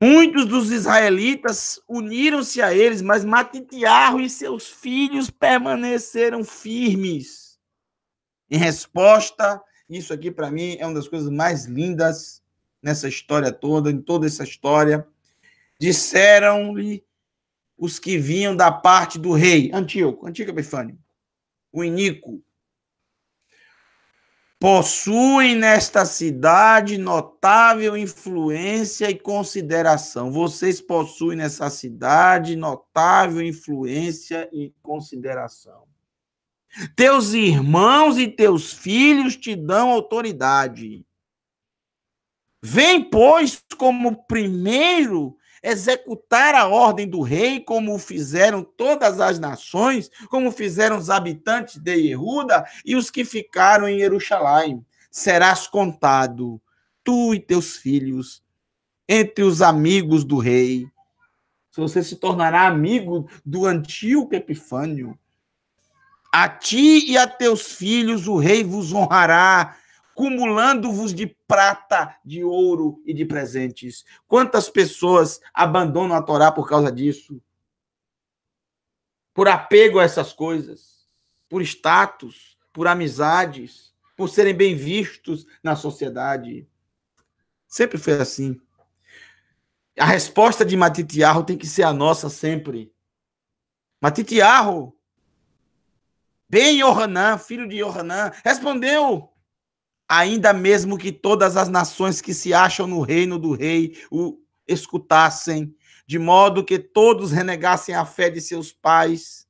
[SPEAKER 1] Muitos dos israelitas uniram-se a eles, mas Matitiarro e seus filhos permaneceram firmes. Em resposta, isso aqui para mim é uma das coisas mais lindas nessa história toda, em toda essa história. Disseram-lhe os que vinham da parte do rei Antíoco, Antíoco Epifânio, o Inico, possuem nesta cidade notável influência e consideração. Vocês possuem nessa cidade notável influência e consideração. Teus irmãos e teus filhos te dão autoridade. Vem, pois, como primeiro executar a ordem do rei, como fizeram todas as nações, como fizeram os habitantes de Yehuda e os que ficaram em Jerusalém. Serás contado, tu e teus filhos, entre os amigos do rei. se Você se tornará amigo do antigo Epifânio. A ti e a teus filhos o rei vos honrará cumulando-vos de prata, de ouro e de presentes. Quantas pessoas abandonam a Torá por causa disso? Por apego a essas coisas, por status, por amizades, por serem bem vistos na sociedade. Sempre foi assim. A resposta de Matitiarro tem que ser a nossa sempre. Matitiarro, bem Yohanan, filho de Yohanan, respondeu ainda mesmo que todas as nações que se acham no reino do rei o escutassem, de modo que todos renegassem a fé de seus pais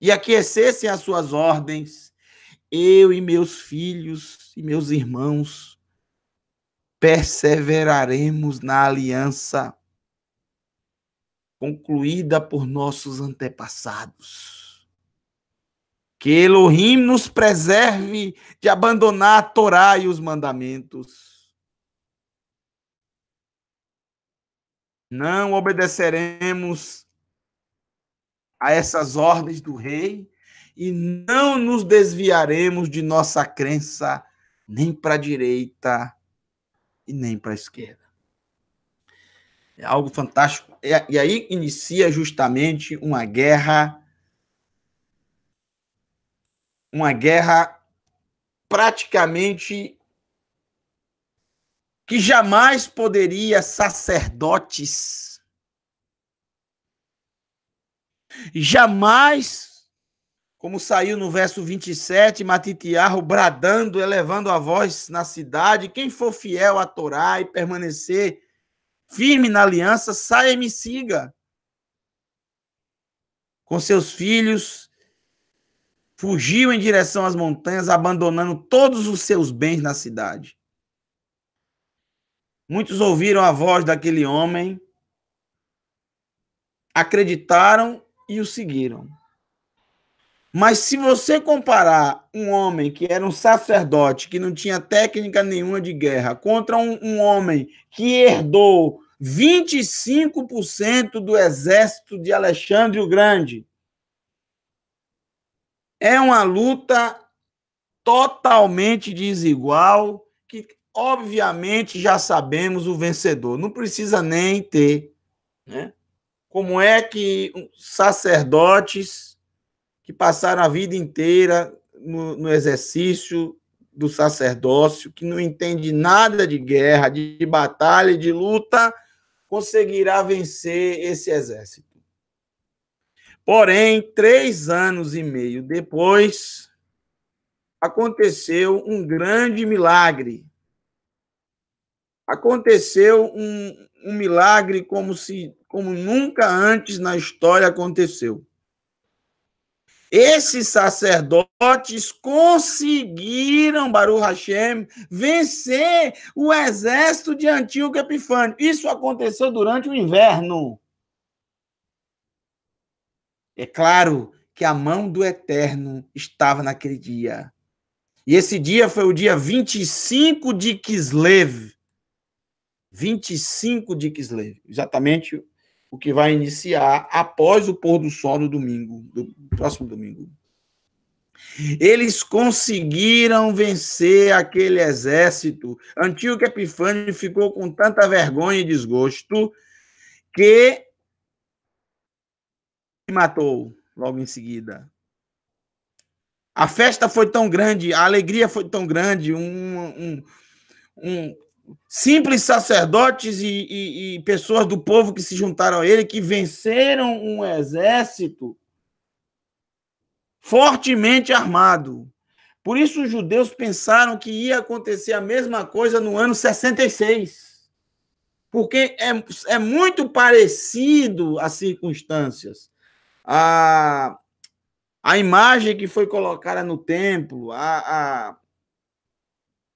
[SPEAKER 1] e aquecessem as suas ordens, eu e meus filhos e meus irmãos perseveraremos na aliança concluída por nossos antepassados que Elohim nos preserve de abandonar a Torá e os mandamentos. Não obedeceremos a essas ordens do rei e não nos desviaremos de nossa crença nem para a direita e nem para a esquerda. É algo fantástico. E aí inicia justamente uma guerra uma guerra praticamente que jamais poderia sacerdotes jamais como saiu no verso 27, Matitiarro bradando, elevando a voz na cidade, quem for fiel à Torá e permanecer firme na aliança, saia e me siga. Com seus filhos, fugiu em direção às montanhas, abandonando todos os seus bens na cidade. Muitos ouviram a voz daquele homem, acreditaram e o seguiram. Mas se você comparar um homem que era um sacerdote, que não tinha técnica nenhuma de guerra, contra um, um homem que herdou 25% do exército de Alexandre o Grande, é uma luta totalmente desigual, que obviamente já sabemos o vencedor, não precisa nem ter. Né? Como é que sacerdotes que passaram a vida inteira no, no exercício do sacerdócio, que não entende nada de guerra, de, de batalha, de luta, conseguirá vencer esse exército? Porém, três anos e meio depois, aconteceu um grande milagre. Aconteceu um, um milagre como, se, como nunca antes na história aconteceu. Esses sacerdotes conseguiram, Baruch Hashem, vencer o exército de Antíoco Epifânio. Isso aconteceu durante o inverno. É claro que a mão do Eterno estava naquele dia. E esse dia foi o dia 25 de Kislev. 25 de Kislev, exatamente o que vai iniciar após o pôr do sol no domingo, do próximo domingo. Eles conseguiram vencer aquele exército. Antigo Epifânio ficou com tanta vergonha e desgosto que matou logo em seguida. A festa foi tão grande, a alegria foi tão grande, um, um, um simples sacerdotes e, e, e, pessoas do povo que se juntaram a ele, que venceram um exército fortemente armado. Por isso os judeus pensaram que ia acontecer a mesma coisa no ano 66. Porque é, é muito parecido as circunstâncias a, a imagem que foi colocada no templo, a, a,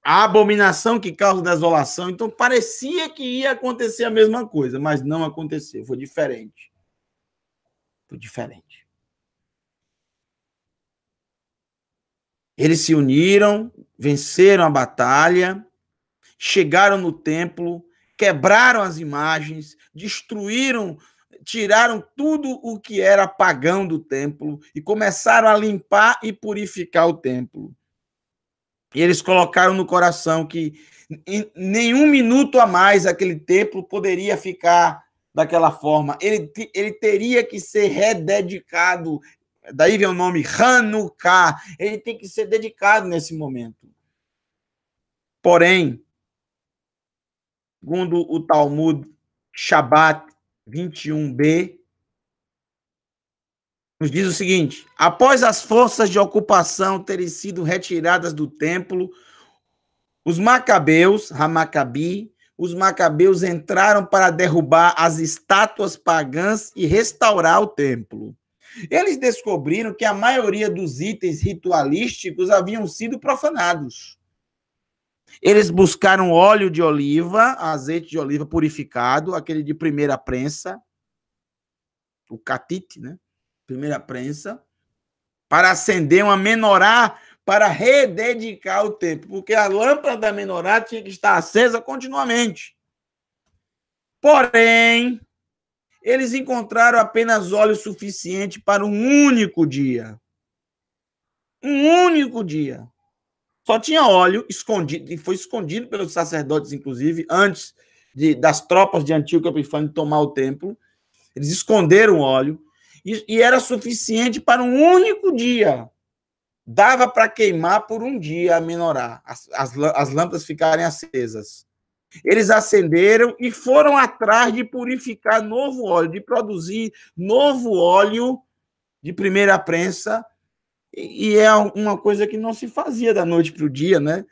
[SPEAKER 1] a abominação que causa desolação. Então, parecia que ia acontecer a mesma coisa, mas não aconteceu, foi diferente. Foi diferente. Eles se uniram, venceram a batalha, chegaram no templo, quebraram as imagens, destruíram tiraram tudo o que era pagão do templo e começaram a limpar e purificar o templo. E eles colocaram no coração que em nenhum minuto a mais aquele templo poderia ficar daquela forma. Ele, ele teria que ser rededicado. Daí vem o nome Hanukkah. Ele tem que ser dedicado nesse momento. Porém, segundo o Talmud, Shabat 21b, nos diz o seguinte: após as forças de ocupação terem sido retiradas do templo, os macabeus, Hamacabi, os macabeus entraram para derrubar as estátuas pagãs e restaurar o templo. Eles descobriram que a maioria dos itens ritualísticos haviam sido profanados. Eles buscaram óleo de oliva, azeite de oliva purificado, aquele de primeira prensa, o catite, né? Primeira prensa, para acender uma menorá, para rededicar o tempo, porque a lâmpada da menorá tinha que estar acesa continuamente. Porém, eles encontraram apenas óleo suficiente para um único dia. Um único dia. Só tinha óleo escondido, e foi escondido pelos sacerdotes, inclusive, antes de, das tropas de Antíoco Epifânio tomar o templo. Eles esconderam o óleo e, e era suficiente para um único dia. Dava para queimar por um dia a menorar, as, as, as lâmpadas ficarem acesas. Eles acenderam e foram atrás de purificar novo óleo, de produzir novo óleo de primeira prensa e é uma coisa que não se fazia da noite para o dia, né?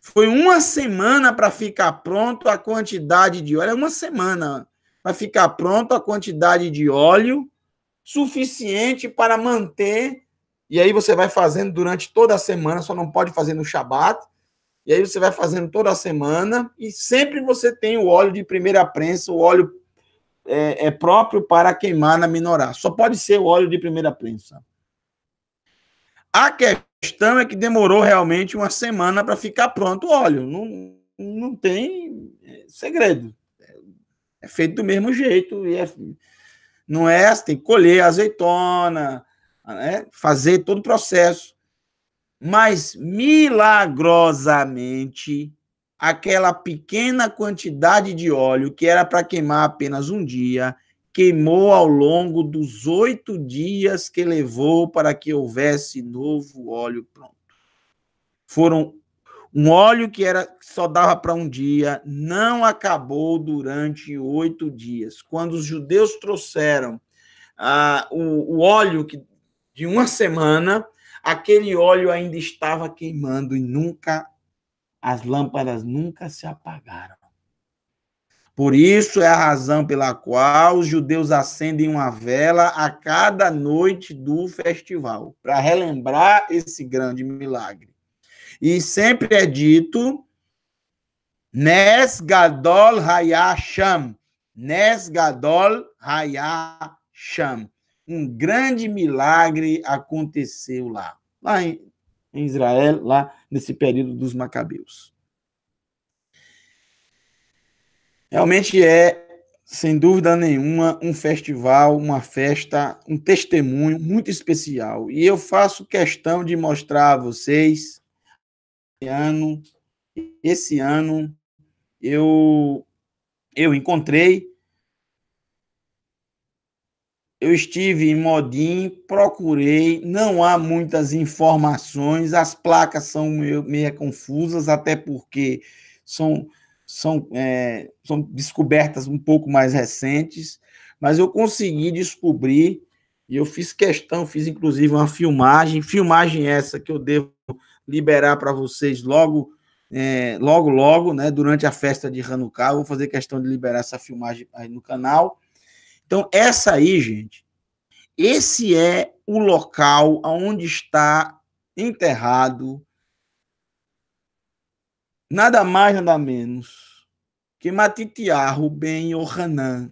[SPEAKER 1] Foi uma semana para ficar pronto a quantidade de óleo, é uma semana para ficar pronto a quantidade de óleo suficiente para manter. E aí você vai fazendo durante toda a semana, só não pode fazer no Shabat. E aí você vai fazendo toda a semana e sempre você tem o óleo de primeira prensa, o óleo é, é próprio para queimar na minorá. Só pode ser o óleo de primeira prensa. A questão é que demorou realmente uma semana para ficar pronto o óleo. Não, não tem é, segredo. É feito do mesmo jeito. E é, não é, assim, tem que colher azeitona, né? fazer todo o processo. Mas, milagrosamente, aquela pequena quantidade de óleo que era para queimar apenas um dia, queimou ao longo dos oito dias que levou para que houvesse novo óleo pronto. Foram um óleo que era só dava para um dia, não acabou durante oito dias. Quando os judeus trouxeram ah, o, o óleo que, de uma semana, aquele óleo ainda estava queimando e nunca as lâmpadas nunca se apagaram. Por isso é a razão pela qual os judeus acendem uma vela a cada noite do festival, para relembrar esse grande milagre. E sempre é dito Nes Gadol Hayasham. Nes Gadol Hayasham. Um grande milagre aconteceu lá, lá em Israel, lá nesse período dos Macabeus. Realmente é, sem dúvida nenhuma, um festival, uma festa, um testemunho muito especial. E eu faço questão de mostrar a vocês esse ano, esse ano eu eu encontrei eu estive em Modim, procurei, não há muitas informações, as placas são meio, meio confusas, até porque são são, é, são descobertas um pouco mais recentes, mas eu consegui descobrir, e eu fiz questão, fiz inclusive uma filmagem, filmagem essa que eu devo liberar para vocês logo, é, logo, logo, né, durante a festa de Hanukkah, eu vou fazer questão de liberar essa filmagem aí no canal. Então, essa aí, gente, esse é o local onde está enterrado nada mais, nada menos que Matitiá, Rubem ou Hanan,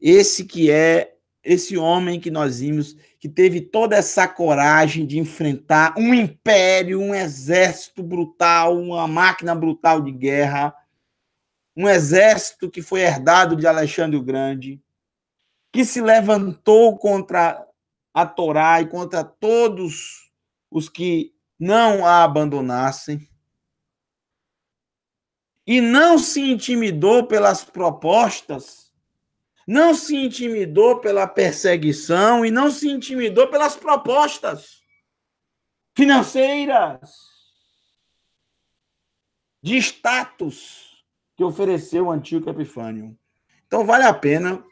[SPEAKER 1] esse que é esse homem que nós vimos, que teve toda essa coragem de enfrentar um império, um exército brutal, uma máquina brutal de guerra, um exército que foi herdado de Alexandre o Grande, que se levantou contra a Torá e contra todos os que não a abandonassem e não se intimidou pelas propostas, não se intimidou pela perseguição e não se intimidou pelas propostas financeiras, de status que ofereceu o antigo Epifânio. Então vale a pena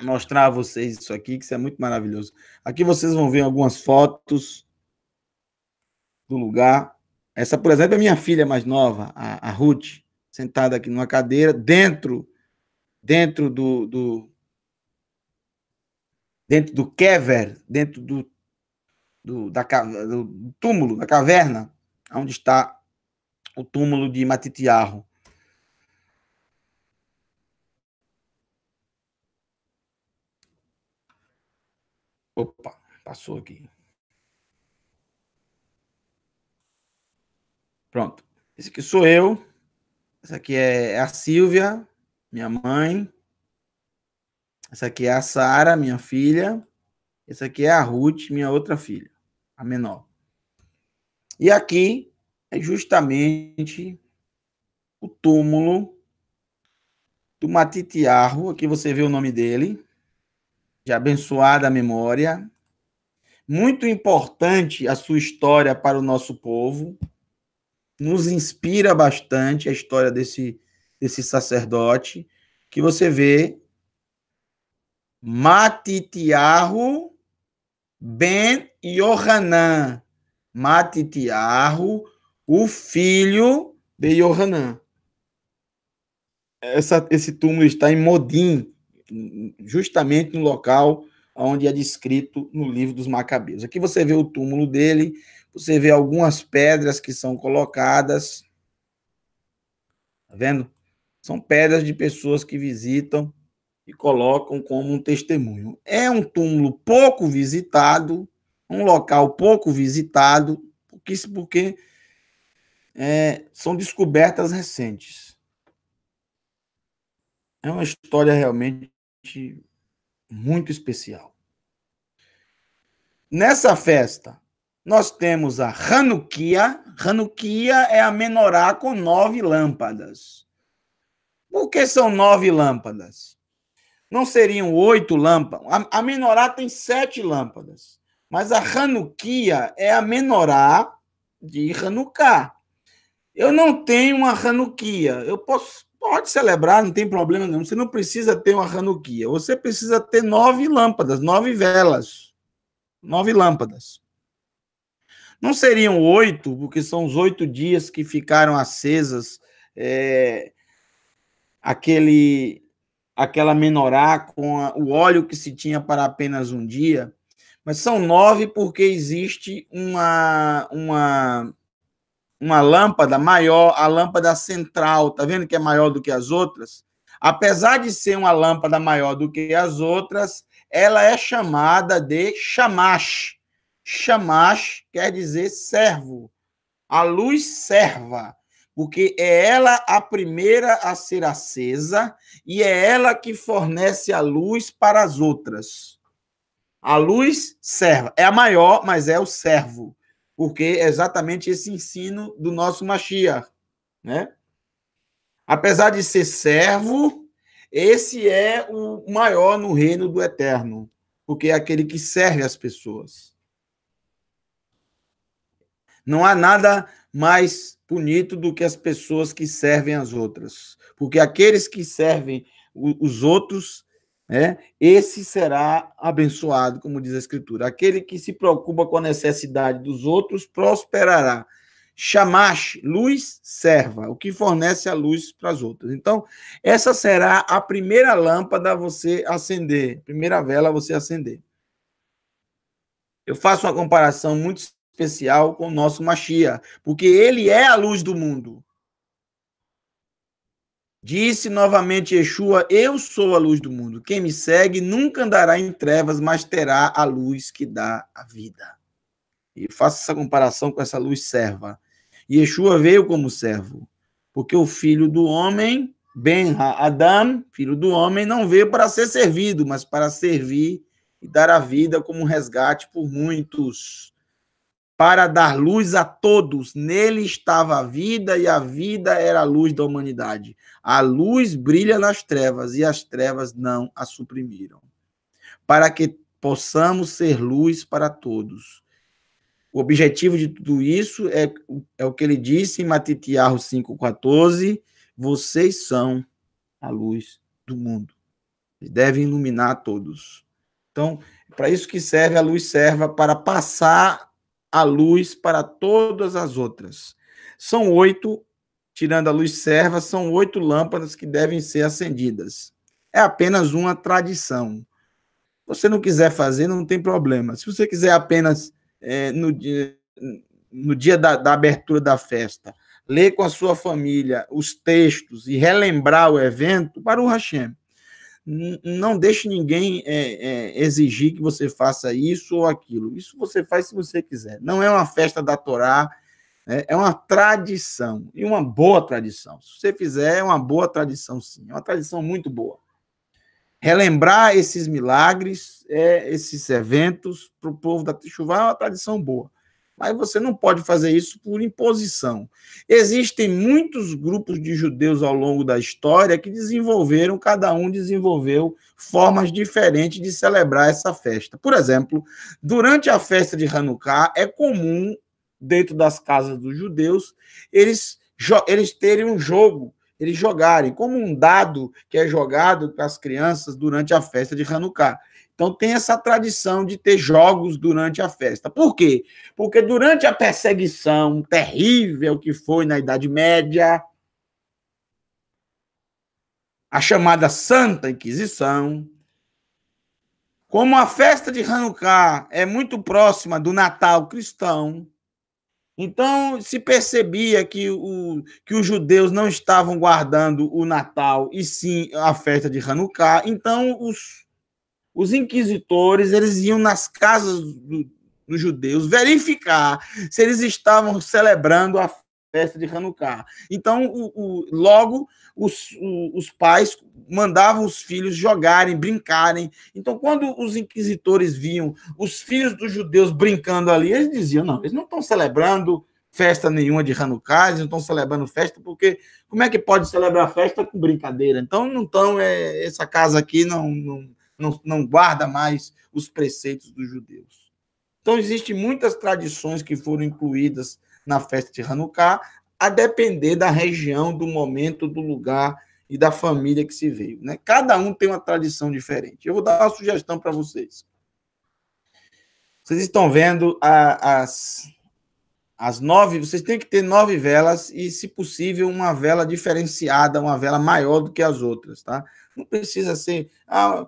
[SPEAKER 1] mostrar a vocês isso aqui, que isso é muito maravilhoso. Aqui vocês vão ver algumas fotos do lugar. Essa, por exemplo, é minha filha mais nova, a, a Ruth sentado aqui numa cadeira, dentro dentro do, do dentro do kever, dentro do, do da, do túmulo, da caverna, onde está o túmulo de Matitiarro. Opa, passou aqui. Pronto. Esse aqui sou eu. Essa aqui é, é a Silvia, minha mãe. Essa aqui é a Sara, minha filha. Essa aqui é a Ruth, minha outra filha, a menor. E aqui é justamente o túmulo do Matitiarro. Aqui você vê o nome dele, de abençoada memória. Muito importante a sua história para o nosso povo nos inspira bastante a história desse, desse sacerdote, que você vê Matitiarro ben Yohanan. Matitiarro, o filho de Yohanan. Essa, esse túmulo está em Modim, justamente no local onde é descrito no livro dos Macabeus. Aqui você vê o túmulo dele, você vê algumas pedras que são colocadas. Tá vendo? São pedras de pessoas que visitam e colocam como um testemunho. É um túmulo pouco visitado, um local pouco visitado, porque, porque é, são descobertas recentes. É uma história realmente muito especial. Nessa festa, nós temos a Hanukia. Hanukia é a menorá com nove lâmpadas. Por que são nove lâmpadas? Não seriam oito lâmpadas? A, menorá tem sete lâmpadas. Mas a Hanukia é a menorá de Hanukkah. Eu não tenho uma Hanukia. Eu posso pode celebrar, não tem problema nenhum. Você não precisa ter uma Hanukia. Você precisa ter nove lâmpadas, nove velas, nove lâmpadas. Não seriam oito, porque são os oito dias que ficaram acesas é, aquele, aquela menorá com a, o óleo que se tinha para apenas um dia, mas são nove porque existe uma, uma, uma lâmpada maior, a lâmpada central, tá vendo que é maior do que as outras? Apesar de ser uma lâmpada maior do que as outras, ela é chamada de chamash Shamash quer dizer servo. A luz serva, porque é ela a primeira a ser acesa e é ela que fornece a luz para as outras. A luz serva. É a maior, mas é o servo. Porque é exatamente esse ensino do nosso Mashiach, né? Apesar de ser servo, esse é o maior no reino do eterno, porque é aquele que serve as pessoas. Não há nada mais bonito do que as pessoas que servem as outras. Porque aqueles que servem os outros, né, esse será abençoado, como diz a Escritura. Aquele que se preocupa com a necessidade dos outros prosperará. Chamaste, luz serva, o que fornece a luz para as outras. Então, essa será a primeira lâmpada a você acender, primeira vela a você acender. Eu faço uma comparação muito especial com o nosso Machia, porque ele é a luz do mundo. Disse novamente Yeshua: Eu sou a luz do mundo. Quem me segue nunca andará em trevas, mas terá a luz que dá a vida. E faça essa comparação com essa luz serva. Yeshua veio como servo, porque o filho do homem, Ben Adam, filho do homem, não veio para ser servido, mas para servir e dar a vida como resgate por muitos para dar luz a todos. Nele estava a vida, e a vida era a luz da humanidade. A luz brilha nas trevas, e as trevas não a suprimiram. Para que possamos ser luz para todos. O objetivo de tudo isso é, é o que ele disse em Matitiarro 5,14: vocês são a luz do mundo. Eles devem iluminar todos. Então, é para isso que serve a luz serve para passar a luz para todas as outras. São oito, tirando a luz serva, são oito lâmpadas que devem ser acendidas. É apenas uma tradição. Se você não quiser fazer, não tem problema. Se você quiser apenas é, no dia, no dia da, da abertura da festa, ler com a sua família os textos e relembrar o evento, para o Hashem não deixe ninguém é, é, exigir que você faça isso ou aquilo. Isso você faz se você quiser. Não é uma festa da Torá, né? é uma tradição, e uma boa tradição. Se você fizer, é uma boa tradição, sim. É uma tradição muito boa. Relembrar esses milagres, é, esses eventos para o povo da Teixuvá é uma tradição boa. Mas você não pode fazer isso por imposição. Existem muitos grupos de judeus ao longo da história que desenvolveram, cada um desenvolveu formas diferentes de celebrar essa festa. Por exemplo, durante a festa de Hanukkah, é comum, dentro das casas dos judeus, eles, eles terem um jogo, eles jogarem, como um dado que é jogado para as crianças durante a festa de Hanukkah. Então tem essa tradição de ter jogos durante a festa. Por quê? Porque durante a perseguição terrível que foi na Idade Média, a chamada Santa Inquisição, como a festa de Hanukkah é muito próxima do Natal cristão, então se percebia que, o, que os judeus não estavam guardando o Natal e sim a festa de Hanukkah. Então os os inquisitores eles iam nas casas do, dos judeus verificar se eles estavam celebrando a festa de Hanukkah. Então, o, o, logo, os, o, os, pais mandavam os filhos jogarem, brincarem. Então, quando os inquisitores viam os filhos dos judeus brincando ali, eles diziam: não, eles não estão celebrando festa nenhuma de Hanukkah, eles não estão celebrando festa, porque como é que pode celebrar festa com brincadeira? Então, não estão, é, essa casa aqui não, não não, não guarda mais os preceitos dos judeus. Então, existem muitas tradições que foram incluídas na festa de Hanukkah, a depender da região, do momento, do lugar e da família que se veio. Né? Cada um tem uma tradição diferente. Eu vou dar uma sugestão para vocês. Vocês estão vendo a, as, as nove, vocês têm que ter nove velas e, se possível, uma vela diferenciada, uma vela maior do que as outras, tá? Não precisa ser. Ah,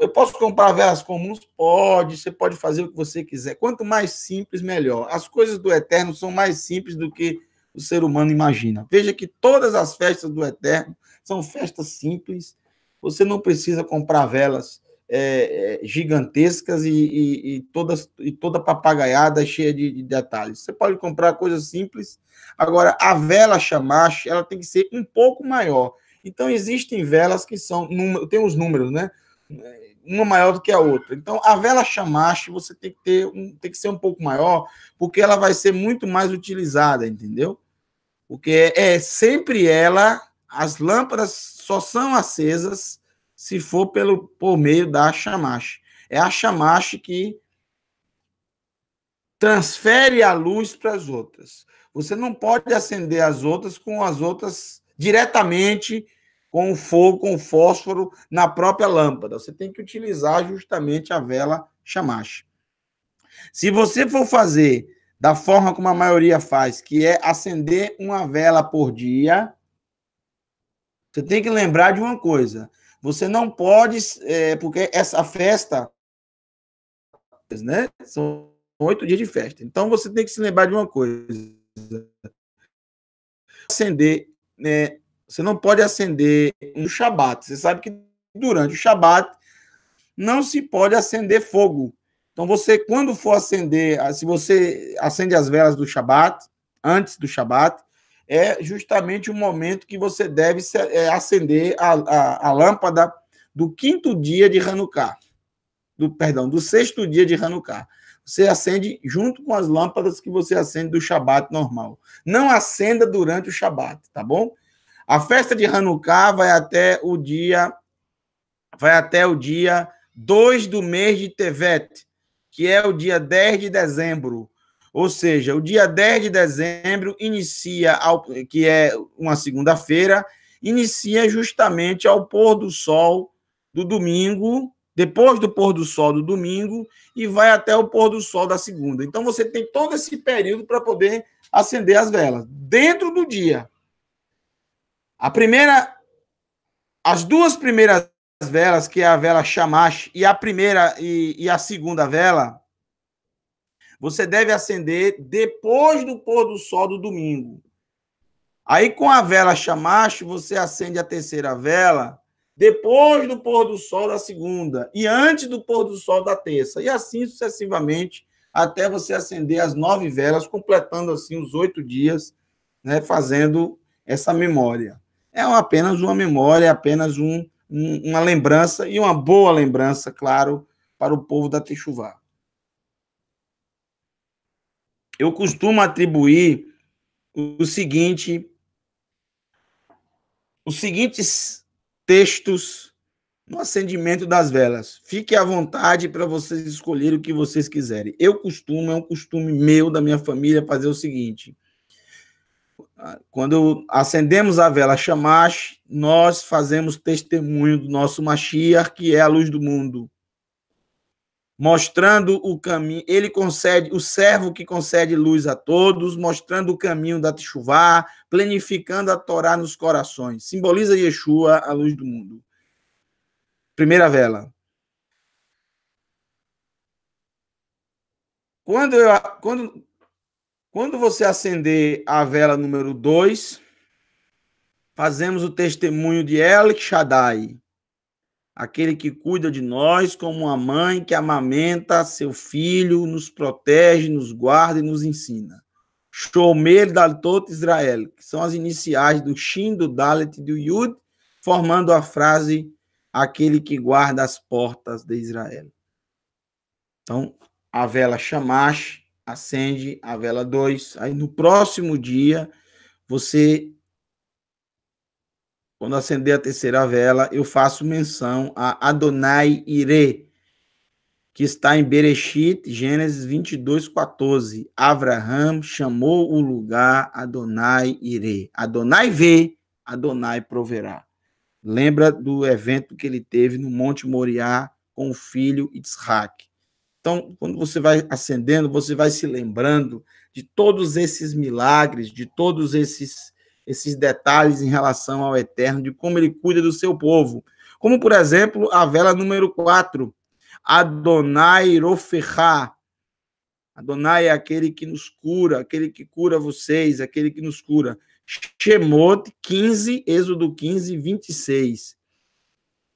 [SPEAKER 1] eu posso comprar velas comuns? Pode, você pode fazer o que você quiser. Quanto mais simples, melhor. As coisas do Eterno são mais simples do que o ser humano imagina. Veja que todas as festas do Eterno são festas simples. Você não precisa comprar velas é, é gigantescas e, e, e, todas, e toda papagaiada cheia de, de, detalhes. Você pode comprar coisas simples. Agora, a vela chamache, ela tem que ser um pouco maior. Então, existem velas que são. Tem os números, né? uma maior do que a outra. Então, a vela chamache você tem que ter um, tem que ser um pouco maior, porque ela vai ser muito mais utilizada, entendeu? Porque é, é sempre ela, as lâmpadas só são acesas se for pelo por meio da chamache. É a chamache que transfere a luz para as outras. Você não pode acender as outras com as outras diretamente com fogo, com fósforo na própria lâmpada. Você tem que utilizar justamente a vela chamache. Se você for fazer da forma como a maioria faz, que é acender uma vela por dia, você tem que lembrar de uma coisa. Você não pode, é, porque essa festa, né? São oito dias de festa. Então você tem que se lembrar de uma coisa. Acender né, você não pode acender um shabat. Você sabe que durante o shabat não se pode acender fogo. Então você, quando for acender, ah, se você acende as velas do shabat, antes do shabat, é justamente o momento que você deve é, acender a, a, a lâmpada do quinto dia de Hanukkah. Do, perdão, do sexto dia de Hanukkah. Você acende junto com as lâmpadas que você acende do Shabat normal. Não acenda durante o Shabat, tá bom? A festa de Hanukkah vai até o dia vai até o dia 2 do mês de Tevet, que é o dia 10 de dezembro. Ou seja, o dia 10 de dezembro inicia, ao, que é uma segunda-feira, inicia justamente ao pôr do sol do domingo, depois do pôr do sol do domingo, e vai até o pôr do sol da segunda. Então você tem todo esse período para poder acender as velas, dentro do dia. A primeira, as duas primeiras velas, que é a vela Shamash e a primeira e, e a segunda vela, você deve acender depois do pôr do sol do domingo. Aí com a vela Shamash, você acende a terceira vela depois do pôr do sol da segunda e antes do pôr do sol da terça. E assim sucessivamente até você acender as nove velas, completando assim os oito dias, né, fazendo essa memória é apenas uma memória, apenas um, um, uma lembrança, e uma boa lembrança, claro, para o povo da Techuvá. Eu costumo atribuir o seguinte, os seguintes textos no acendimento das velas. Fique à vontade para vocês escolherem o que vocês quiserem. Eu costumo, é um costume meu, da minha família, fazer o seguinte: ah, quando acendemos a vela chamash, nós fazemos testemunho do nosso Mashiach, que é a luz do mundo. Mostrando o caminho, ele concede, o servo que concede luz a todos, mostrando o caminho da Teshuvah, planificando a Torá nos corações. Simboliza Yeshua, a luz do mundo. Primeira vela. Quando eu, quando, quando você acender a vela número 2, fazemos o testemunho de El Shaddai, aquele que cuida de nós como uma mãe que amamenta seu filho, nos protege, nos guarda e nos ensina. Shomer Daltot Israel, que são as iniciais do Shin, do Dalet e do Yud, formando a frase aquele que guarda as portas de Israel. Então, a vela chamash acende a vela 2. Aí no próximo dia, você, quando acender a terceira vela, eu faço menção a Adonai Ire, que está em Berechit Gênesis 22, 14. Abraham chamou o lugar Adonai Ire. Adonai vê, Adonai proverá. Lembra do evento que ele teve no Monte Moriá com o filho Isaac. Então, quando você vai acendendo, você vai se lembrando de todos esses milagres, de todos esses esses detalhes em relação ao Eterno, de como ele cuida do seu povo. Como, por exemplo, a vela número 4, Adonai Rofechá. Adonai é aquele que nos cura, aquele que cura vocês, aquele que nos cura. Shemot 15, Êxodo 15, 26.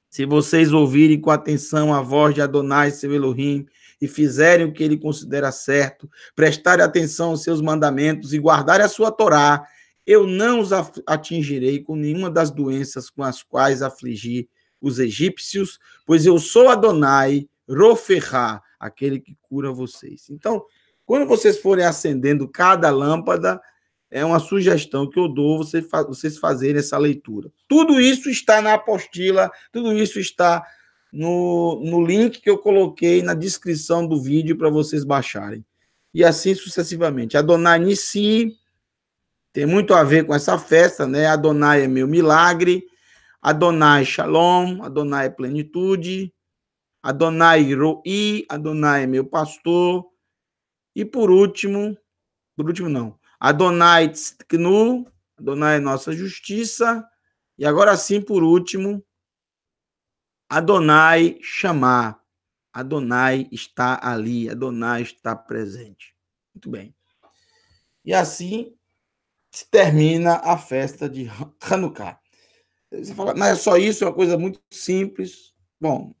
[SPEAKER 1] Se vocês ouvirem com atenção a voz de Adonai, seu Elohim, e fizerem o que ele considera certo, prestarem atenção aos seus mandamentos e guardarem a sua Torá, eu não os atingirei com nenhuma das doenças com as quais afligi os egípcios, pois eu sou Adonai, Roferá, aquele que cura vocês. Então, quando vocês forem acendendo cada lâmpada, é uma sugestão que eu dou vocês, vocês fazerem essa leitura. Tudo isso está na apostila, tudo isso está no, no link que eu coloquei na descrição do vídeo para vocês baixarem. E assim sucessivamente. Adonai Nissi tem muito a ver com essa festa, né? Adonai é meu milagre, Adonai Shalom, Adonai é plenitude, Adonai Roi, Adonai é meu pastor. E por último, por último não, Adonai Tzknu, Adonai é nossa justiça. E agora sim, por último, Adonai chamar. Adonai está ali, Adonai está presente. Muito bem. E assim se termina a festa de Hanukkah. Você fala, mas é só isso, é uma coisa muito simples. Bom,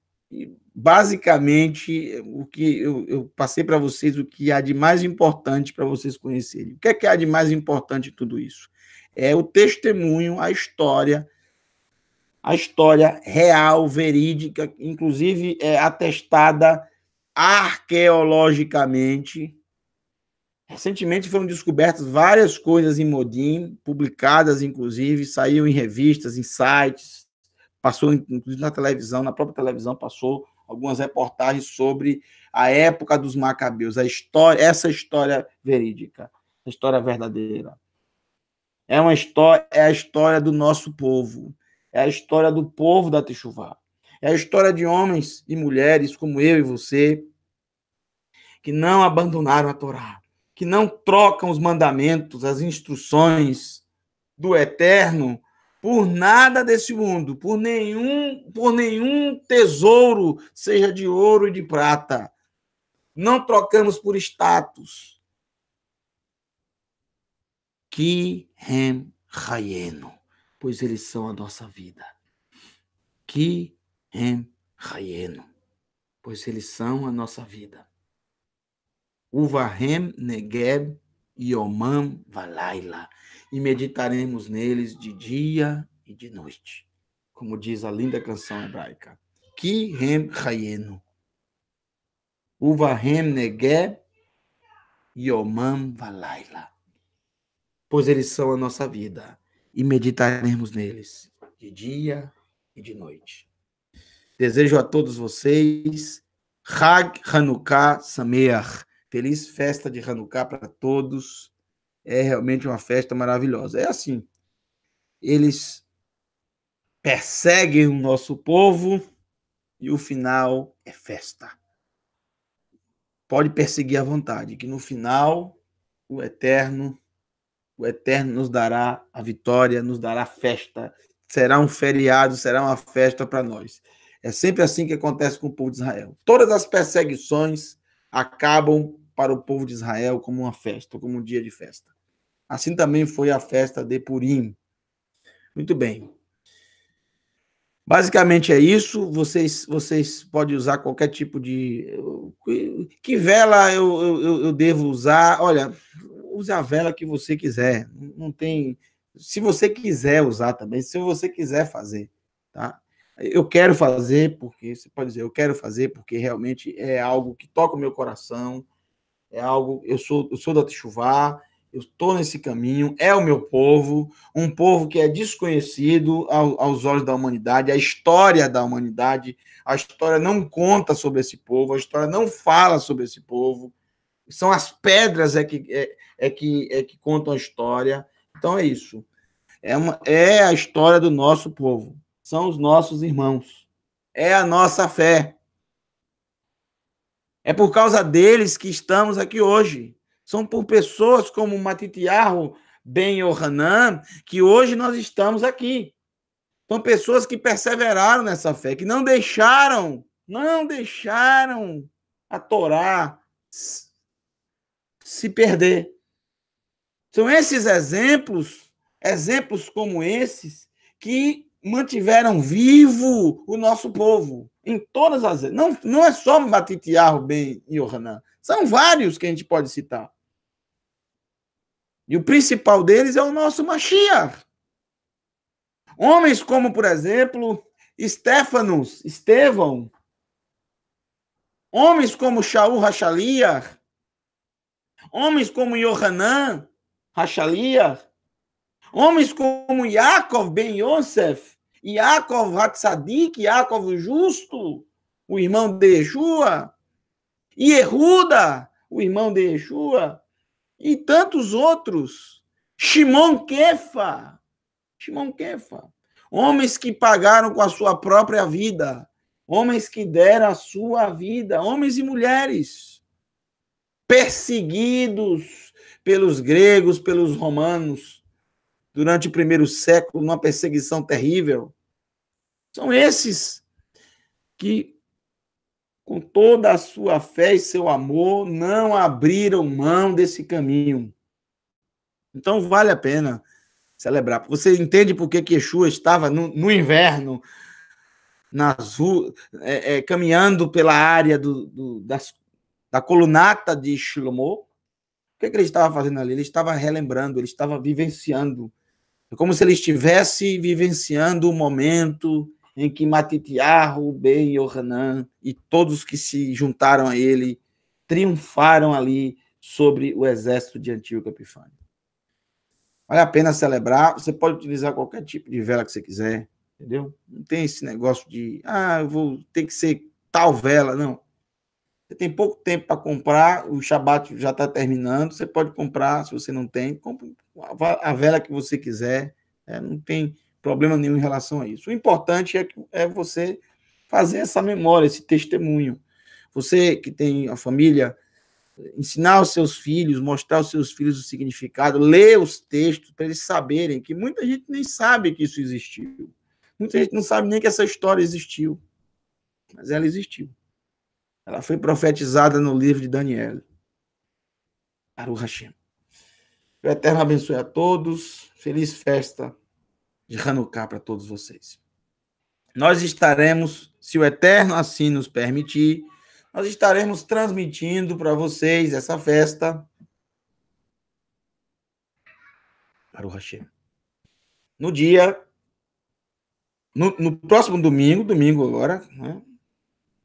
[SPEAKER 1] basicamente, o que eu, eu passei para vocês, o que há de mais importante para vocês conhecerem. O que é que há de mais importante em tudo isso? É o testemunho, a história a história real, verídica, inclusive é atestada arqueologicamente. Recentemente foram descobertas várias coisas em Modim, publicadas inclusive, saiu em revistas, em sites, passou inclusive na televisão, na própria televisão passou algumas reportagens sobre a época dos macabeus, a história, essa história verídica, a história verdadeira. É uma história, é a história do nosso povo. É a história do povo da Techuvá. É a história de homens e mulheres como eu e você, que não abandonaram a Torá, que não trocam os mandamentos, as instruções do Eterno por nada desse mundo, por nenhum, por nenhum tesouro, seja de ouro e de prata. Não trocamos por status. Ki rem raieno pois eles são a nossa vida. Ki em Rayeno, pois eles são a nossa vida. Uvahem Negeb Yomam Valaila, e meditaremos neles de dia e de noite, como diz a linda canção hebraica. Ki Hem Rayeno, Uvahem Negeb Yomam Valaila, pois eles são a nossa vida e meditaremos neles de dia e de noite. Desejo a todos vocês Hag Hanukkah Sameach. Feliz festa de Hanukkah para todos. É realmente uma festa maravilhosa. É assim. Eles perseguem o nosso povo e o final é festa. Pode perseguir à vontade, que no final o Eterno o Eterno nos dará a vitória, nos dará festa. Será um feriado, será uma festa para nós. É sempre assim que acontece com o povo de Israel. Todas as perseguições acabam para o povo de Israel como uma festa, como um dia de festa. Assim também foi a festa de Purim. Muito bem. Basicamente é isso. Vocês, vocês podem usar qualquer tipo de. Eh, que vela eu, eu, eu devo usar? Olha, use a vela que você quiser. Não tem. Se você quiser usar também, se você quiser fazer, tá? Eu quero fazer porque você pode dizer, eu quero fazer porque realmente é algo que toca o meu coração, é algo. Eu sou, eu sou da Tichuvá, eu estou nesse caminho, é o meu povo, um povo que é desconhecido aos olhos da humanidade, a história da humanidade, a história não conta sobre esse povo, a história não fala sobre esse povo, são as pedras é que, é, é, que, é que contam a história. Então é isso. É, uma, é a história do nosso povo. São os nossos irmãos. É a nossa fé. É por causa deles que estamos aqui hoje. São por pessoas como Matitiarro, Ben Yohanan, que hoje nós estamos aqui. São pessoas que perseveraram nessa fé, que não deixaram, não deixaram a Torá se perder. São esses exemplos, exemplos como esses, que mantiveram vivo o nosso povo em todas as não não é só Matitiarro bem e Orhanan. São vários que a gente pode citar. E o principal deles é o nosso Mashiach. Homens como, por exemplo, Stefanos, Estevão. Homens como Shaul Rachaliah, Homens como Yohanan, Rachaliah, homens como Yaakov Ben Yosef, Yaakov Hatzadik, Yaakov o Justo, o irmão de Yeshua, e Yehuda, o irmão de Yeshua, e tantos outros. Shimon Kefa, Shimon Kefa, homens que pagaram com a sua própria vida, homens que deram a sua vida, homens e mulheres perseguidos pelos gregos, pelos romanos, durante o primeiro século, numa perseguição terrível. São esses que, com toda a sua fé e seu amor, não abriram mão desse caminho. Então, vale a pena celebrar. Você entende por que, Yeshua estava no, no inverno, nas é, é, caminhando pela área do, do, das, a colunata de Shlomo, o que, é que ele estava fazendo ali? Ele estava relembrando, ele estava vivenciando. É como se ele estivesse vivenciando o momento em que Matitiarro, Ben Yohanan e todos que se juntaram a ele triunfaram ali sobre o exército de Antíoco Epifânio. Vale a pena celebrar, você pode utilizar qualquer tipo de vela que você quiser, entendeu? Não tem esse negócio de, ah, eu vou ter que ser tal vela, não. Você tem pouco tempo para comprar, o Shabat já está terminando. Você pode comprar, se você não tem, compre a vela que você quiser. É, não tem problema nenhum em relação a isso. O importante é, é você fazer essa memória, esse testemunho. Você que tem a família, ensinar os seus filhos, mostrar aos seus filhos o significado, ler os textos para eles saberem que muita gente nem sabe que isso existiu. Muita gente não sabe nem que essa história existiu, mas ela existiu. Ela foi profetizada no livro de Daniel. Aru Hashem. o Eterno abençoe a todos. Feliz festa de Hanukkah para todos vocês. Nós estaremos, se o Eterno assim nos permitir, nós estaremos transmitindo para vocês essa festa. Aru Hashem. No dia. No, no próximo domingo, domingo agora, né?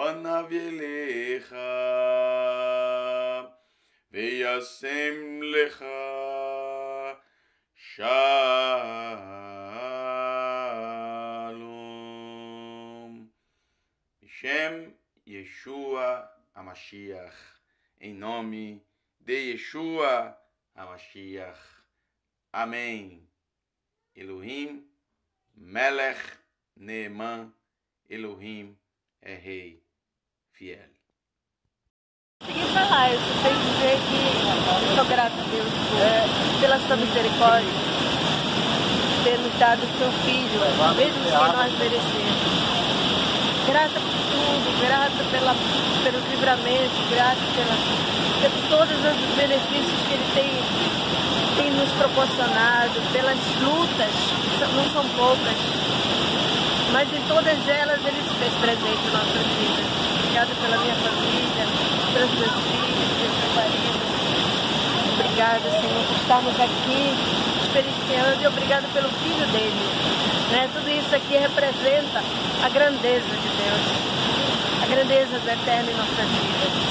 [SPEAKER 1] panavileha veia semlecha shalom Shem Yeshua Amashiach em nome de Yeshua Amashiach Amém Elohim Melech Neeman Elohim é rei fiel.
[SPEAKER 2] Segui pra lá, eu só tenho que dizer que sou grata a Deus é, pela sua misericórdia, ter nos dado seu filho, mesmo sem nós merecemos Grata por tudo, grata pela, pelos livramentos, grata pela, por todos os benefícios que ele tem, tem nos proporcionado, pelas lutas, não são poucas, mas em todas elas ele se fez presente na nossa vida obrigada pela minha família, pelos meus filhos, pelo meu marido. Obrigada, Senhor, por estarmos aqui experienciando e obrigada pelo filho dele. Né? Tudo isso aqui representa a grandeza de Deus, a grandeza do Eterno em nossas vidas.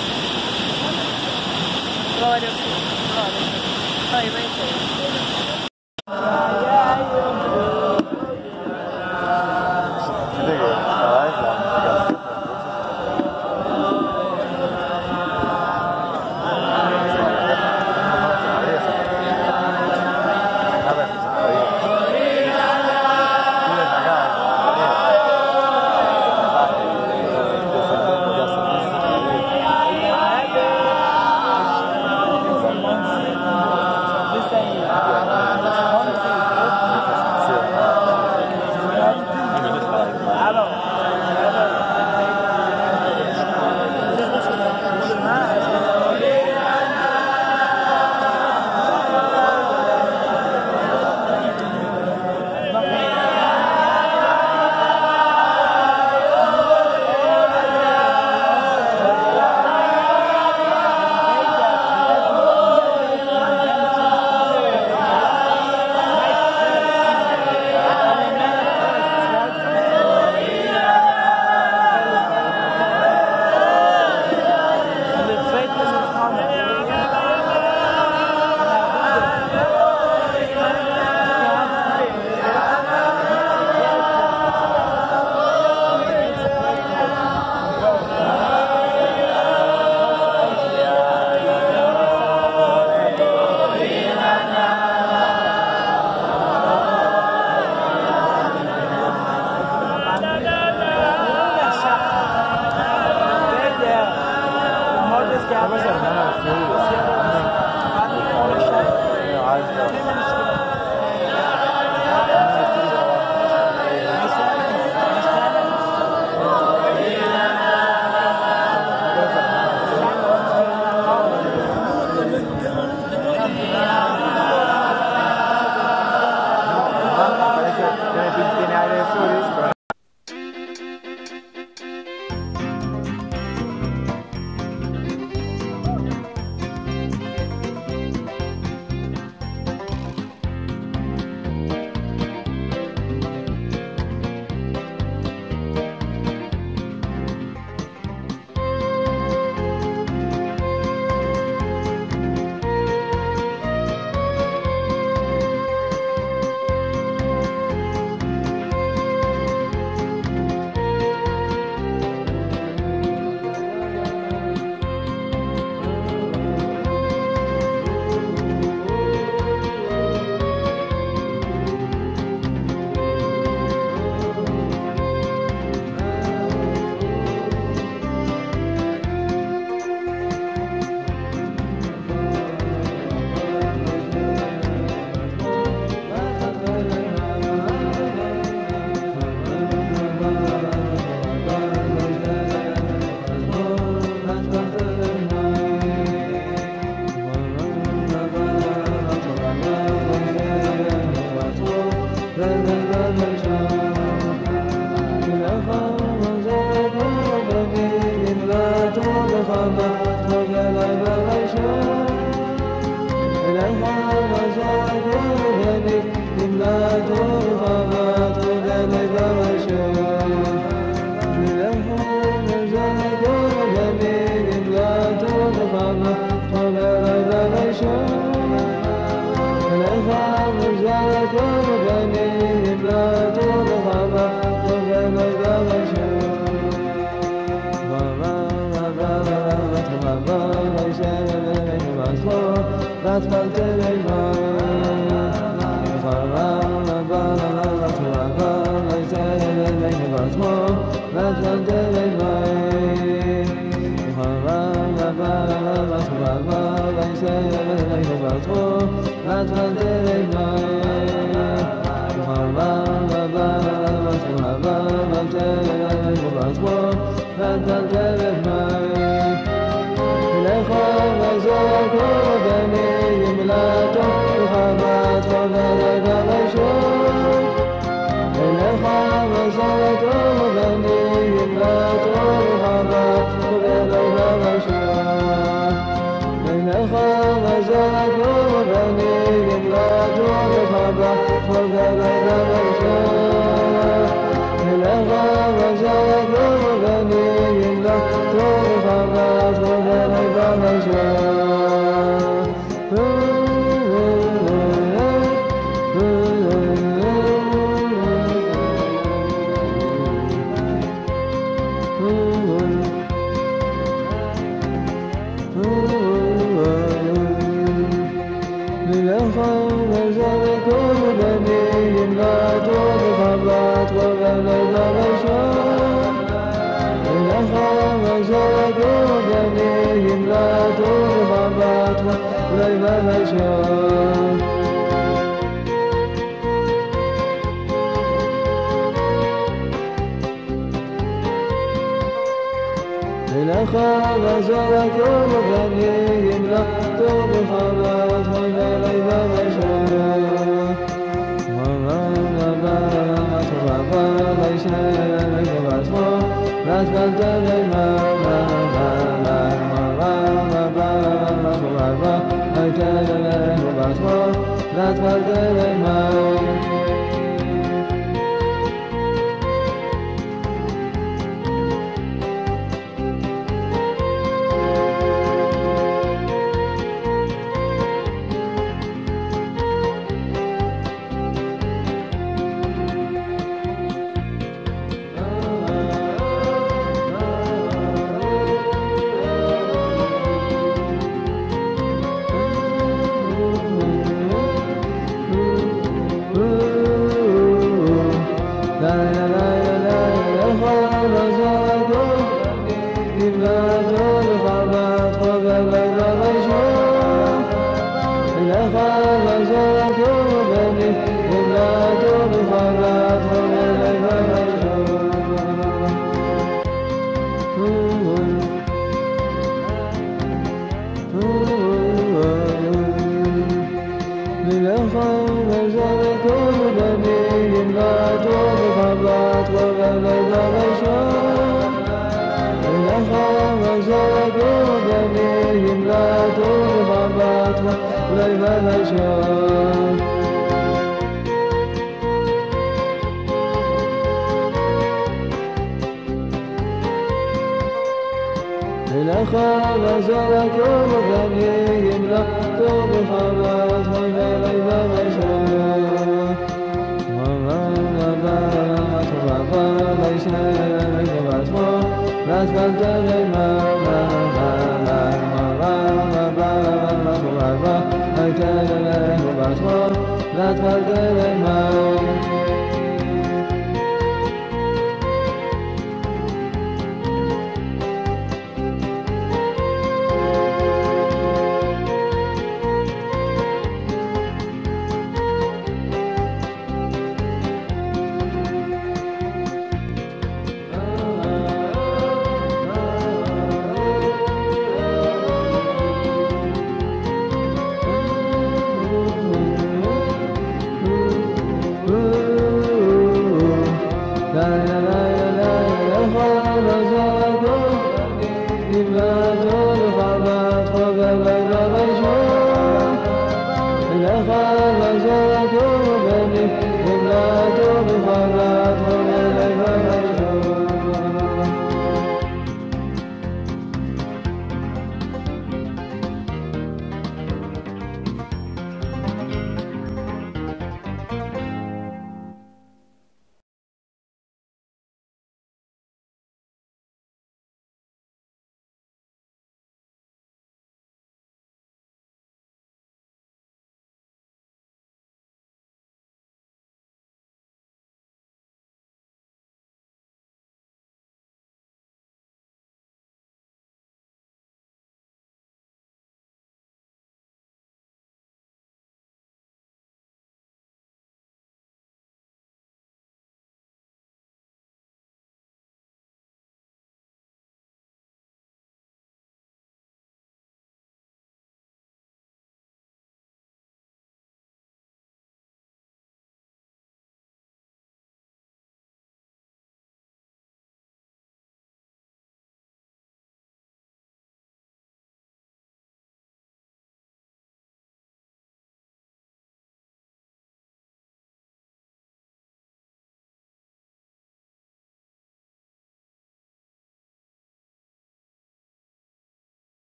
[SPEAKER 2] Glória ao Senhor, glória ao Senhor. Só Ele